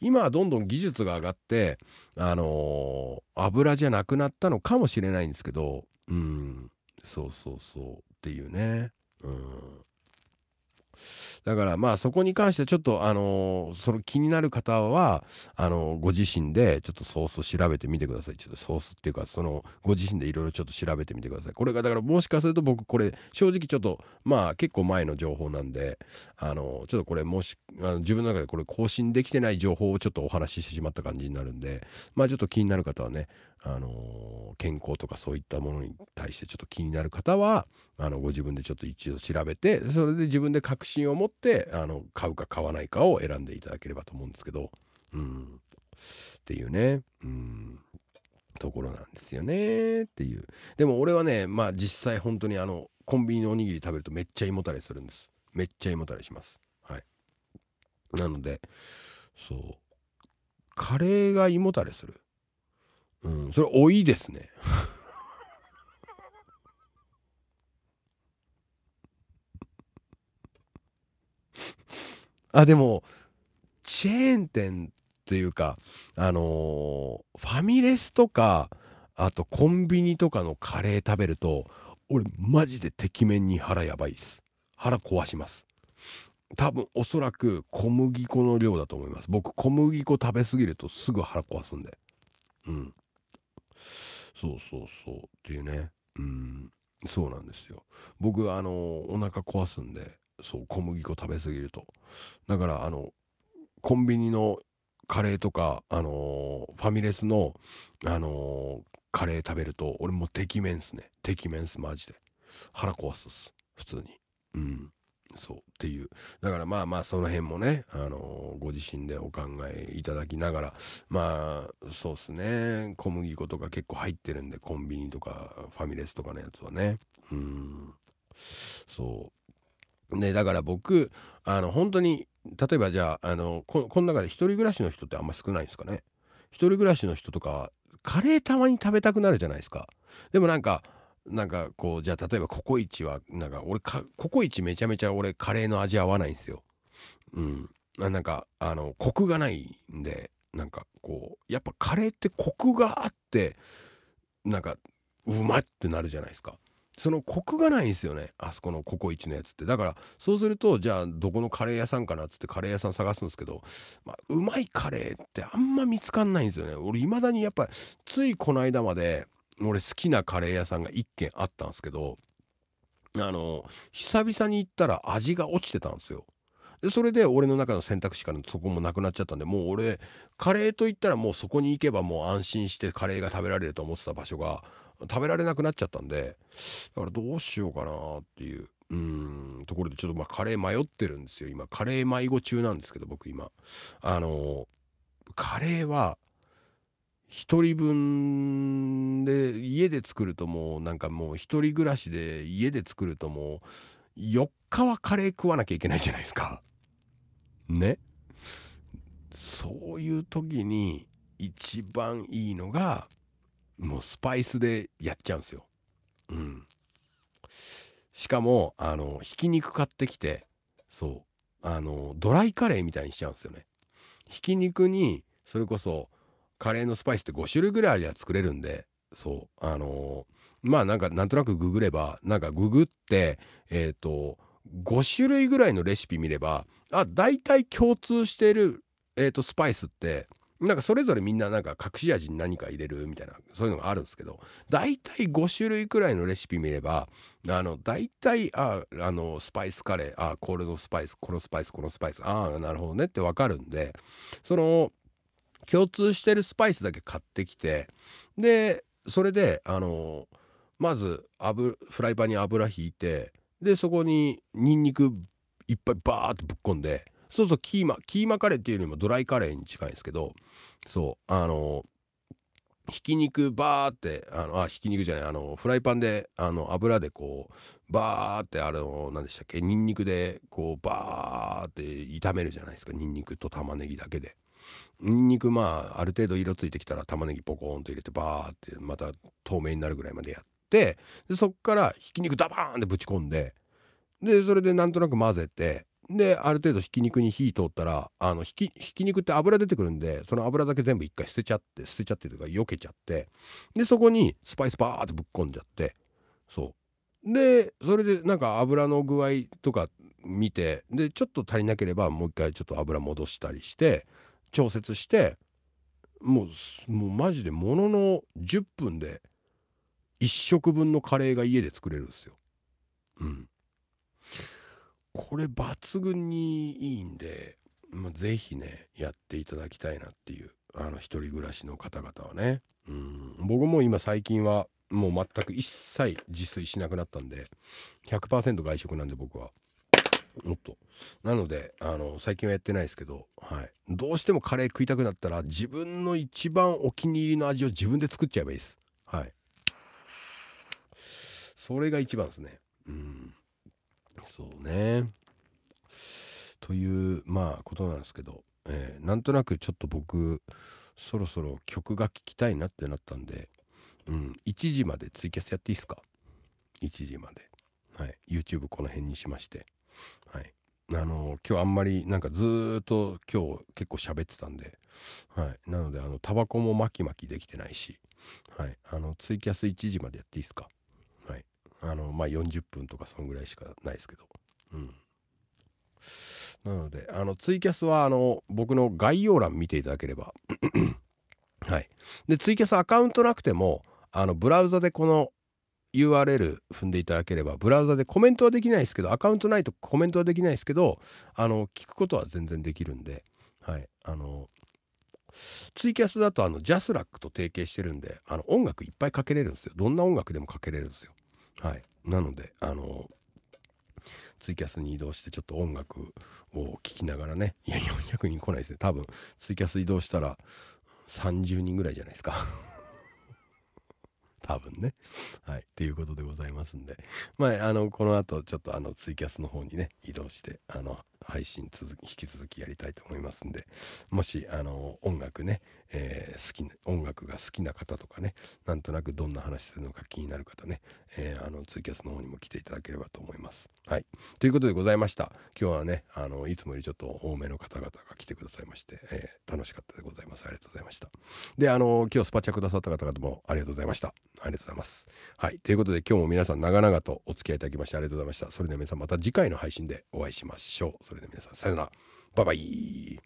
A: 今はどんどん技術が上がって、あのー、油じゃなくなったのかもしれないんですけど、うん、そうそうそうっていうね。うんだからまあそこに関してちょっとあのー、その気になる方は、あのー、ご自身でちょっとソースを調べてみてください。ちょっとソースっていうか、そのご自身でいろいろちょっと調べてみてください。これがだからもしかすると僕これ正直ちょっとまあ結構前の情報なんで、あのー、ちょっとこれもし、あの自分の中でこれ更新できてない情報をちょっとお話ししてしまった感じになるんで、まあちょっと気になる方はね、あの健康とかそういったものに対してちょっと気になる方は、あのご自分でちょっと一度調べて、それで自分で確信を持ってってあの買うか買わないかを選んでいただければと思うんですけど、うん、っていうね、うん、ところなんですよねっていうでも俺はねまあ実際本当にあのコンビニのおにぎり食べるとめっちゃ胃もたれするんですめっちゃ胃もたれしますはいなのでそうカレーが胃もたれするうんそれ老いですねあでもチェーン店というかあのー、ファミレスとかあとコンビニとかのカレー食べると俺マジでてきめんに腹やばいっす腹壊します多分おそらく小麦粉の量だと思います僕小麦粉食べ過ぎるとすぐ腹壊すんでうんそうそうそうっていうねうんそうなんですよ僕あのー、お腹壊すんでそう小麦粉食べ過ぎるとだからあのコンビニのカレーとか、あのー、ファミレスの、あのー、カレー食べると俺もうてきめんすねてきめんすマジで腹壊すっす普通にうんそうっていうだからまあまあその辺もね、あのー、ご自身でお考えいただきながらまあそうっすね小麦粉とか結構入ってるんでコンビニとかファミレスとかのやつはねうんそうね、だから僕あの本当に例えばじゃああのここの中で一人暮らしの人ってあんま少ないんですかね一人暮らしの人とかカレーたまに食べたくなるじゃないですかでもなんかなんかこうじゃあ例えばココイチはなんか俺かココイチめちゃめちゃ俺カレーの味合わないんですようんなんかあのコクがないんでなんかこうやっぱカレーってコクがあってなんかうまってなるじゃないですかそのコクがないんですよねあそこのココイチのやつってだからそうするとじゃあどこのカレー屋さんかなっつってカレー屋さん探すんですけど、まあ、うまいカレーってあんま見つかんないんですよね俺いまだにやっぱついこの間まで俺好きなカレー屋さんが1軒あったんですけどあの久々に行ったら味が落ちてたんですよでそれで俺の中の選択肢からそこもなくなっちゃったんでもう俺カレーといったらもうそこに行けばもう安心してカレーが食べられると思ってた場所が食べられなくなっちゃったんでだからどうしようかなっていううんところでちょっとまあカレー迷ってるんですよ今カレー迷子中なんですけど僕今あのカレーは1人分で家で作るともうなんかもう1人暮らしで家で作るともう4日はカレー食わなきゃいけないじゃないですか。ねそういう時に一番いいのがもうスパイスでやっちゃうんですよ。うん。しかも、あの、ひき肉買ってきて、そう、あの、ドライカレーみたいにしちゃうんですよね。ひき肉に、それこそ、カレーのスパイスって5種類ぐらいありゃ作れるんで、そう、あのまあなんか、なんとなくググれば、なんかググって、えっ、ー、と、5種類ぐらいのレシピ見れば、あ、大体共通してる、えっ、ー、と、スパイスって、なんかそれぞれみんななんか隠し味に何か入れるみたいなそういうのがあるんですけど大体5種類くらいのレシピ見ればあの大体ああのスパイスカレーあコールドスパイスこのスパイスこのスパイスああなるほどねってわかるんでその共通してるスパイスだけ買ってきてでそれであのまず油フライパンに油引いてでそこにニンニクいっぱいバーってぶっ込んで。そうそうキーマキーマカレーっていうよりもドライカレーに近いんですけどそうあのひき肉バーってあのあひき肉じゃないあのフライパンであの油でこうバーってあの何でしたっけにんにくでこうバーって炒めるじゃないですかにんにくと玉ねぎだけで。にんにくまあある程度色ついてきたら玉ねぎポコーンと入れてバーってまた透明になるぐらいまでやってでそっからひき肉ダバーンってぶち込んででそれでなんとなく混ぜてである程度ひき肉に火通ったらあのひきひき肉って油出てくるんでその油だけ全部一回捨てちゃって捨てちゃってとか避けちゃってでそこにスパイスバーってぶっこんじゃってそうでそれでなんか油の具合とか見てでちょっと足りなければもう一回ちょっと油戻したりして調節してもうもうマジでものの10分で1食分のカレーが家で作れるんですよ。うんこれ抜群にいいんで、まあ、ぜひね、やっていただきたいなっていう、あの、一人暮らしの方々はね。うん、僕も今最近は、もう全く一切自炊しなくなったんで、100%外食なんで僕は。もっと。なので、あの、最近はやってないですけど、はい。どうしてもカレー食いたくなったら、自分の一番お気に入りの味を自分で作っちゃえばいいです。はい。それが一番ですね。うん。そうね。というまあことなんですけど、えー、なんとなくちょっと僕そろそろ曲が聴きたいなってなったんで、うん、1時までツイキャスやっていいですか ?1 時まで。はい。YouTube この辺にしまして。はい。あのー、今日あんまりなんかずーっと今日結構喋ってたんで、はい。なので、あの、タバコも巻き巻きできてないし、はい。あの、ツイキャス1時までやっていいですかあの、まあ、40分とかそんぐらいしかないですけど。うん。なので、あの、ツイキャスは、あの、僕の概要欄見ていただければ。はい。で、ツイキャスアカウントなくても、あの、ブラウザでこの URL 踏んでいただければ、ブラウザでコメントはできないですけど、アカウントないとコメントはできないですけど、あの、聞くことは全然できるんで、はい。あの、ツイキャスだとあのジャスラックと提携してるんであの音楽いっぱいかけれるんですよどんな音楽でもかけれるんですよはい。なので、あの、ツイキャスに移動してちょっと音楽を聴きながらね、いや、400人来ないですね。多分、ツイキャス移動したら30人ぐらいじゃないですか。多分ね。はい。っていうことでございますんで。まあ、あの、この後、ちょっとあの、ツイキャスの方にね、移動して、あの、配信続き、引き続きやりたいと思いますんで、もし、あの、音楽ね、えー、好きな、音楽が好きな方とかね、なんとなくどんな話するのか気になる方ね、えー、あの、ツイキャスの方にも来ていただければと思います。はい。ということでございました。今日はね、あの、いつもよりちょっと多めの方々が来てくださいまして、えー、楽しかったでございます。ありがとうございました。で、あの、今日スパチャくださった方々もありがとうございました。ありがとうございます。はい。ということで今日も皆さん長々とお付き合いいただきましてありがとうございました。それでは皆さんまた次回の配信でお会いしましょう。れで皆さん、さよなら。バイバイ。